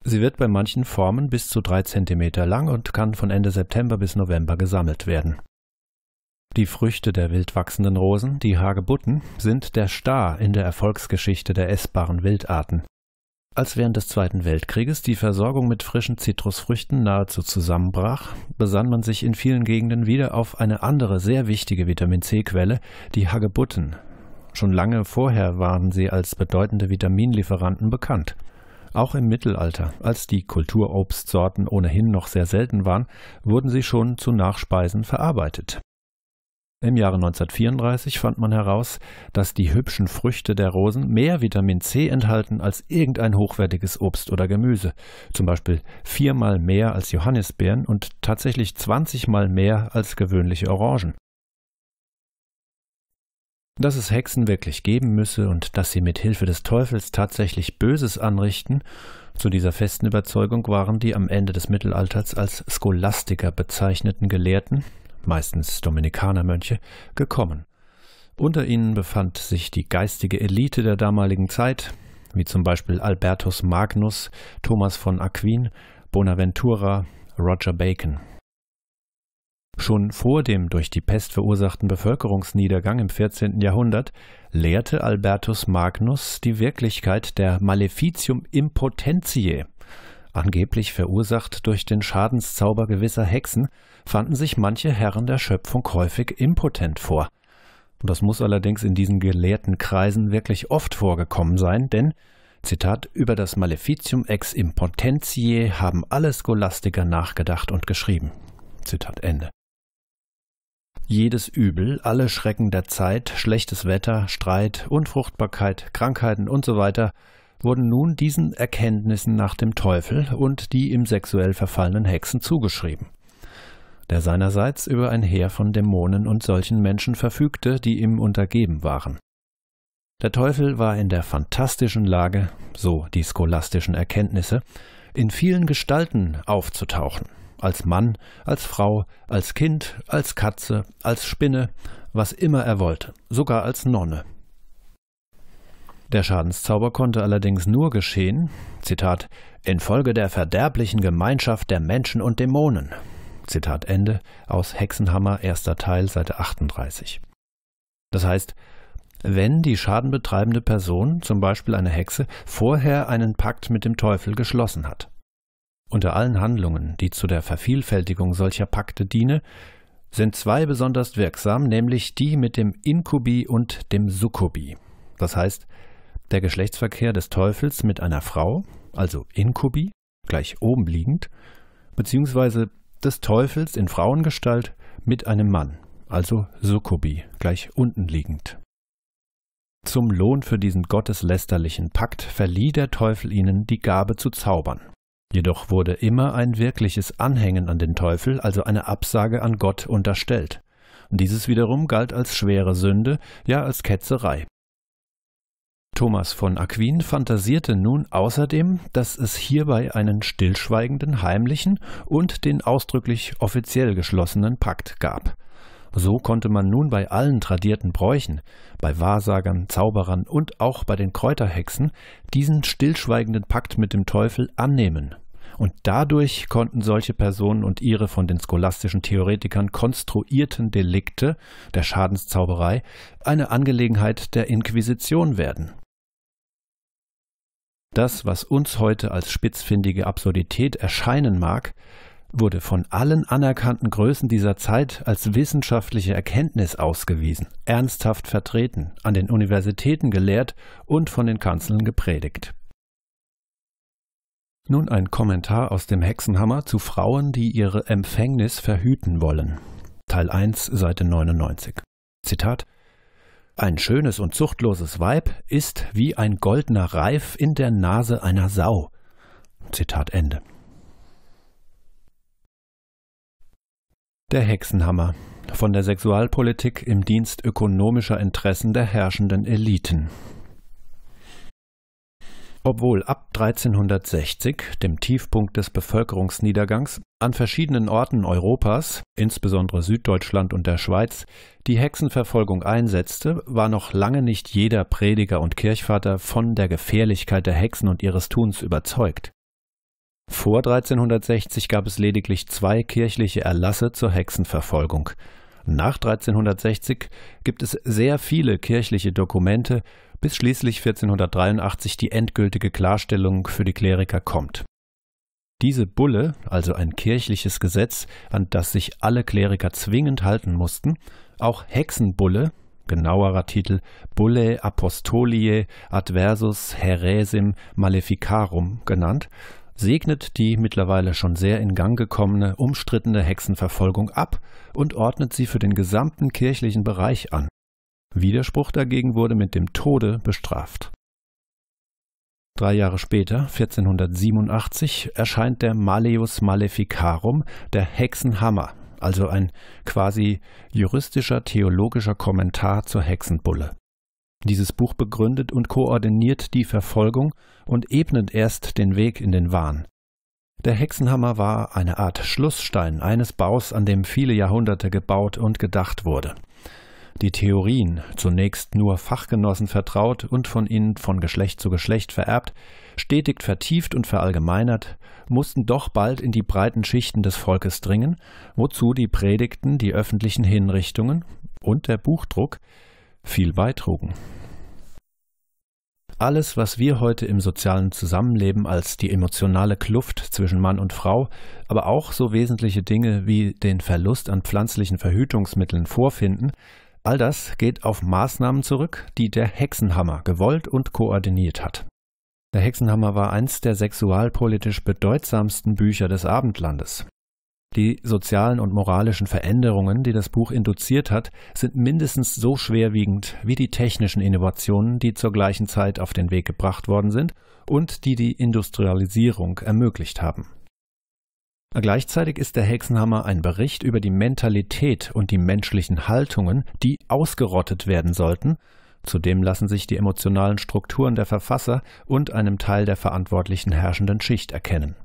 Speaker 1: Sie wird bei manchen Formen bis zu drei Zentimeter lang und kann von Ende September bis November gesammelt werden. Die Früchte der wildwachsenden Rosen, die Hagebutten, sind der Star in der Erfolgsgeschichte der essbaren Wildarten. Als während des Zweiten Weltkrieges die Versorgung mit frischen Zitrusfrüchten nahezu zusammenbrach, besann man sich in vielen Gegenden wieder auf eine andere sehr wichtige Vitamin C-Quelle, die Hagebutten. Schon lange vorher waren sie als bedeutende Vitaminlieferanten bekannt. Auch im Mittelalter, als die Kulturobstsorten ohnehin noch sehr selten waren, wurden sie schon zu Nachspeisen verarbeitet im Jahre 1934 fand man heraus, dass die hübschen Früchte der Rosen mehr Vitamin C enthalten als irgendein hochwertiges Obst oder Gemüse, zum Beispiel viermal mehr als Johannisbeeren und tatsächlich 20 mal mehr als gewöhnliche Orangen. Dass es Hexen wirklich geben müsse und dass sie mit Hilfe des Teufels tatsächlich Böses anrichten, zu dieser festen Überzeugung waren die am Ende des Mittelalters als Scholastiker bezeichneten Gelehrten meistens Dominikanermönche, gekommen. Unter ihnen befand sich die geistige Elite der damaligen Zeit, wie zum Beispiel Albertus Magnus, Thomas von Aquin, Bonaventura, Roger Bacon. Schon vor dem durch die Pest verursachten Bevölkerungsniedergang im 14. Jahrhundert lehrte Albertus Magnus die Wirklichkeit der Maleficium Impotentiae, angeblich verursacht durch den Schadenszauber gewisser Hexen, fanden sich manche Herren der Schöpfung häufig impotent vor. Das muss allerdings in diesen gelehrten Kreisen wirklich oft vorgekommen sein, denn Zitat, über das Maleficium ex impotentiae haben alle Scholastiker nachgedacht und geschrieben. Zitat Ende. Jedes Übel, alle Schrecken der Zeit, schlechtes Wetter, Streit, Unfruchtbarkeit, Krankheiten usw. So wurden nun diesen Erkenntnissen nach dem Teufel und die ihm sexuell verfallenen Hexen zugeschrieben der seinerseits über ein Heer von Dämonen und solchen Menschen verfügte, die ihm untergeben waren. Der Teufel war in der fantastischen Lage, so die scholastischen Erkenntnisse, in vielen Gestalten aufzutauchen, als Mann, als Frau, als Kind, als Katze, als Spinne, was immer er wollte, sogar als Nonne, der Schadenszauber konnte allerdings nur geschehen, Zitat, infolge der verderblichen Gemeinschaft der Menschen und Dämonen. Zitat Ende aus Hexenhammer, erster Teil, Seite 38. Das heißt, wenn die schadenbetreibende Person, zum Beispiel eine Hexe, vorher einen Pakt mit dem Teufel geschlossen hat. Unter allen Handlungen, die zu der Vervielfältigung solcher Pakte diene, sind zwei besonders wirksam, nämlich die mit dem Inkubi und dem Sukkubi. Das heißt, der Geschlechtsverkehr des Teufels mit einer Frau, also Inkubi, gleich oben liegend, beziehungsweise des Teufels in Frauengestalt mit einem Mann, also Sukkubi, gleich unten liegend. Zum Lohn für diesen gotteslästerlichen Pakt verlieh der Teufel ihnen die Gabe zu zaubern. Jedoch wurde immer ein wirkliches Anhängen an den Teufel, also eine Absage an Gott, unterstellt. dieses wiederum galt als schwere Sünde, ja als Ketzerei, Thomas von Aquin fantasierte nun außerdem, dass es hierbei einen stillschweigenden, heimlichen und den ausdrücklich offiziell geschlossenen Pakt gab. So konnte man nun bei allen tradierten Bräuchen, bei Wahrsagern, Zauberern und auch bei den Kräuterhexen diesen stillschweigenden Pakt mit dem Teufel annehmen. Und dadurch konnten solche Personen und ihre von den scholastischen Theoretikern konstruierten Delikte der Schadenszauberei eine Angelegenheit der Inquisition werden. Das, was uns heute als spitzfindige Absurdität erscheinen mag, wurde von allen anerkannten Größen dieser Zeit als wissenschaftliche Erkenntnis ausgewiesen, ernsthaft vertreten, an den Universitäten gelehrt und von den Kanzeln gepredigt. Nun ein Kommentar aus dem Hexenhammer zu Frauen, die ihre Empfängnis verhüten wollen. Teil 1, Seite 99. Zitat ein schönes und zuchtloses Weib ist wie ein goldener Reif in der Nase einer Sau. Zitat Ende. Der Hexenhammer von der Sexualpolitik im Dienst ökonomischer Interessen der herrschenden Eliten obwohl ab 1360, dem Tiefpunkt des Bevölkerungsniedergangs, an verschiedenen Orten Europas, insbesondere Süddeutschland und der Schweiz, die Hexenverfolgung einsetzte, war noch lange nicht jeder Prediger und Kirchvater von der Gefährlichkeit der Hexen und ihres Tuns überzeugt. Vor 1360 gab es lediglich zwei kirchliche Erlasse zur Hexenverfolgung. Nach 1360 gibt es sehr viele kirchliche Dokumente bis schließlich 1483 die endgültige Klarstellung für die Kleriker kommt. Diese Bulle, also ein kirchliches Gesetz, an das sich alle Kleriker zwingend halten mussten, auch Hexenbulle, genauerer Titel Bulle Apostolie Adversus Heresim Maleficarum genannt, segnet die mittlerweile schon sehr in Gang gekommene, umstrittene Hexenverfolgung ab und ordnet sie für den gesamten kirchlichen Bereich an. Widerspruch dagegen wurde mit dem Tode bestraft. Drei Jahre später, 1487, erscheint der Malleus Maleficarum, der Hexenhammer, also ein quasi juristischer theologischer Kommentar zur Hexenbulle. Dieses Buch begründet und koordiniert die Verfolgung und ebnet erst den Weg in den Wahn. Der Hexenhammer war eine Art Schlussstein eines Baus, an dem viele Jahrhunderte gebaut und gedacht wurde die Theorien, zunächst nur Fachgenossen vertraut und von ihnen von Geschlecht zu Geschlecht vererbt, stetig vertieft und verallgemeinert, mussten doch bald in die breiten Schichten des Volkes dringen, wozu die Predigten, die öffentlichen Hinrichtungen und der Buchdruck viel beitrugen. Alles, was wir heute im sozialen Zusammenleben als die emotionale Kluft zwischen Mann und Frau, aber auch so wesentliche Dinge wie den Verlust an pflanzlichen Verhütungsmitteln vorfinden, All das geht auf Maßnahmen zurück, die der Hexenhammer gewollt und koordiniert hat. Der Hexenhammer war eins der sexualpolitisch bedeutsamsten Bücher des Abendlandes. Die sozialen und moralischen Veränderungen, die das Buch induziert hat, sind mindestens so schwerwiegend wie die technischen Innovationen, die zur gleichen Zeit auf den Weg gebracht worden sind und die die Industrialisierung ermöglicht haben. Gleichzeitig ist der Hexenhammer ein Bericht über die Mentalität und die menschlichen Haltungen, die ausgerottet werden sollten. Zudem lassen sich die emotionalen Strukturen der Verfasser und einem Teil der verantwortlichen herrschenden Schicht erkennen.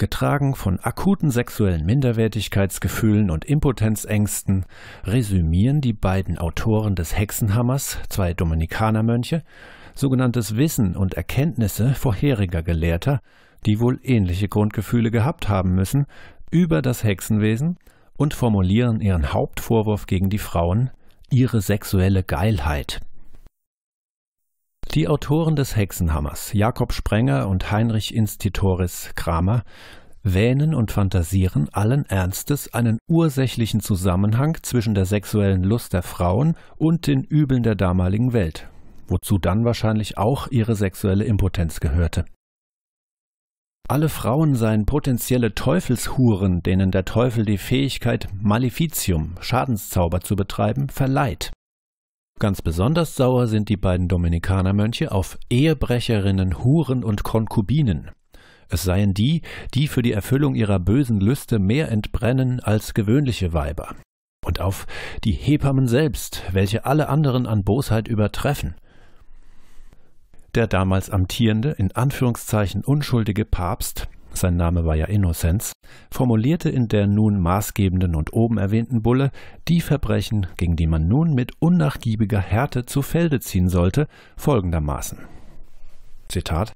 Speaker 1: Getragen von akuten sexuellen Minderwertigkeitsgefühlen und Impotenzängsten resümieren die beiden Autoren des Hexenhammers, zwei Dominikanermönche, sogenanntes Wissen und Erkenntnisse vorheriger Gelehrter, die wohl ähnliche Grundgefühle gehabt haben müssen, über das Hexenwesen und formulieren ihren Hauptvorwurf gegen die Frauen, ihre sexuelle Geilheit. Die Autoren des Hexenhammers, Jakob Sprenger und Heinrich Institoris Kramer, wähnen und fantasieren allen Ernstes einen ursächlichen Zusammenhang zwischen der sexuellen Lust der Frauen und den Übeln der damaligen Welt, wozu dann wahrscheinlich auch ihre sexuelle Impotenz gehörte alle Frauen seien potenzielle Teufelshuren, denen der Teufel die Fähigkeit, Maleficium, Schadenszauber zu betreiben, verleiht. Ganz besonders sauer sind die beiden Dominikanermönche auf Ehebrecherinnen, Huren und Konkubinen. Es seien die, die für die Erfüllung ihrer bösen Lüste mehr entbrennen als gewöhnliche Weiber. Und auf die Hebammen selbst, welche alle anderen an Bosheit übertreffen – der damals amtierende, in Anführungszeichen unschuldige Papst, sein Name war ja Innocenz, formulierte in der nun maßgebenden und oben erwähnten Bulle die Verbrechen, gegen die man nun mit unnachgiebiger Härte zu Felde ziehen sollte, folgendermaßen. Zitat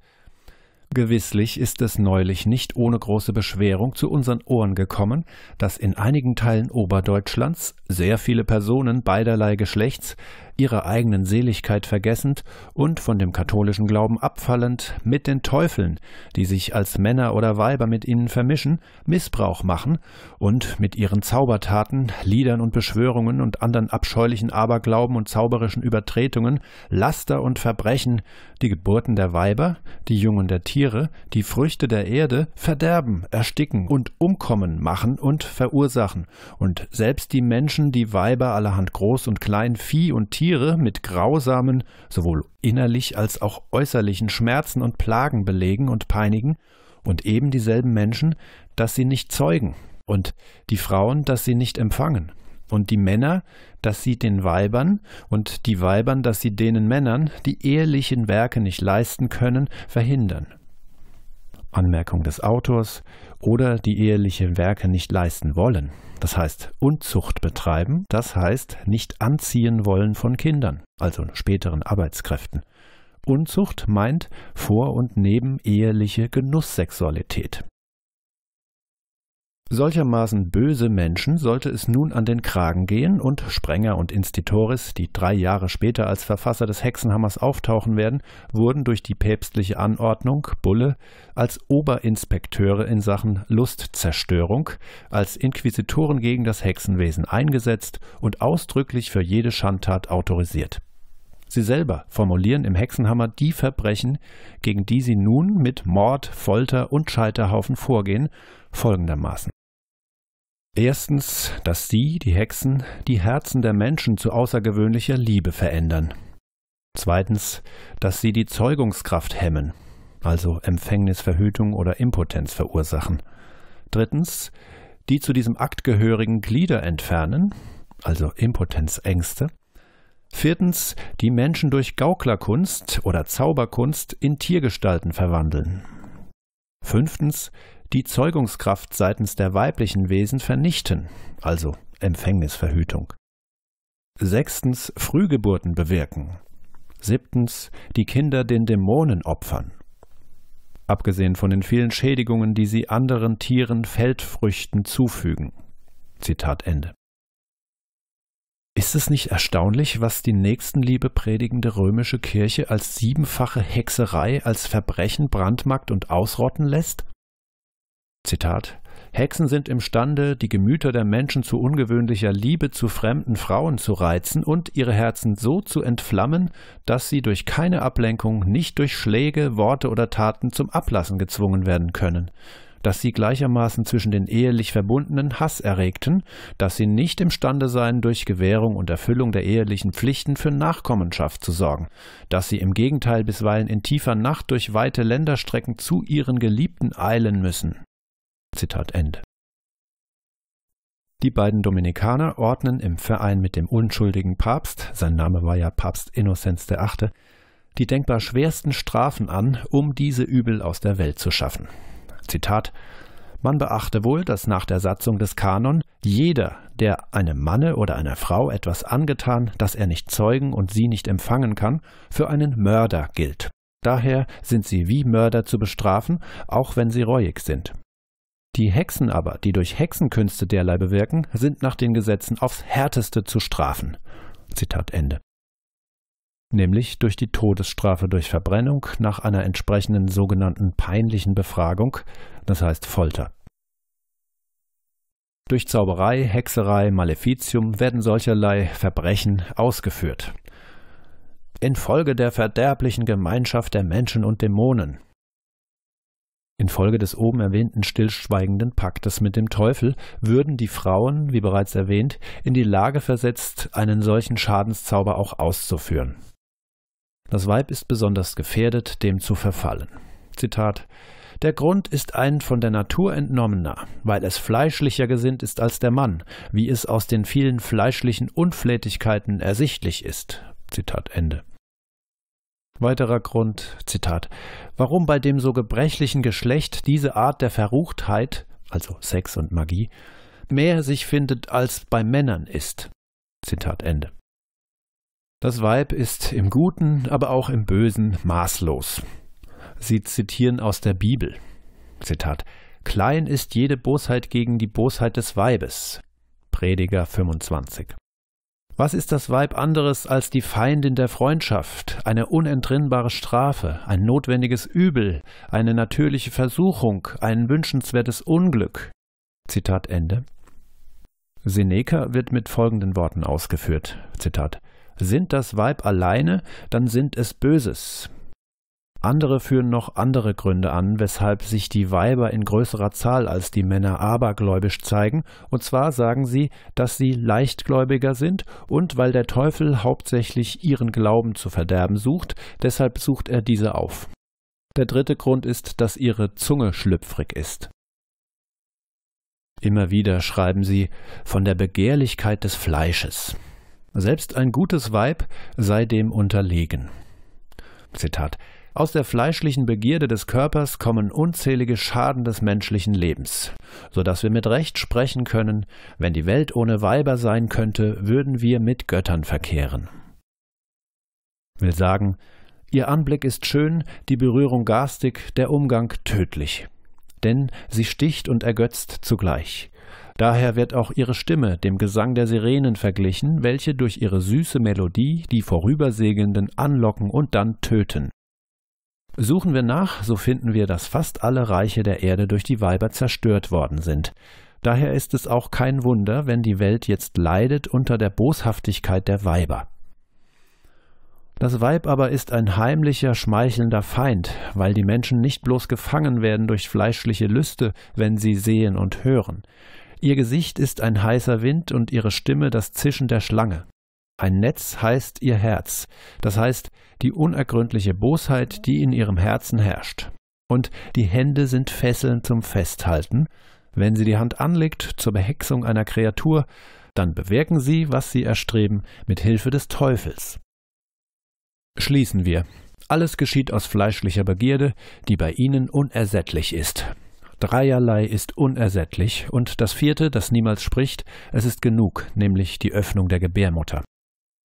Speaker 1: Gewisslich ist es neulich nicht ohne große Beschwerung zu unseren Ohren gekommen, dass in einigen Teilen Oberdeutschlands sehr viele Personen beiderlei Geschlechts ihre eigenen Seligkeit vergessend und von dem katholischen Glauben abfallend, mit den Teufeln, die sich als Männer oder Weiber mit ihnen vermischen, Missbrauch machen und mit ihren Zaubertaten, Liedern und Beschwörungen und anderen abscheulichen Aberglauben und zauberischen Übertretungen, Laster und Verbrechen, die Geburten der Weiber, die Jungen der Tiere, die Früchte der Erde verderben, ersticken und umkommen machen und verursachen, und selbst die Menschen, die Weiber allerhand groß und klein, Vieh und Tier, Tiere mit grausamen, sowohl innerlich als auch äußerlichen Schmerzen und Plagen belegen und peinigen und eben dieselben Menschen, dass sie nicht zeugen und die Frauen, dass sie nicht empfangen und die Männer, dass sie den Weibern und die Weibern, dass sie denen Männern, die ehelichen Werke nicht leisten können, verhindern. Anmerkung des Autors, oder die eheliche Werke nicht leisten wollen. Das heißt Unzucht betreiben, das heißt nicht anziehen wollen von Kindern, also späteren Arbeitskräften. Unzucht meint vor und neben eheliche Genusssexualität. Solchermaßen böse Menschen sollte es nun an den Kragen gehen und Sprenger und Institoris, die drei Jahre später als Verfasser des Hexenhammers auftauchen werden, wurden durch die päpstliche Anordnung Bulle als Oberinspekteure in Sachen Lustzerstörung, als Inquisitoren gegen das Hexenwesen eingesetzt und ausdrücklich für jede Schandtat autorisiert. Sie selber formulieren im Hexenhammer die Verbrechen, gegen die sie nun mit Mord, Folter und Scheiterhaufen vorgehen, folgendermaßen. Erstens, dass sie, die Hexen, die Herzen der Menschen zu außergewöhnlicher Liebe verändern. Zweitens, dass sie die Zeugungskraft hemmen, also Empfängnisverhütung oder Impotenz verursachen. Drittens, die zu diesem Akt gehörigen Glieder entfernen, also Impotenzängste. Viertens, die Menschen durch Gauklerkunst oder Zauberkunst in Tiergestalten verwandeln. Fünftens, die Zeugungskraft seitens der weiblichen Wesen vernichten, also Empfängnisverhütung. Sechstens Frühgeburten bewirken. Siebtens die Kinder den Dämonen opfern. Abgesehen von den vielen Schädigungen, die sie anderen Tieren, Feldfrüchten zufügen. Zitat Ende. Ist es nicht erstaunlich, was die Nächstenliebe predigende römische Kirche als siebenfache Hexerei, als Verbrechen brandmarkt und ausrotten lässt? Zitat Hexen sind imstande, die Gemüter der Menschen zu ungewöhnlicher Liebe zu fremden Frauen zu reizen und ihre Herzen so zu entflammen, dass sie durch keine Ablenkung, nicht durch Schläge, Worte oder Taten zum Ablassen gezwungen werden können, dass sie gleichermaßen zwischen den ehelich verbundenen Hass erregten, dass sie nicht imstande seien, durch Gewährung und Erfüllung der ehelichen Pflichten für Nachkommenschaft zu sorgen, dass sie im Gegenteil bisweilen in tiefer Nacht durch weite Länderstrecken zu ihren Geliebten eilen müssen Zitat Ende. Die beiden Dominikaner ordnen im Verein mit dem unschuldigen Papst, sein Name war ja Papst Innozenz VIII., die denkbar schwersten Strafen an, um diese Übel aus der Welt zu schaffen. Zitat Man beachte wohl, dass nach der Satzung des Kanon jeder, der einem Manne oder einer Frau etwas angetan, das er nicht zeugen und sie nicht empfangen kann, für einen Mörder gilt. Daher sind sie wie Mörder zu bestrafen, auch wenn sie reuig sind. Die Hexen aber, die durch Hexenkünste derlei bewirken, sind nach den Gesetzen aufs härteste zu strafen. Zitat Ende. Nämlich durch die Todesstrafe durch Verbrennung nach einer entsprechenden sogenannten peinlichen Befragung, das heißt Folter. Durch Zauberei, Hexerei, Maleficium werden solcherlei Verbrechen ausgeführt. Infolge der verderblichen Gemeinschaft der Menschen und Dämonen, Infolge des oben erwähnten stillschweigenden Paktes mit dem Teufel würden die Frauen, wie bereits erwähnt, in die Lage versetzt, einen solchen Schadenszauber auch auszuführen. Das Weib ist besonders gefährdet, dem zu verfallen. Zitat der Grund ist ein von der Natur entnommener, weil es fleischlicher gesinnt ist als der Mann, wie es aus den vielen fleischlichen Unflätigkeiten ersichtlich ist. Zitat Ende. Weiterer Grund, Zitat, warum bei dem so gebrechlichen Geschlecht diese Art der Verruchtheit, also Sex und Magie, mehr sich findet als bei Männern ist. Zitat Ende. Das Weib ist im Guten, aber auch im Bösen maßlos. Sie zitieren aus der Bibel. Zitat Klein ist jede Bosheit gegen die Bosheit des Weibes. Prediger 25. Was ist das Weib anderes als die Feindin der Freundschaft, eine unentrinnbare Strafe, ein notwendiges Übel, eine natürliche Versuchung, ein wünschenswertes Unglück? Zitat Ende. Seneca wird mit folgenden Worten ausgeführt: Zitat. Sind das Weib alleine, dann sind es Böses. Andere führen noch andere Gründe an, weshalb sich die Weiber in größerer Zahl als die Männer abergläubisch zeigen, und zwar sagen sie, dass sie leichtgläubiger sind und weil der Teufel hauptsächlich ihren Glauben zu verderben sucht, deshalb sucht er diese auf. Der dritte Grund ist, dass ihre Zunge schlüpfrig ist. Immer wieder schreiben sie von der Begehrlichkeit des Fleisches. Selbst ein gutes Weib sei dem unterlegen. Zitat aus der fleischlichen Begierde des Körpers kommen unzählige Schaden des menschlichen Lebens, so dass wir mit Recht sprechen können, wenn die Welt ohne Weiber sein könnte, würden wir mit Göttern verkehren. Will sagen, ihr Anblick ist schön, die Berührung garstig, der Umgang tödlich. Denn sie sticht und ergötzt zugleich. Daher wird auch ihre Stimme dem Gesang der Sirenen verglichen, welche durch ihre süße Melodie die Vorübersegelnden anlocken und dann töten. Suchen wir nach, so finden wir, dass fast alle Reiche der Erde durch die Weiber zerstört worden sind. Daher ist es auch kein Wunder, wenn die Welt jetzt leidet unter der Boshaftigkeit der Weiber. Das Weib aber ist ein heimlicher, schmeichelnder Feind, weil die Menschen nicht bloß gefangen werden durch fleischliche Lüste, wenn sie sehen und hören. Ihr Gesicht ist ein heißer Wind und ihre Stimme das Zischen der Schlange. Ein Netz heißt ihr Herz, das heißt die unergründliche Bosheit, die in ihrem Herzen herrscht. Und die Hände sind Fesseln zum Festhalten. Wenn sie die Hand anlegt zur Behexung einer Kreatur, dann bewirken sie, was sie erstreben, mit Hilfe des Teufels. Schließen wir. Alles geschieht aus fleischlicher Begierde, die bei ihnen unersättlich ist. Dreierlei ist unersättlich, und das vierte, das niemals spricht, es ist genug, nämlich die Öffnung der Gebärmutter.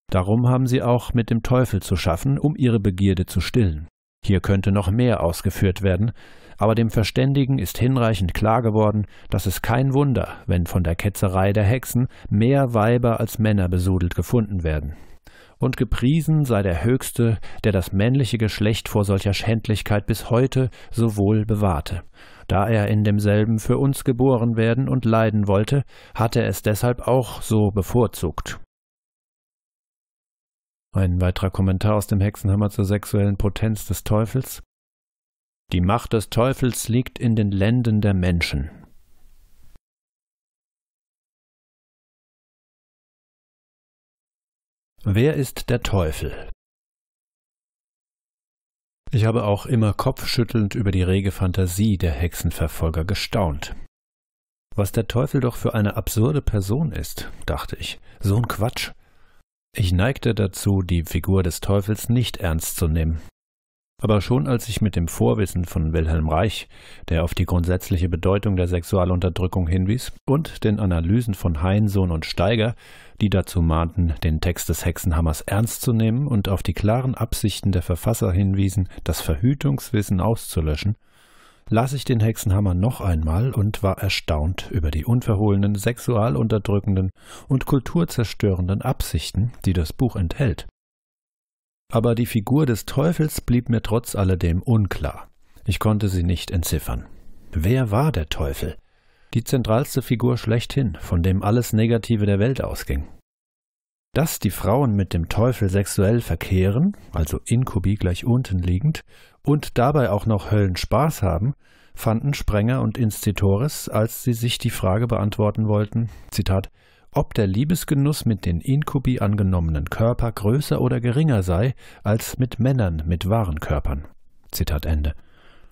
Speaker 1: Darum haben sie auch mit dem Teufel zu schaffen, um ihre Begierde zu stillen. Hier könnte noch mehr ausgeführt werden, aber dem Verständigen ist hinreichend klar geworden, dass es kein Wunder, wenn von der Ketzerei der Hexen mehr Weiber als Männer besudelt gefunden werden. Und gepriesen sei der Höchste, der das männliche Geschlecht vor solcher Schändlichkeit bis heute so wohl bewahrte. Da er in demselben für uns geboren werden und leiden wollte, hat er es deshalb auch so bevorzugt. Ein weiterer Kommentar aus dem Hexenhammer zur sexuellen Potenz des Teufels. Die Macht des Teufels liegt in den Lenden der Menschen. Wer ist der Teufel? Ich habe auch immer kopfschüttelnd über die rege Fantasie der Hexenverfolger gestaunt. Was der Teufel doch für eine absurde Person ist, dachte ich. So ein Quatsch. Ich neigte dazu, die Figur des Teufels nicht ernst zu nehmen. Aber schon als ich mit dem Vorwissen von Wilhelm Reich, der auf die grundsätzliche Bedeutung der Sexualunterdrückung hinwies, und den Analysen von Heinsohn und Steiger, die dazu mahnten, den Text des Hexenhammers ernst zu nehmen und auf die klaren Absichten der Verfasser hinwiesen, das Verhütungswissen auszulöschen, las ich den Hexenhammer noch einmal und war erstaunt über die unverhohlenen, sexualunterdrückenden und kulturzerstörenden Absichten, die das Buch enthält. Aber die Figur des Teufels blieb mir trotz alledem unklar. Ich konnte sie nicht entziffern. Wer war der Teufel? Die zentralste Figur schlechthin, von dem alles Negative der Welt ausging dass die Frauen mit dem Teufel sexuell verkehren, also Inkubi gleich unten liegend, und dabei auch noch Höllenspaß haben, fanden Sprenger und Institores, als sie sich die Frage beantworten wollten, Zitat, ob der Liebesgenuss mit den Inkubi angenommenen Körper größer oder geringer sei als mit Männern mit wahren Körpern. Zitat Ende.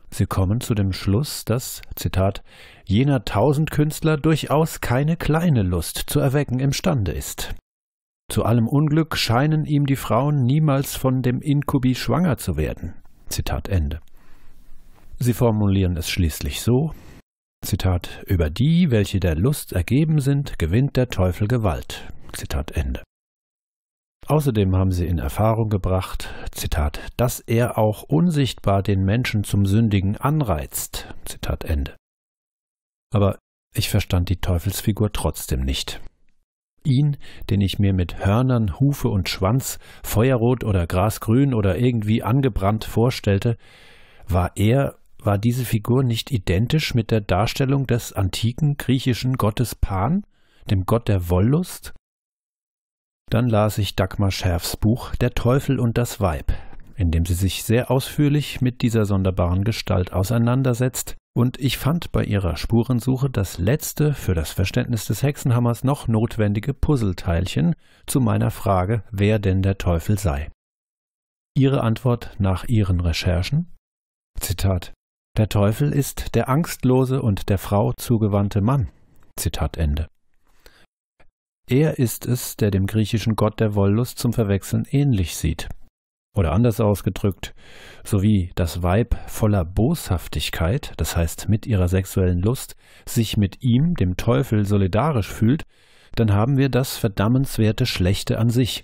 Speaker 1: Sie kommen zu dem Schluss, dass, Zitat, jener Tausendkünstler durchaus keine kleine Lust zu erwecken imstande ist. Zu allem Unglück scheinen ihm die Frauen niemals von dem Inkubi schwanger zu werden. Zitat Ende. Sie formulieren es schließlich so: Zitat, über die, welche der Lust ergeben sind, gewinnt der Teufel Gewalt. Zitat Ende. Außerdem haben sie in Erfahrung gebracht, Zitat, dass er auch unsichtbar den Menschen zum Sündigen anreizt. Zitat Ende. Aber ich verstand die Teufelsfigur trotzdem nicht ihn, den ich mir mit Hörnern, Hufe und Schwanz, feuerrot oder grasgrün oder irgendwie angebrannt vorstellte, war er, war diese Figur nicht identisch mit der Darstellung des antiken griechischen Gottes Pan, dem Gott der Wollust? Dann las ich Dagmar Schärfs Buch Der Teufel und das Weib, in dem sie sich sehr ausführlich mit dieser sonderbaren Gestalt auseinandersetzt, und ich fand bei ihrer Spurensuche das letzte für das Verständnis des Hexenhammers noch notwendige Puzzleteilchen zu meiner Frage, wer denn der Teufel sei. Ihre Antwort nach ihren Recherchen? Zitat Der Teufel ist der angstlose und der Frau zugewandte Mann. Zitat Ende. Er ist es, der dem griechischen Gott der Wollust zum Verwechseln ähnlich sieht. Oder anders ausgedrückt, sowie das Weib voller Boshaftigkeit, das heißt mit ihrer sexuellen Lust, sich mit ihm, dem Teufel, solidarisch fühlt, dann haben wir das verdammenswerte Schlechte an sich,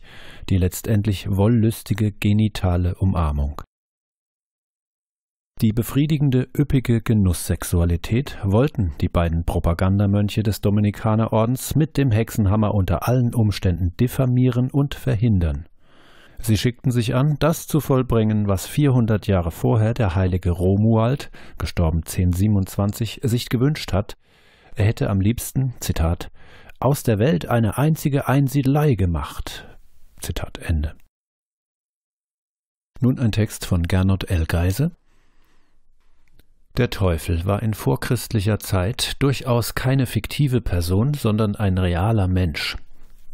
Speaker 1: die letztendlich wollüstige genitale Umarmung. Die befriedigende, üppige Genusssexualität wollten die beiden Propagandamönche des Dominikanerordens mit dem Hexenhammer unter allen Umständen diffamieren und verhindern. Sie schickten sich an, das zu vollbringen, was 400 Jahre vorher der heilige Romuald, gestorben 1027, sich gewünscht hat. Er hätte am liebsten, Zitat, aus der Welt eine einzige Einsiedelei gemacht. Zitat Ende. Nun ein Text von Gernot L. Geise. Der Teufel war in vorchristlicher Zeit durchaus keine fiktive Person, sondern ein realer Mensch,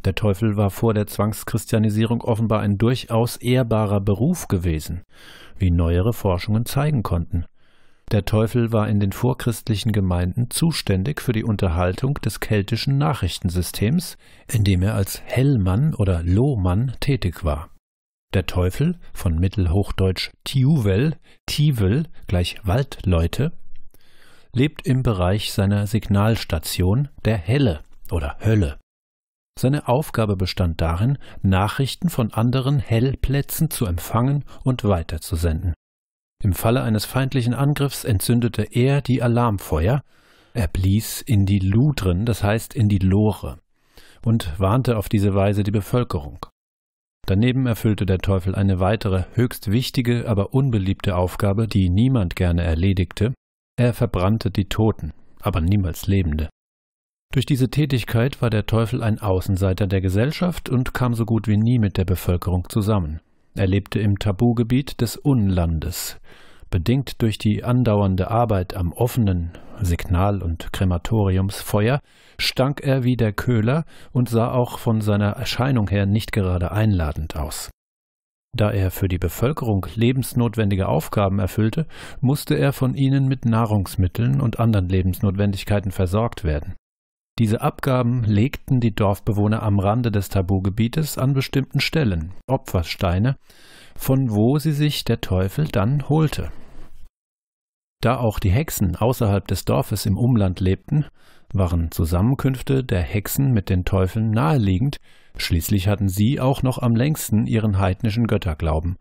Speaker 1: der Teufel war vor der Zwangschristianisierung offenbar ein durchaus ehrbarer Beruf gewesen, wie neuere Forschungen zeigen konnten. Der Teufel war in den vorchristlichen Gemeinden zuständig für die Unterhaltung des keltischen Nachrichtensystems, in dem er als Hellmann oder Lohmann tätig war. Der Teufel, von mittelhochdeutsch Tiuvel, Tivel gleich Waldleute, lebt im Bereich seiner Signalstation der Helle oder Hölle. Seine Aufgabe bestand darin, Nachrichten von anderen Hellplätzen zu empfangen und weiterzusenden. Im Falle eines feindlichen Angriffs entzündete er die Alarmfeuer, er blies in die Ludren, das heißt in die Lore, und warnte auf diese Weise die Bevölkerung. Daneben erfüllte der Teufel eine weitere, höchst wichtige, aber unbeliebte Aufgabe, die niemand gerne erledigte. Er verbrannte die Toten, aber niemals Lebende. Durch diese Tätigkeit war der Teufel ein Außenseiter der Gesellschaft und kam so gut wie nie mit der Bevölkerung zusammen. Er lebte im Tabugebiet des Unlandes. Bedingt durch die andauernde Arbeit am offenen Signal- und Krematoriumsfeuer stank er wie der Köhler und sah auch von seiner Erscheinung her nicht gerade einladend aus. Da er für die Bevölkerung lebensnotwendige Aufgaben erfüllte, musste er von ihnen mit Nahrungsmitteln und anderen Lebensnotwendigkeiten versorgt werden. Diese Abgaben legten die Dorfbewohner am Rande des Tabugebietes an bestimmten Stellen, Opfersteine, von wo sie sich der Teufel dann holte. Da auch die Hexen außerhalb des Dorfes im Umland lebten, waren Zusammenkünfte der Hexen mit den Teufeln naheliegend, schließlich hatten sie auch noch am längsten ihren heidnischen Götterglauben.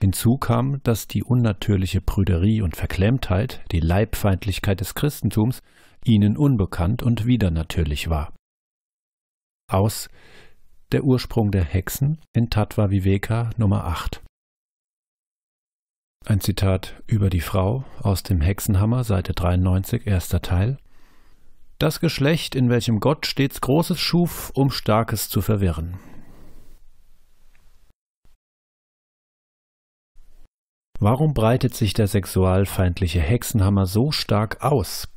Speaker 1: Hinzu kam, dass die unnatürliche Prüderie und Verklemmtheit, die Leibfeindlichkeit des Christentums ihnen unbekannt und widernatürlich war. Aus Der Ursprung der Hexen in Tattva Viveka Nummer 8. Ein Zitat über die Frau aus dem Hexenhammer, Seite 93, erster Teil. Das Geschlecht, in welchem Gott stets Großes schuf, um Starkes zu verwirren. Warum breitet sich der sexualfeindliche Hexenhammer so stark aus?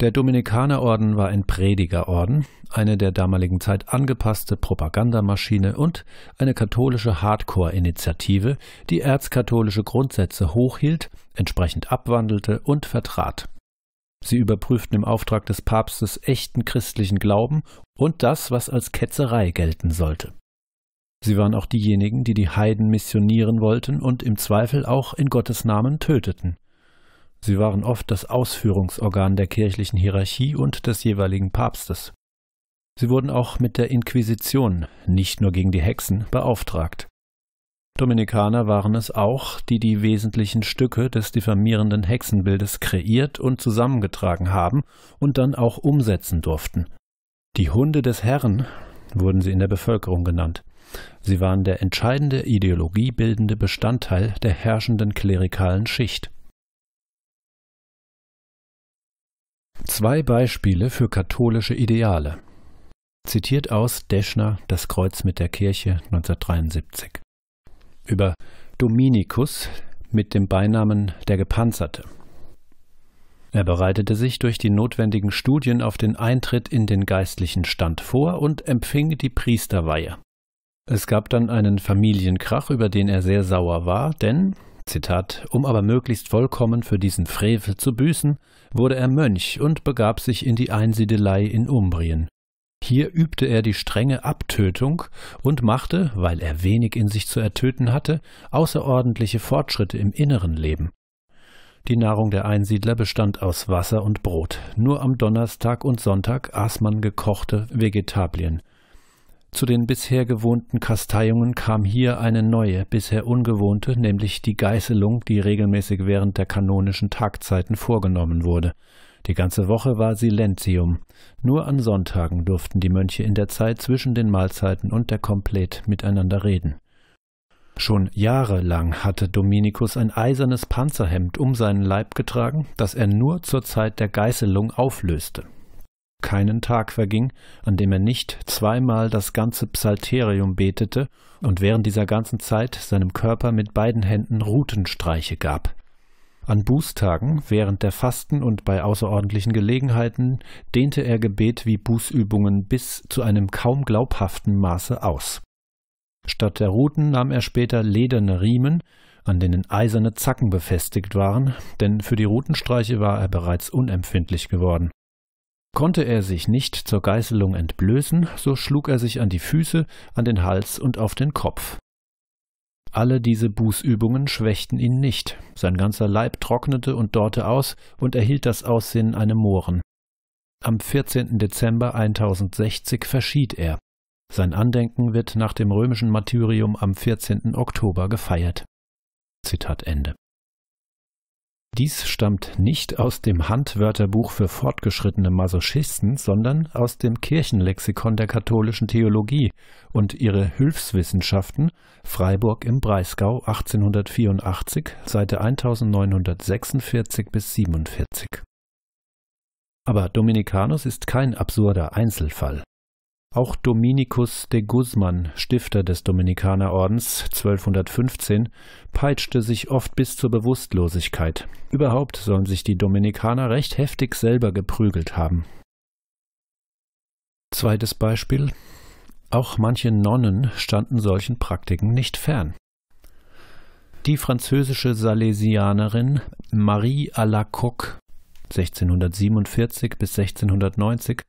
Speaker 1: Der Dominikanerorden war ein Predigerorden, eine der damaligen Zeit angepasste Propagandamaschine und eine katholische Hardcore-Initiative, die erzkatholische Grundsätze hochhielt, entsprechend abwandelte und vertrat. Sie überprüften im Auftrag des Papstes echten christlichen Glauben und das, was als Ketzerei gelten sollte. Sie waren auch diejenigen, die die Heiden missionieren wollten und im Zweifel auch in Gottes Namen töteten. Sie waren oft das Ausführungsorgan der kirchlichen Hierarchie und des jeweiligen Papstes. Sie wurden auch mit der Inquisition, nicht nur gegen die Hexen, beauftragt. Dominikaner waren es auch, die die wesentlichen Stücke des diffamierenden Hexenbildes kreiert und zusammengetragen haben und dann auch umsetzen durften. Die Hunde des Herrn wurden sie in der Bevölkerung genannt. Sie waren der entscheidende ideologiebildende Bestandteil der herrschenden klerikalen Schicht. Zwei Beispiele für katholische Ideale. Zitiert aus Deschner Das Kreuz mit der Kirche 1973. Über Dominikus mit dem Beinamen der Gepanzerte. Er bereitete sich durch die notwendigen Studien auf den Eintritt in den geistlichen Stand vor und empfing die Priesterweihe. Es gab dann einen Familienkrach, über den er sehr sauer war, denn Zitat, um aber möglichst vollkommen für diesen Frevel zu büßen, wurde er Mönch und begab sich in die Einsiedelei in Umbrien. Hier übte er die strenge Abtötung und machte, weil er wenig in sich zu ertöten hatte, außerordentliche Fortschritte im inneren Leben. Die Nahrung der Einsiedler bestand aus Wasser und Brot. Nur am Donnerstag und Sonntag aß man gekochte Vegetabien. Zu den bisher gewohnten Kasteiungen kam hier eine neue, bisher ungewohnte, nämlich die Geißelung, die regelmäßig während der kanonischen Tagzeiten vorgenommen wurde. Die ganze Woche war Silentium. Nur an Sonntagen durften die Mönche in der Zeit zwischen den Mahlzeiten und der Komplett miteinander reden. Schon jahrelang hatte Dominikus ein eisernes Panzerhemd um seinen Leib getragen, das er nur zur Zeit der Geißelung auflöste. Keinen Tag verging, an dem er nicht zweimal das ganze Psalterium betete und während dieser ganzen Zeit seinem Körper mit beiden Händen Rutenstreiche gab. An Bußtagen, während der Fasten und bei außerordentlichen Gelegenheiten dehnte er Gebet wie Bußübungen bis zu einem kaum glaubhaften Maße aus. Statt der Ruten nahm er später lederne Riemen, an denen eiserne Zacken befestigt waren, denn für die Rutenstreiche war er bereits unempfindlich geworden. Konnte er sich nicht zur Geißelung entblößen, so schlug er sich an die Füße, an den Hals und auf den Kopf. Alle diese Bußübungen schwächten ihn nicht, sein ganzer Leib trocknete und dorrte aus und erhielt das Aussehen eines Mohren. Am 14. Dezember 1060 verschied er. Sein Andenken wird nach dem römischen Martyrium am 14. Oktober gefeiert. Zitat Ende. Dies stammt nicht aus dem Handwörterbuch für fortgeschrittene Masochisten, sondern aus dem Kirchenlexikon der katholischen Theologie und ihre Hilfswissenschaften, Freiburg im Breisgau 1884, Seite 1946 bis 47. Aber Dominikanus ist kein absurder Einzelfall. Auch Dominikus de Guzman, Stifter des Dominikanerordens 1215, peitschte sich oft bis zur Bewusstlosigkeit. Überhaupt sollen sich die Dominikaner recht heftig selber geprügelt haben. Zweites Beispiel. Auch manche Nonnen standen solchen Praktiken nicht fern. Die französische Salesianerin Marie Alacoque 1647 bis 1690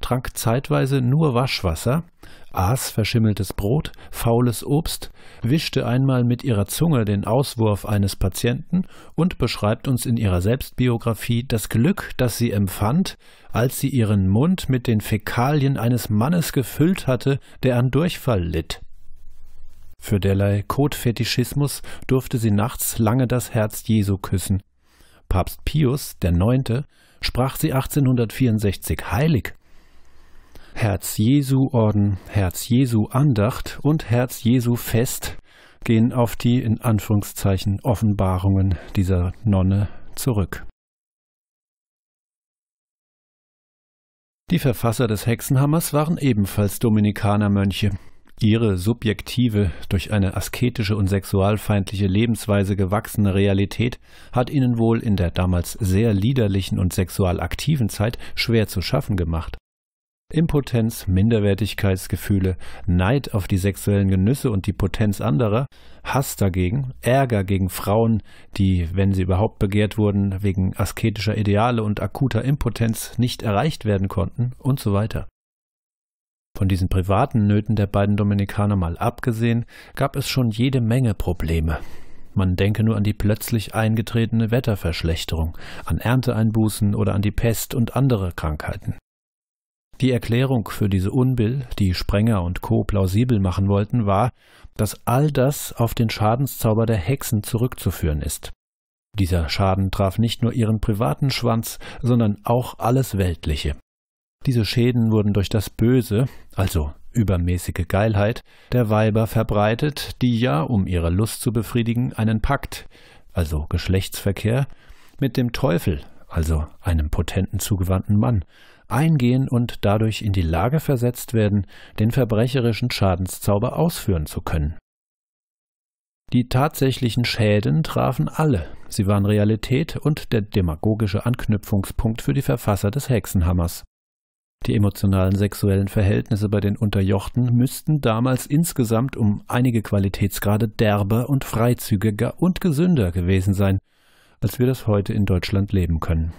Speaker 1: trank zeitweise nur Waschwasser, aß verschimmeltes Brot, faules Obst, wischte einmal mit ihrer Zunge den Auswurf eines Patienten und beschreibt uns in ihrer Selbstbiografie das Glück, das sie empfand, als sie ihren Mund mit den Fäkalien eines Mannes gefüllt hatte, der an Durchfall litt. Für derlei Kotfetischismus durfte sie nachts lange das Herz Jesu küssen. Papst Pius IX. sprach sie 1864 heilig Herz Jesu Orden, Herz Jesu Andacht und Herz Jesu Fest gehen auf die in Anführungszeichen Offenbarungen dieser Nonne zurück. Die Verfasser des Hexenhammers waren ebenfalls Dominikanermönche. Ihre subjektive, durch eine asketische und sexualfeindliche Lebensweise gewachsene Realität hat ihnen wohl in der damals sehr liederlichen und sexual aktiven Zeit schwer zu schaffen gemacht. Impotenz, Minderwertigkeitsgefühle, Neid auf die sexuellen Genüsse und die Potenz anderer, Hass dagegen, Ärger gegen Frauen, die, wenn sie überhaupt begehrt wurden, wegen asketischer Ideale und akuter Impotenz nicht erreicht werden konnten und so weiter. Von diesen privaten Nöten der beiden Dominikaner mal abgesehen, gab es schon jede Menge Probleme. Man denke nur an die plötzlich eingetretene Wetterverschlechterung, an Ernteeinbußen oder an die Pest und andere Krankheiten. Die Erklärung für diese Unbill, die Sprenger und Co. plausibel machen wollten, war, dass all das auf den Schadenszauber der Hexen zurückzuführen ist. Dieser Schaden traf nicht nur ihren privaten Schwanz, sondern auch alles Weltliche. Diese Schäden wurden durch das Böse, also übermäßige Geilheit, der Weiber verbreitet, die ja, um ihre Lust zu befriedigen, einen Pakt, also Geschlechtsverkehr, mit dem Teufel, also einem potenten zugewandten Mann, eingehen und dadurch in die Lage versetzt werden, den verbrecherischen Schadenszauber ausführen zu können. Die tatsächlichen Schäden trafen alle, sie waren Realität und der demagogische Anknüpfungspunkt für die Verfasser des Hexenhammers. Die emotionalen sexuellen Verhältnisse bei den Unterjochten müssten damals insgesamt um einige Qualitätsgrade derber und freizügiger und gesünder gewesen sein, als wir das heute in Deutschland leben können.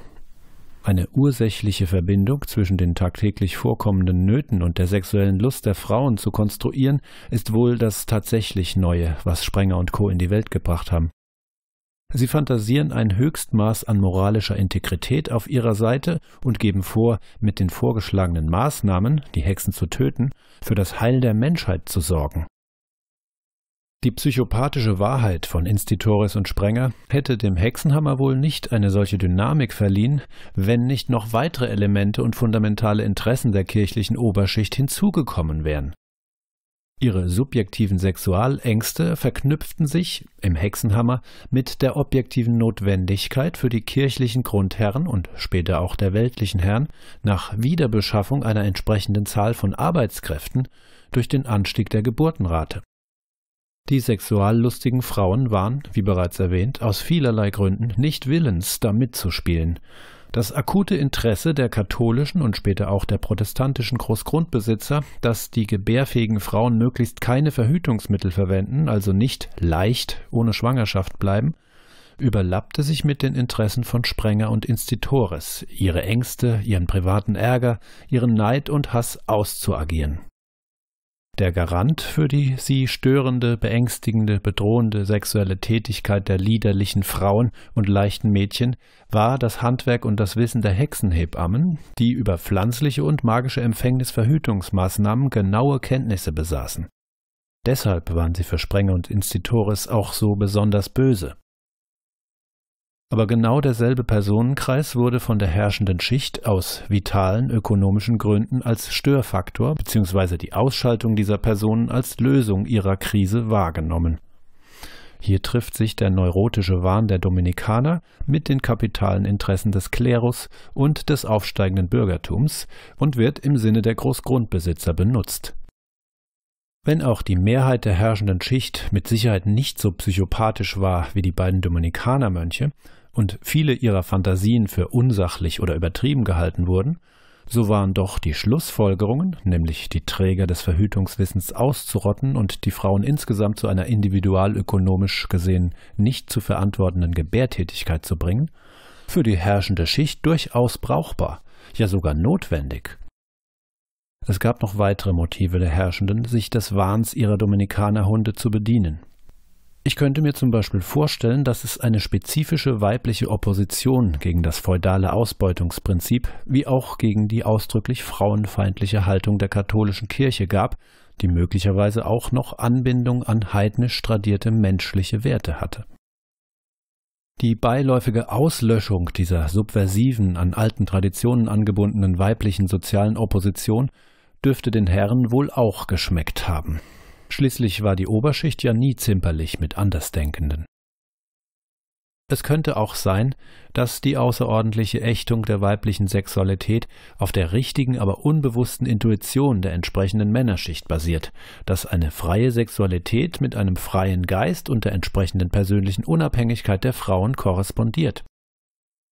Speaker 1: Eine ursächliche Verbindung zwischen den tagtäglich vorkommenden Nöten und der sexuellen Lust der Frauen zu konstruieren, ist wohl das tatsächlich Neue, was Sprenger und Co. in die Welt gebracht haben. Sie fantasieren ein Höchstmaß an moralischer Integrität auf ihrer Seite und geben vor, mit den vorgeschlagenen Maßnahmen, die Hexen zu töten, für das Heil der Menschheit zu sorgen. Die psychopathische Wahrheit von Institoris und Sprenger hätte dem Hexenhammer wohl nicht eine solche Dynamik verliehen, wenn nicht noch weitere Elemente und fundamentale Interessen der kirchlichen Oberschicht hinzugekommen wären. Ihre subjektiven Sexualängste verknüpften sich im Hexenhammer mit der objektiven Notwendigkeit für die kirchlichen Grundherren und später auch der weltlichen Herren nach Wiederbeschaffung einer entsprechenden Zahl von Arbeitskräften durch den Anstieg der Geburtenrate. Die sexuallustigen Frauen waren, wie bereits erwähnt, aus vielerlei Gründen nicht willens, da mitzuspielen. Das akute Interesse der katholischen und später auch der protestantischen Großgrundbesitzer, dass die gebärfähigen Frauen möglichst keine Verhütungsmittel verwenden, also nicht leicht ohne Schwangerschaft bleiben, überlappte sich mit den Interessen von Sprenger und Institores, ihre Ängste, ihren privaten Ärger, ihren Neid und Hass auszuagieren der Garant für die sie störende, beängstigende, bedrohende sexuelle Tätigkeit der liederlichen Frauen und leichten Mädchen war das Handwerk und das Wissen der Hexenhebammen, die über pflanzliche und magische Empfängnisverhütungsmaßnahmen genaue Kenntnisse besaßen. Deshalb waren sie für Sprenger und Institores auch so besonders böse. Aber genau derselbe Personenkreis wurde von der herrschenden Schicht aus vitalen ökonomischen Gründen als Störfaktor bzw. die Ausschaltung dieser Personen als Lösung ihrer Krise wahrgenommen. Hier trifft sich der neurotische Wahn der Dominikaner mit den kapitalen Interessen des Klerus und des aufsteigenden Bürgertums und wird im Sinne der Großgrundbesitzer benutzt. Wenn auch die Mehrheit der herrschenden Schicht mit Sicherheit nicht so psychopathisch war wie die beiden Dominikanermönche, und viele ihrer Fantasien für unsachlich oder übertrieben gehalten wurden, so waren doch die Schlussfolgerungen, nämlich die Träger des Verhütungswissens auszurotten und die Frauen insgesamt zu einer individualökonomisch gesehen nicht zu verantwortenden Gebärtätigkeit zu bringen, für die herrschende Schicht durchaus brauchbar, ja sogar notwendig. Es gab noch weitere Motive der Herrschenden, sich des Wahns ihrer Dominikanerhunde zu bedienen. Ich könnte mir zum Beispiel vorstellen, dass es eine spezifische weibliche Opposition gegen das feudale Ausbeutungsprinzip wie auch gegen die ausdrücklich frauenfeindliche Haltung der katholischen Kirche gab, die möglicherweise auch noch Anbindung an heidnisch tradierte menschliche Werte hatte. Die beiläufige Auslöschung dieser subversiven, an alten Traditionen angebundenen weiblichen sozialen Opposition dürfte den Herren wohl auch geschmeckt haben. Schließlich war die Oberschicht ja nie zimperlich mit Andersdenkenden. Es könnte auch sein, dass die außerordentliche Ächtung der weiblichen Sexualität auf der richtigen, aber unbewussten Intuition der entsprechenden Männerschicht basiert, dass eine freie Sexualität mit einem freien Geist und der entsprechenden persönlichen Unabhängigkeit der Frauen korrespondiert.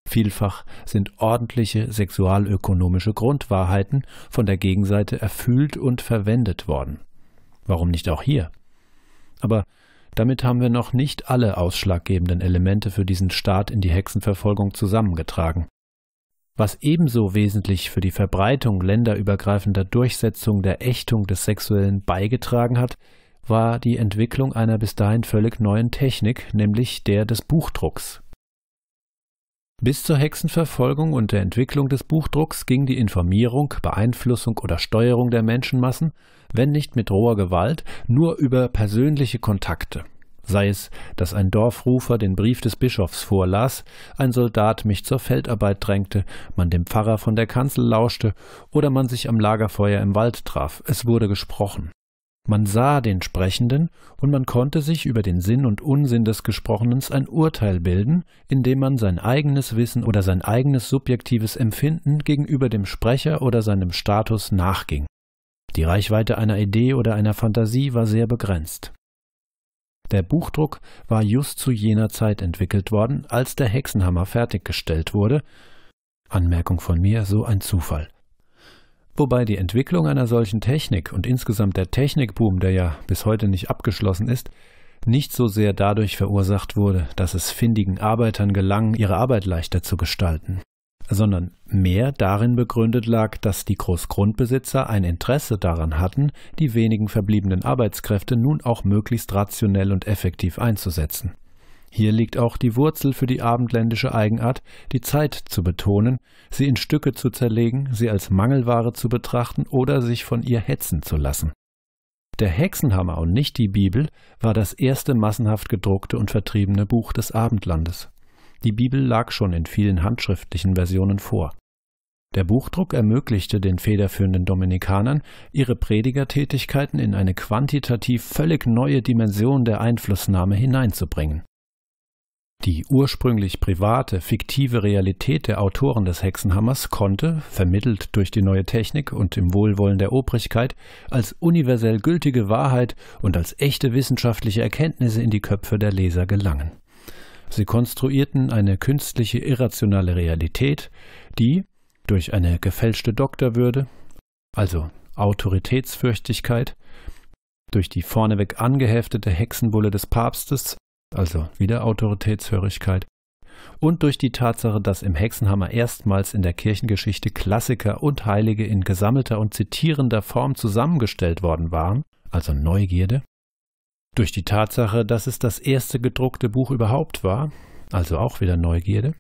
Speaker 1: Vielfach sind ordentliche sexualökonomische Grundwahrheiten von der Gegenseite erfüllt und verwendet worden. Warum nicht auch hier? Aber damit haben wir noch nicht alle ausschlaggebenden Elemente für diesen Start in die Hexenverfolgung zusammengetragen. Was ebenso wesentlich für die Verbreitung länderübergreifender Durchsetzung der Ächtung des Sexuellen beigetragen hat, war die Entwicklung einer bis dahin völlig neuen Technik, nämlich der des Buchdrucks. Bis zur Hexenverfolgung und der Entwicklung des Buchdrucks ging die Informierung, Beeinflussung oder Steuerung der Menschenmassen, wenn nicht mit roher Gewalt, nur über persönliche Kontakte. Sei es, dass ein Dorfrufer den Brief des Bischofs vorlas, ein Soldat mich zur Feldarbeit drängte, man dem Pfarrer von der Kanzel lauschte oder man sich am Lagerfeuer im Wald traf, es wurde gesprochen. Man sah den Sprechenden und man konnte sich über den Sinn und Unsinn des Gesprochenen ein Urteil bilden, indem man sein eigenes Wissen oder sein eigenes subjektives Empfinden gegenüber dem Sprecher oder seinem Status nachging. Die Reichweite einer Idee oder einer Fantasie war sehr begrenzt. Der Buchdruck war just zu jener Zeit entwickelt worden, als der Hexenhammer fertiggestellt wurde. Anmerkung von mir, so ein Zufall. Wobei die Entwicklung einer solchen Technik und insgesamt der Technikboom, der ja bis heute nicht abgeschlossen ist, nicht so sehr dadurch verursacht wurde, dass es findigen Arbeitern gelang, ihre Arbeit leichter zu gestalten, sondern mehr darin begründet lag, dass die Großgrundbesitzer ein Interesse daran hatten, die wenigen verbliebenen Arbeitskräfte nun auch möglichst rationell und effektiv einzusetzen. Hier liegt auch die Wurzel für die abendländische Eigenart, die Zeit zu betonen, sie in Stücke zu zerlegen, sie als Mangelware zu betrachten oder sich von ihr hetzen zu lassen. Der Hexenhammer und nicht die Bibel war das erste massenhaft gedruckte und vertriebene Buch des Abendlandes. Die Bibel lag schon in vielen handschriftlichen Versionen vor. Der Buchdruck ermöglichte den federführenden Dominikanern, ihre Predigertätigkeiten in eine quantitativ völlig neue Dimension der Einflussnahme hineinzubringen. Die ursprünglich private, fiktive Realität der Autoren des Hexenhammers konnte, vermittelt durch die neue Technik und im Wohlwollen der Obrigkeit, als universell gültige Wahrheit und als echte wissenschaftliche Erkenntnisse in die Köpfe der Leser gelangen. Sie konstruierten eine künstliche, irrationale Realität, die durch eine gefälschte Doktorwürde, also Autoritätsfürchtigkeit, durch die vorneweg angeheftete Hexenbulle des Papstes also wieder Autoritätshörigkeit, und durch die Tatsache, dass im Hexenhammer erstmals in der Kirchengeschichte Klassiker und Heilige in gesammelter und zitierender Form zusammengestellt worden waren, also Neugierde, durch die Tatsache, dass es das erste gedruckte Buch überhaupt war, also auch wieder Neugierde,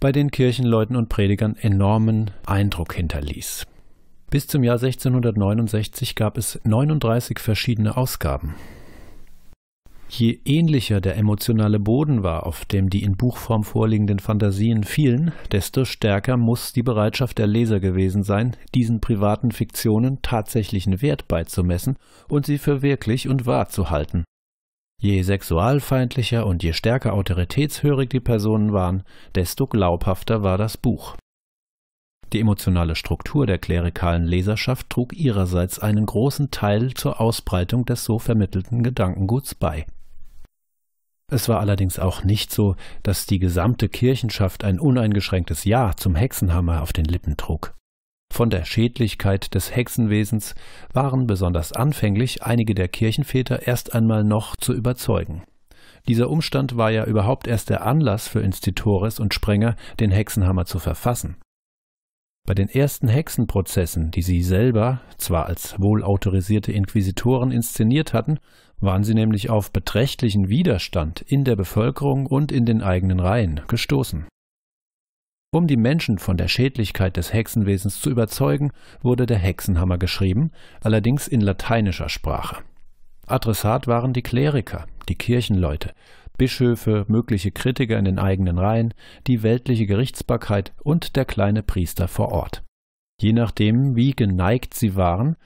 Speaker 1: bei den Kirchenleuten und Predigern enormen Eindruck hinterließ. Bis zum Jahr 1669 gab es 39 verschiedene Ausgaben. Je ähnlicher der emotionale Boden war, auf dem die in Buchform vorliegenden Fantasien fielen, desto stärker muss die Bereitschaft der Leser gewesen sein, diesen privaten Fiktionen tatsächlichen Wert beizumessen und sie für wirklich und wahr zu halten. Je sexualfeindlicher und je stärker autoritätshörig die Personen waren, desto glaubhafter war das Buch. Die emotionale Struktur der klerikalen Leserschaft trug ihrerseits einen großen Teil zur Ausbreitung des so vermittelten Gedankenguts bei. Es war allerdings auch nicht so, dass die gesamte Kirchenschaft ein uneingeschränktes Ja zum Hexenhammer auf den Lippen trug. Von der Schädlichkeit des Hexenwesens waren besonders anfänglich einige der Kirchenväter erst einmal noch zu überzeugen. Dieser Umstand war ja überhaupt erst der Anlass für Institores und Sprenger, den Hexenhammer zu verfassen. Bei den ersten Hexenprozessen, die sie selber, zwar als wohlautorisierte Inquisitoren, inszeniert hatten, waren sie nämlich auf beträchtlichen Widerstand in der Bevölkerung und in den eigenen Reihen gestoßen. Um die Menschen von der Schädlichkeit des Hexenwesens zu überzeugen, wurde der Hexenhammer geschrieben, allerdings in lateinischer Sprache. Adressat waren die Kleriker, die Kirchenleute, Bischöfe, mögliche Kritiker in den eigenen Reihen, die weltliche Gerichtsbarkeit und der kleine Priester vor Ort. Je nachdem, wie geneigt sie waren,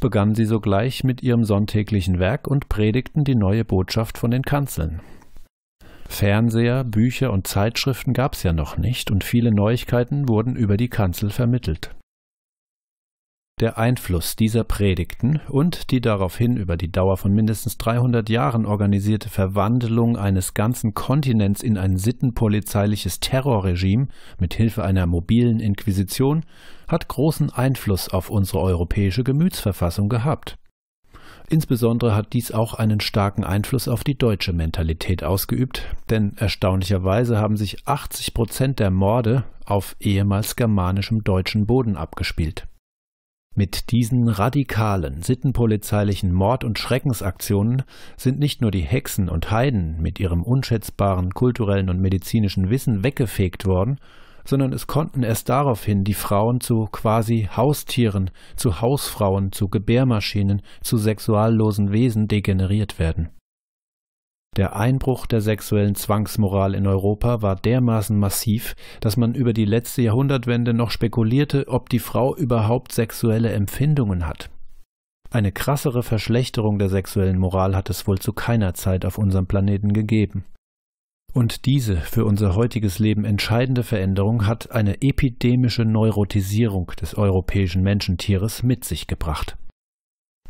Speaker 1: begannen sie sogleich mit ihrem sonntäglichen Werk und predigten die neue Botschaft von den Kanzeln. Fernseher, Bücher und Zeitschriften gab's ja noch nicht, und viele Neuigkeiten wurden über die Kanzel vermittelt. Der Einfluss dieser Predigten und die daraufhin über die Dauer von mindestens 300 Jahren organisierte Verwandlung eines ganzen Kontinents in ein sittenpolizeiliches Terrorregime mit Hilfe einer mobilen Inquisition hat großen Einfluss auf unsere europäische Gemütsverfassung gehabt. Insbesondere hat dies auch einen starken Einfluss auf die deutsche Mentalität ausgeübt, denn erstaunlicherweise haben sich 80 Prozent der Morde auf ehemals germanischem deutschen Boden abgespielt. Mit diesen radikalen, sittenpolizeilichen Mord- und Schreckensaktionen sind nicht nur die Hexen und Heiden mit ihrem unschätzbaren kulturellen und medizinischen Wissen weggefegt worden, sondern es konnten erst daraufhin die Frauen zu quasi Haustieren, zu Hausfrauen, zu Gebärmaschinen, zu sexuallosen Wesen degeneriert werden. Der Einbruch der sexuellen Zwangsmoral in Europa war dermaßen massiv, dass man über die letzte Jahrhundertwende noch spekulierte, ob die Frau überhaupt sexuelle Empfindungen hat. Eine krassere Verschlechterung der sexuellen Moral hat es wohl zu keiner Zeit auf unserem Planeten gegeben. Und diese für unser heutiges Leben entscheidende Veränderung hat eine epidemische Neurotisierung des europäischen Menschentieres mit sich gebracht.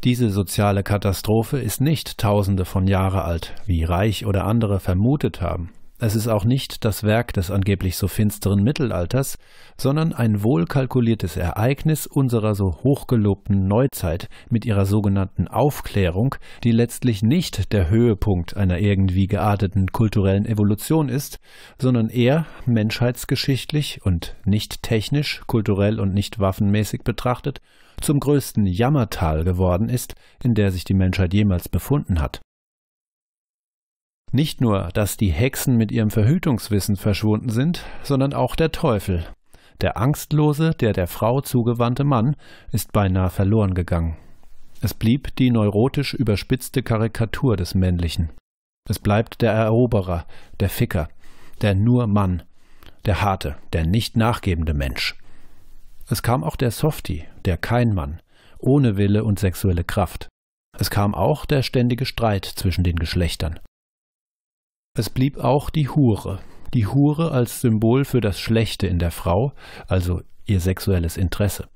Speaker 1: Diese soziale Katastrophe ist nicht tausende von Jahre alt, wie Reich oder andere vermutet haben. Es ist auch nicht das Werk des angeblich so finsteren Mittelalters, sondern ein wohlkalkuliertes Ereignis unserer so hochgelobten Neuzeit mit ihrer sogenannten Aufklärung, die letztlich nicht der Höhepunkt einer irgendwie gearteten kulturellen Evolution ist, sondern eher menschheitsgeschichtlich und nicht technisch, kulturell und nicht waffenmäßig betrachtet, zum größten Jammertal geworden ist, in der sich die Menschheit jemals befunden hat. Nicht nur, dass die Hexen mit ihrem Verhütungswissen verschwunden sind, sondern auch der Teufel. Der angstlose, der der Frau zugewandte Mann ist beinahe verloren gegangen. Es blieb die neurotisch überspitzte Karikatur des Männlichen. Es bleibt der Eroberer, der Ficker, der nur Mann, der harte, der nicht nachgebende Mensch. Es kam auch der Softie, der kein Mann, ohne Wille und sexuelle Kraft. Es kam auch der ständige Streit zwischen den Geschlechtern. Es blieb auch die Hure. Die Hure als Symbol für das Schlechte in der Frau, also ihr sexuelles Interesse.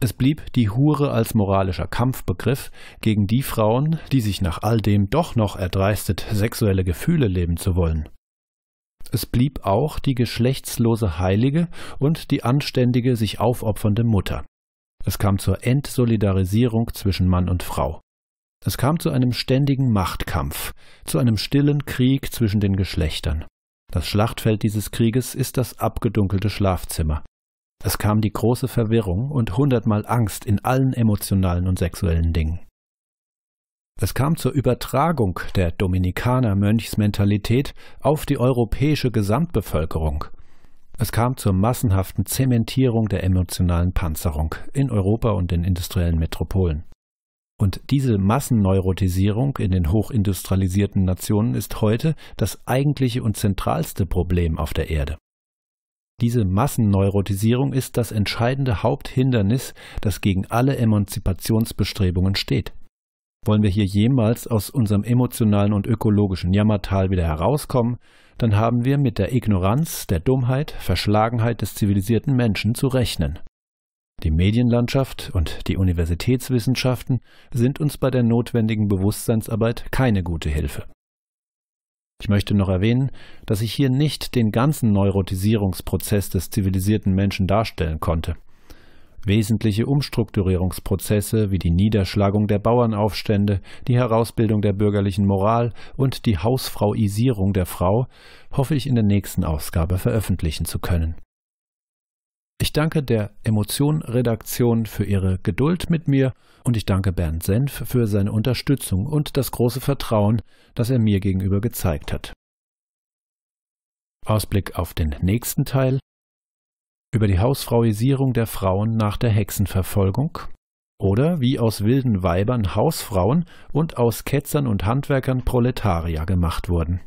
Speaker 1: Es blieb die Hure als moralischer Kampfbegriff gegen die Frauen, die sich nach all dem doch noch erdreistet, sexuelle Gefühle leben zu wollen. Es blieb auch die geschlechtslose Heilige und die anständige, sich aufopfernde Mutter. Es kam zur Entsolidarisierung zwischen Mann und Frau. Es kam zu einem ständigen Machtkampf, zu einem stillen Krieg zwischen den Geschlechtern. Das Schlachtfeld dieses Krieges ist das abgedunkelte Schlafzimmer. Es kam die große Verwirrung und hundertmal Angst in allen emotionalen und sexuellen Dingen. Es kam zur Übertragung der Dominikaner Mönchsmentalität auf die europäische Gesamtbevölkerung. Es kam zur massenhaften Zementierung der emotionalen Panzerung in Europa und den industriellen Metropolen. Und diese Massenneurotisierung in den hochindustrialisierten Nationen ist heute das eigentliche und zentralste Problem auf der Erde. Diese Massenneurotisierung ist das entscheidende Haupthindernis, das gegen alle Emanzipationsbestrebungen steht. Wollen wir hier jemals aus unserem emotionalen und ökologischen Jammertal wieder herauskommen, dann haben wir mit der Ignoranz, der Dummheit, Verschlagenheit des zivilisierten Menschen zu rechnen. Die Medienlandschaft und die Universitätswissenschaften sind uns bei der notwendigen Bewusstseinsarbeit keine gute Hilfe. Ich möchte noch erwähnen, dass ich hier nicht den ganzen Neurotisierungsprozess des zivilisierten Menschen darstellen konnte. Wesentliche Umstrukturierungsprozesse wie die Niederschlagung der Bauernaufstände, die Herausbildung der bürgerlichen Moral und die Hausfrauisierung der Frau hoffe ich in der nächsten Ausgabe veröffentlichen zu können. Ich danke der Emotion-Redaktion für ihre Geduld mit mir und ich danke Bernd Senf für seine Unterstützung und das große Vertrauen, das er mir gegenüber gezeigt hat. Ausblick auf den nächsten Teil über die Hausfrauisierung der Frauen nach der Hexenverfolgung oder wie aus wilden Weibern Hausfrauen und aus Ketzern und Handwerkern Proletarier gemacht wurden.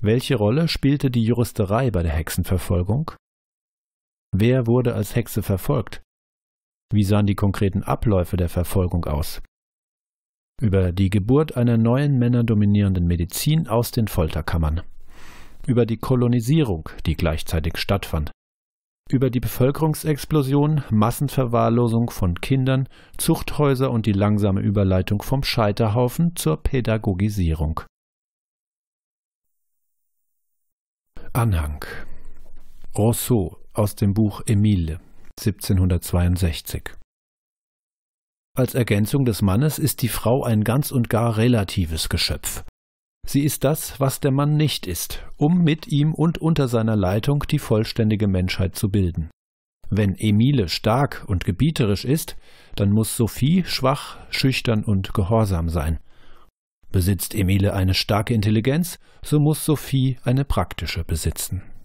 Speaker 1: Welche Rolle spielte die Juristerei bei der Hexenverfolgung? Wer wurde als Hexe verfolgt? Wie sahen die konkreten Abläufe der Verfolgung aus? Über die Geburt einer neuen männerdominierenden Medizin aus den Folterkammern. Über die Kolonisierung, die gleichzeitig stattfand. Über die Bevölkerungsexplosion, Massenverwahrlosung von Kindern, Zuchthäuser und die langsame Überleitung vom Scheiterhaufen zur Pädagogisierung. Anhang Rousseau aus dem Buch Emile 1762. Als Ergänzung des Mannes ist die Frau ein ganz und gar relatives Geschöpf. Sie ist das, was der Mann nicht ist, um mit ihm und unter seiner Leitung die vollständige Menschheit zu bilden. Wenn Emile stark und gebieterisch ist, dann muss Sophie schwach, schüchtern und gehorsam sein. Besitzt Emile eine starke Intelligenz, so muss Sophie eine praktische besitzen.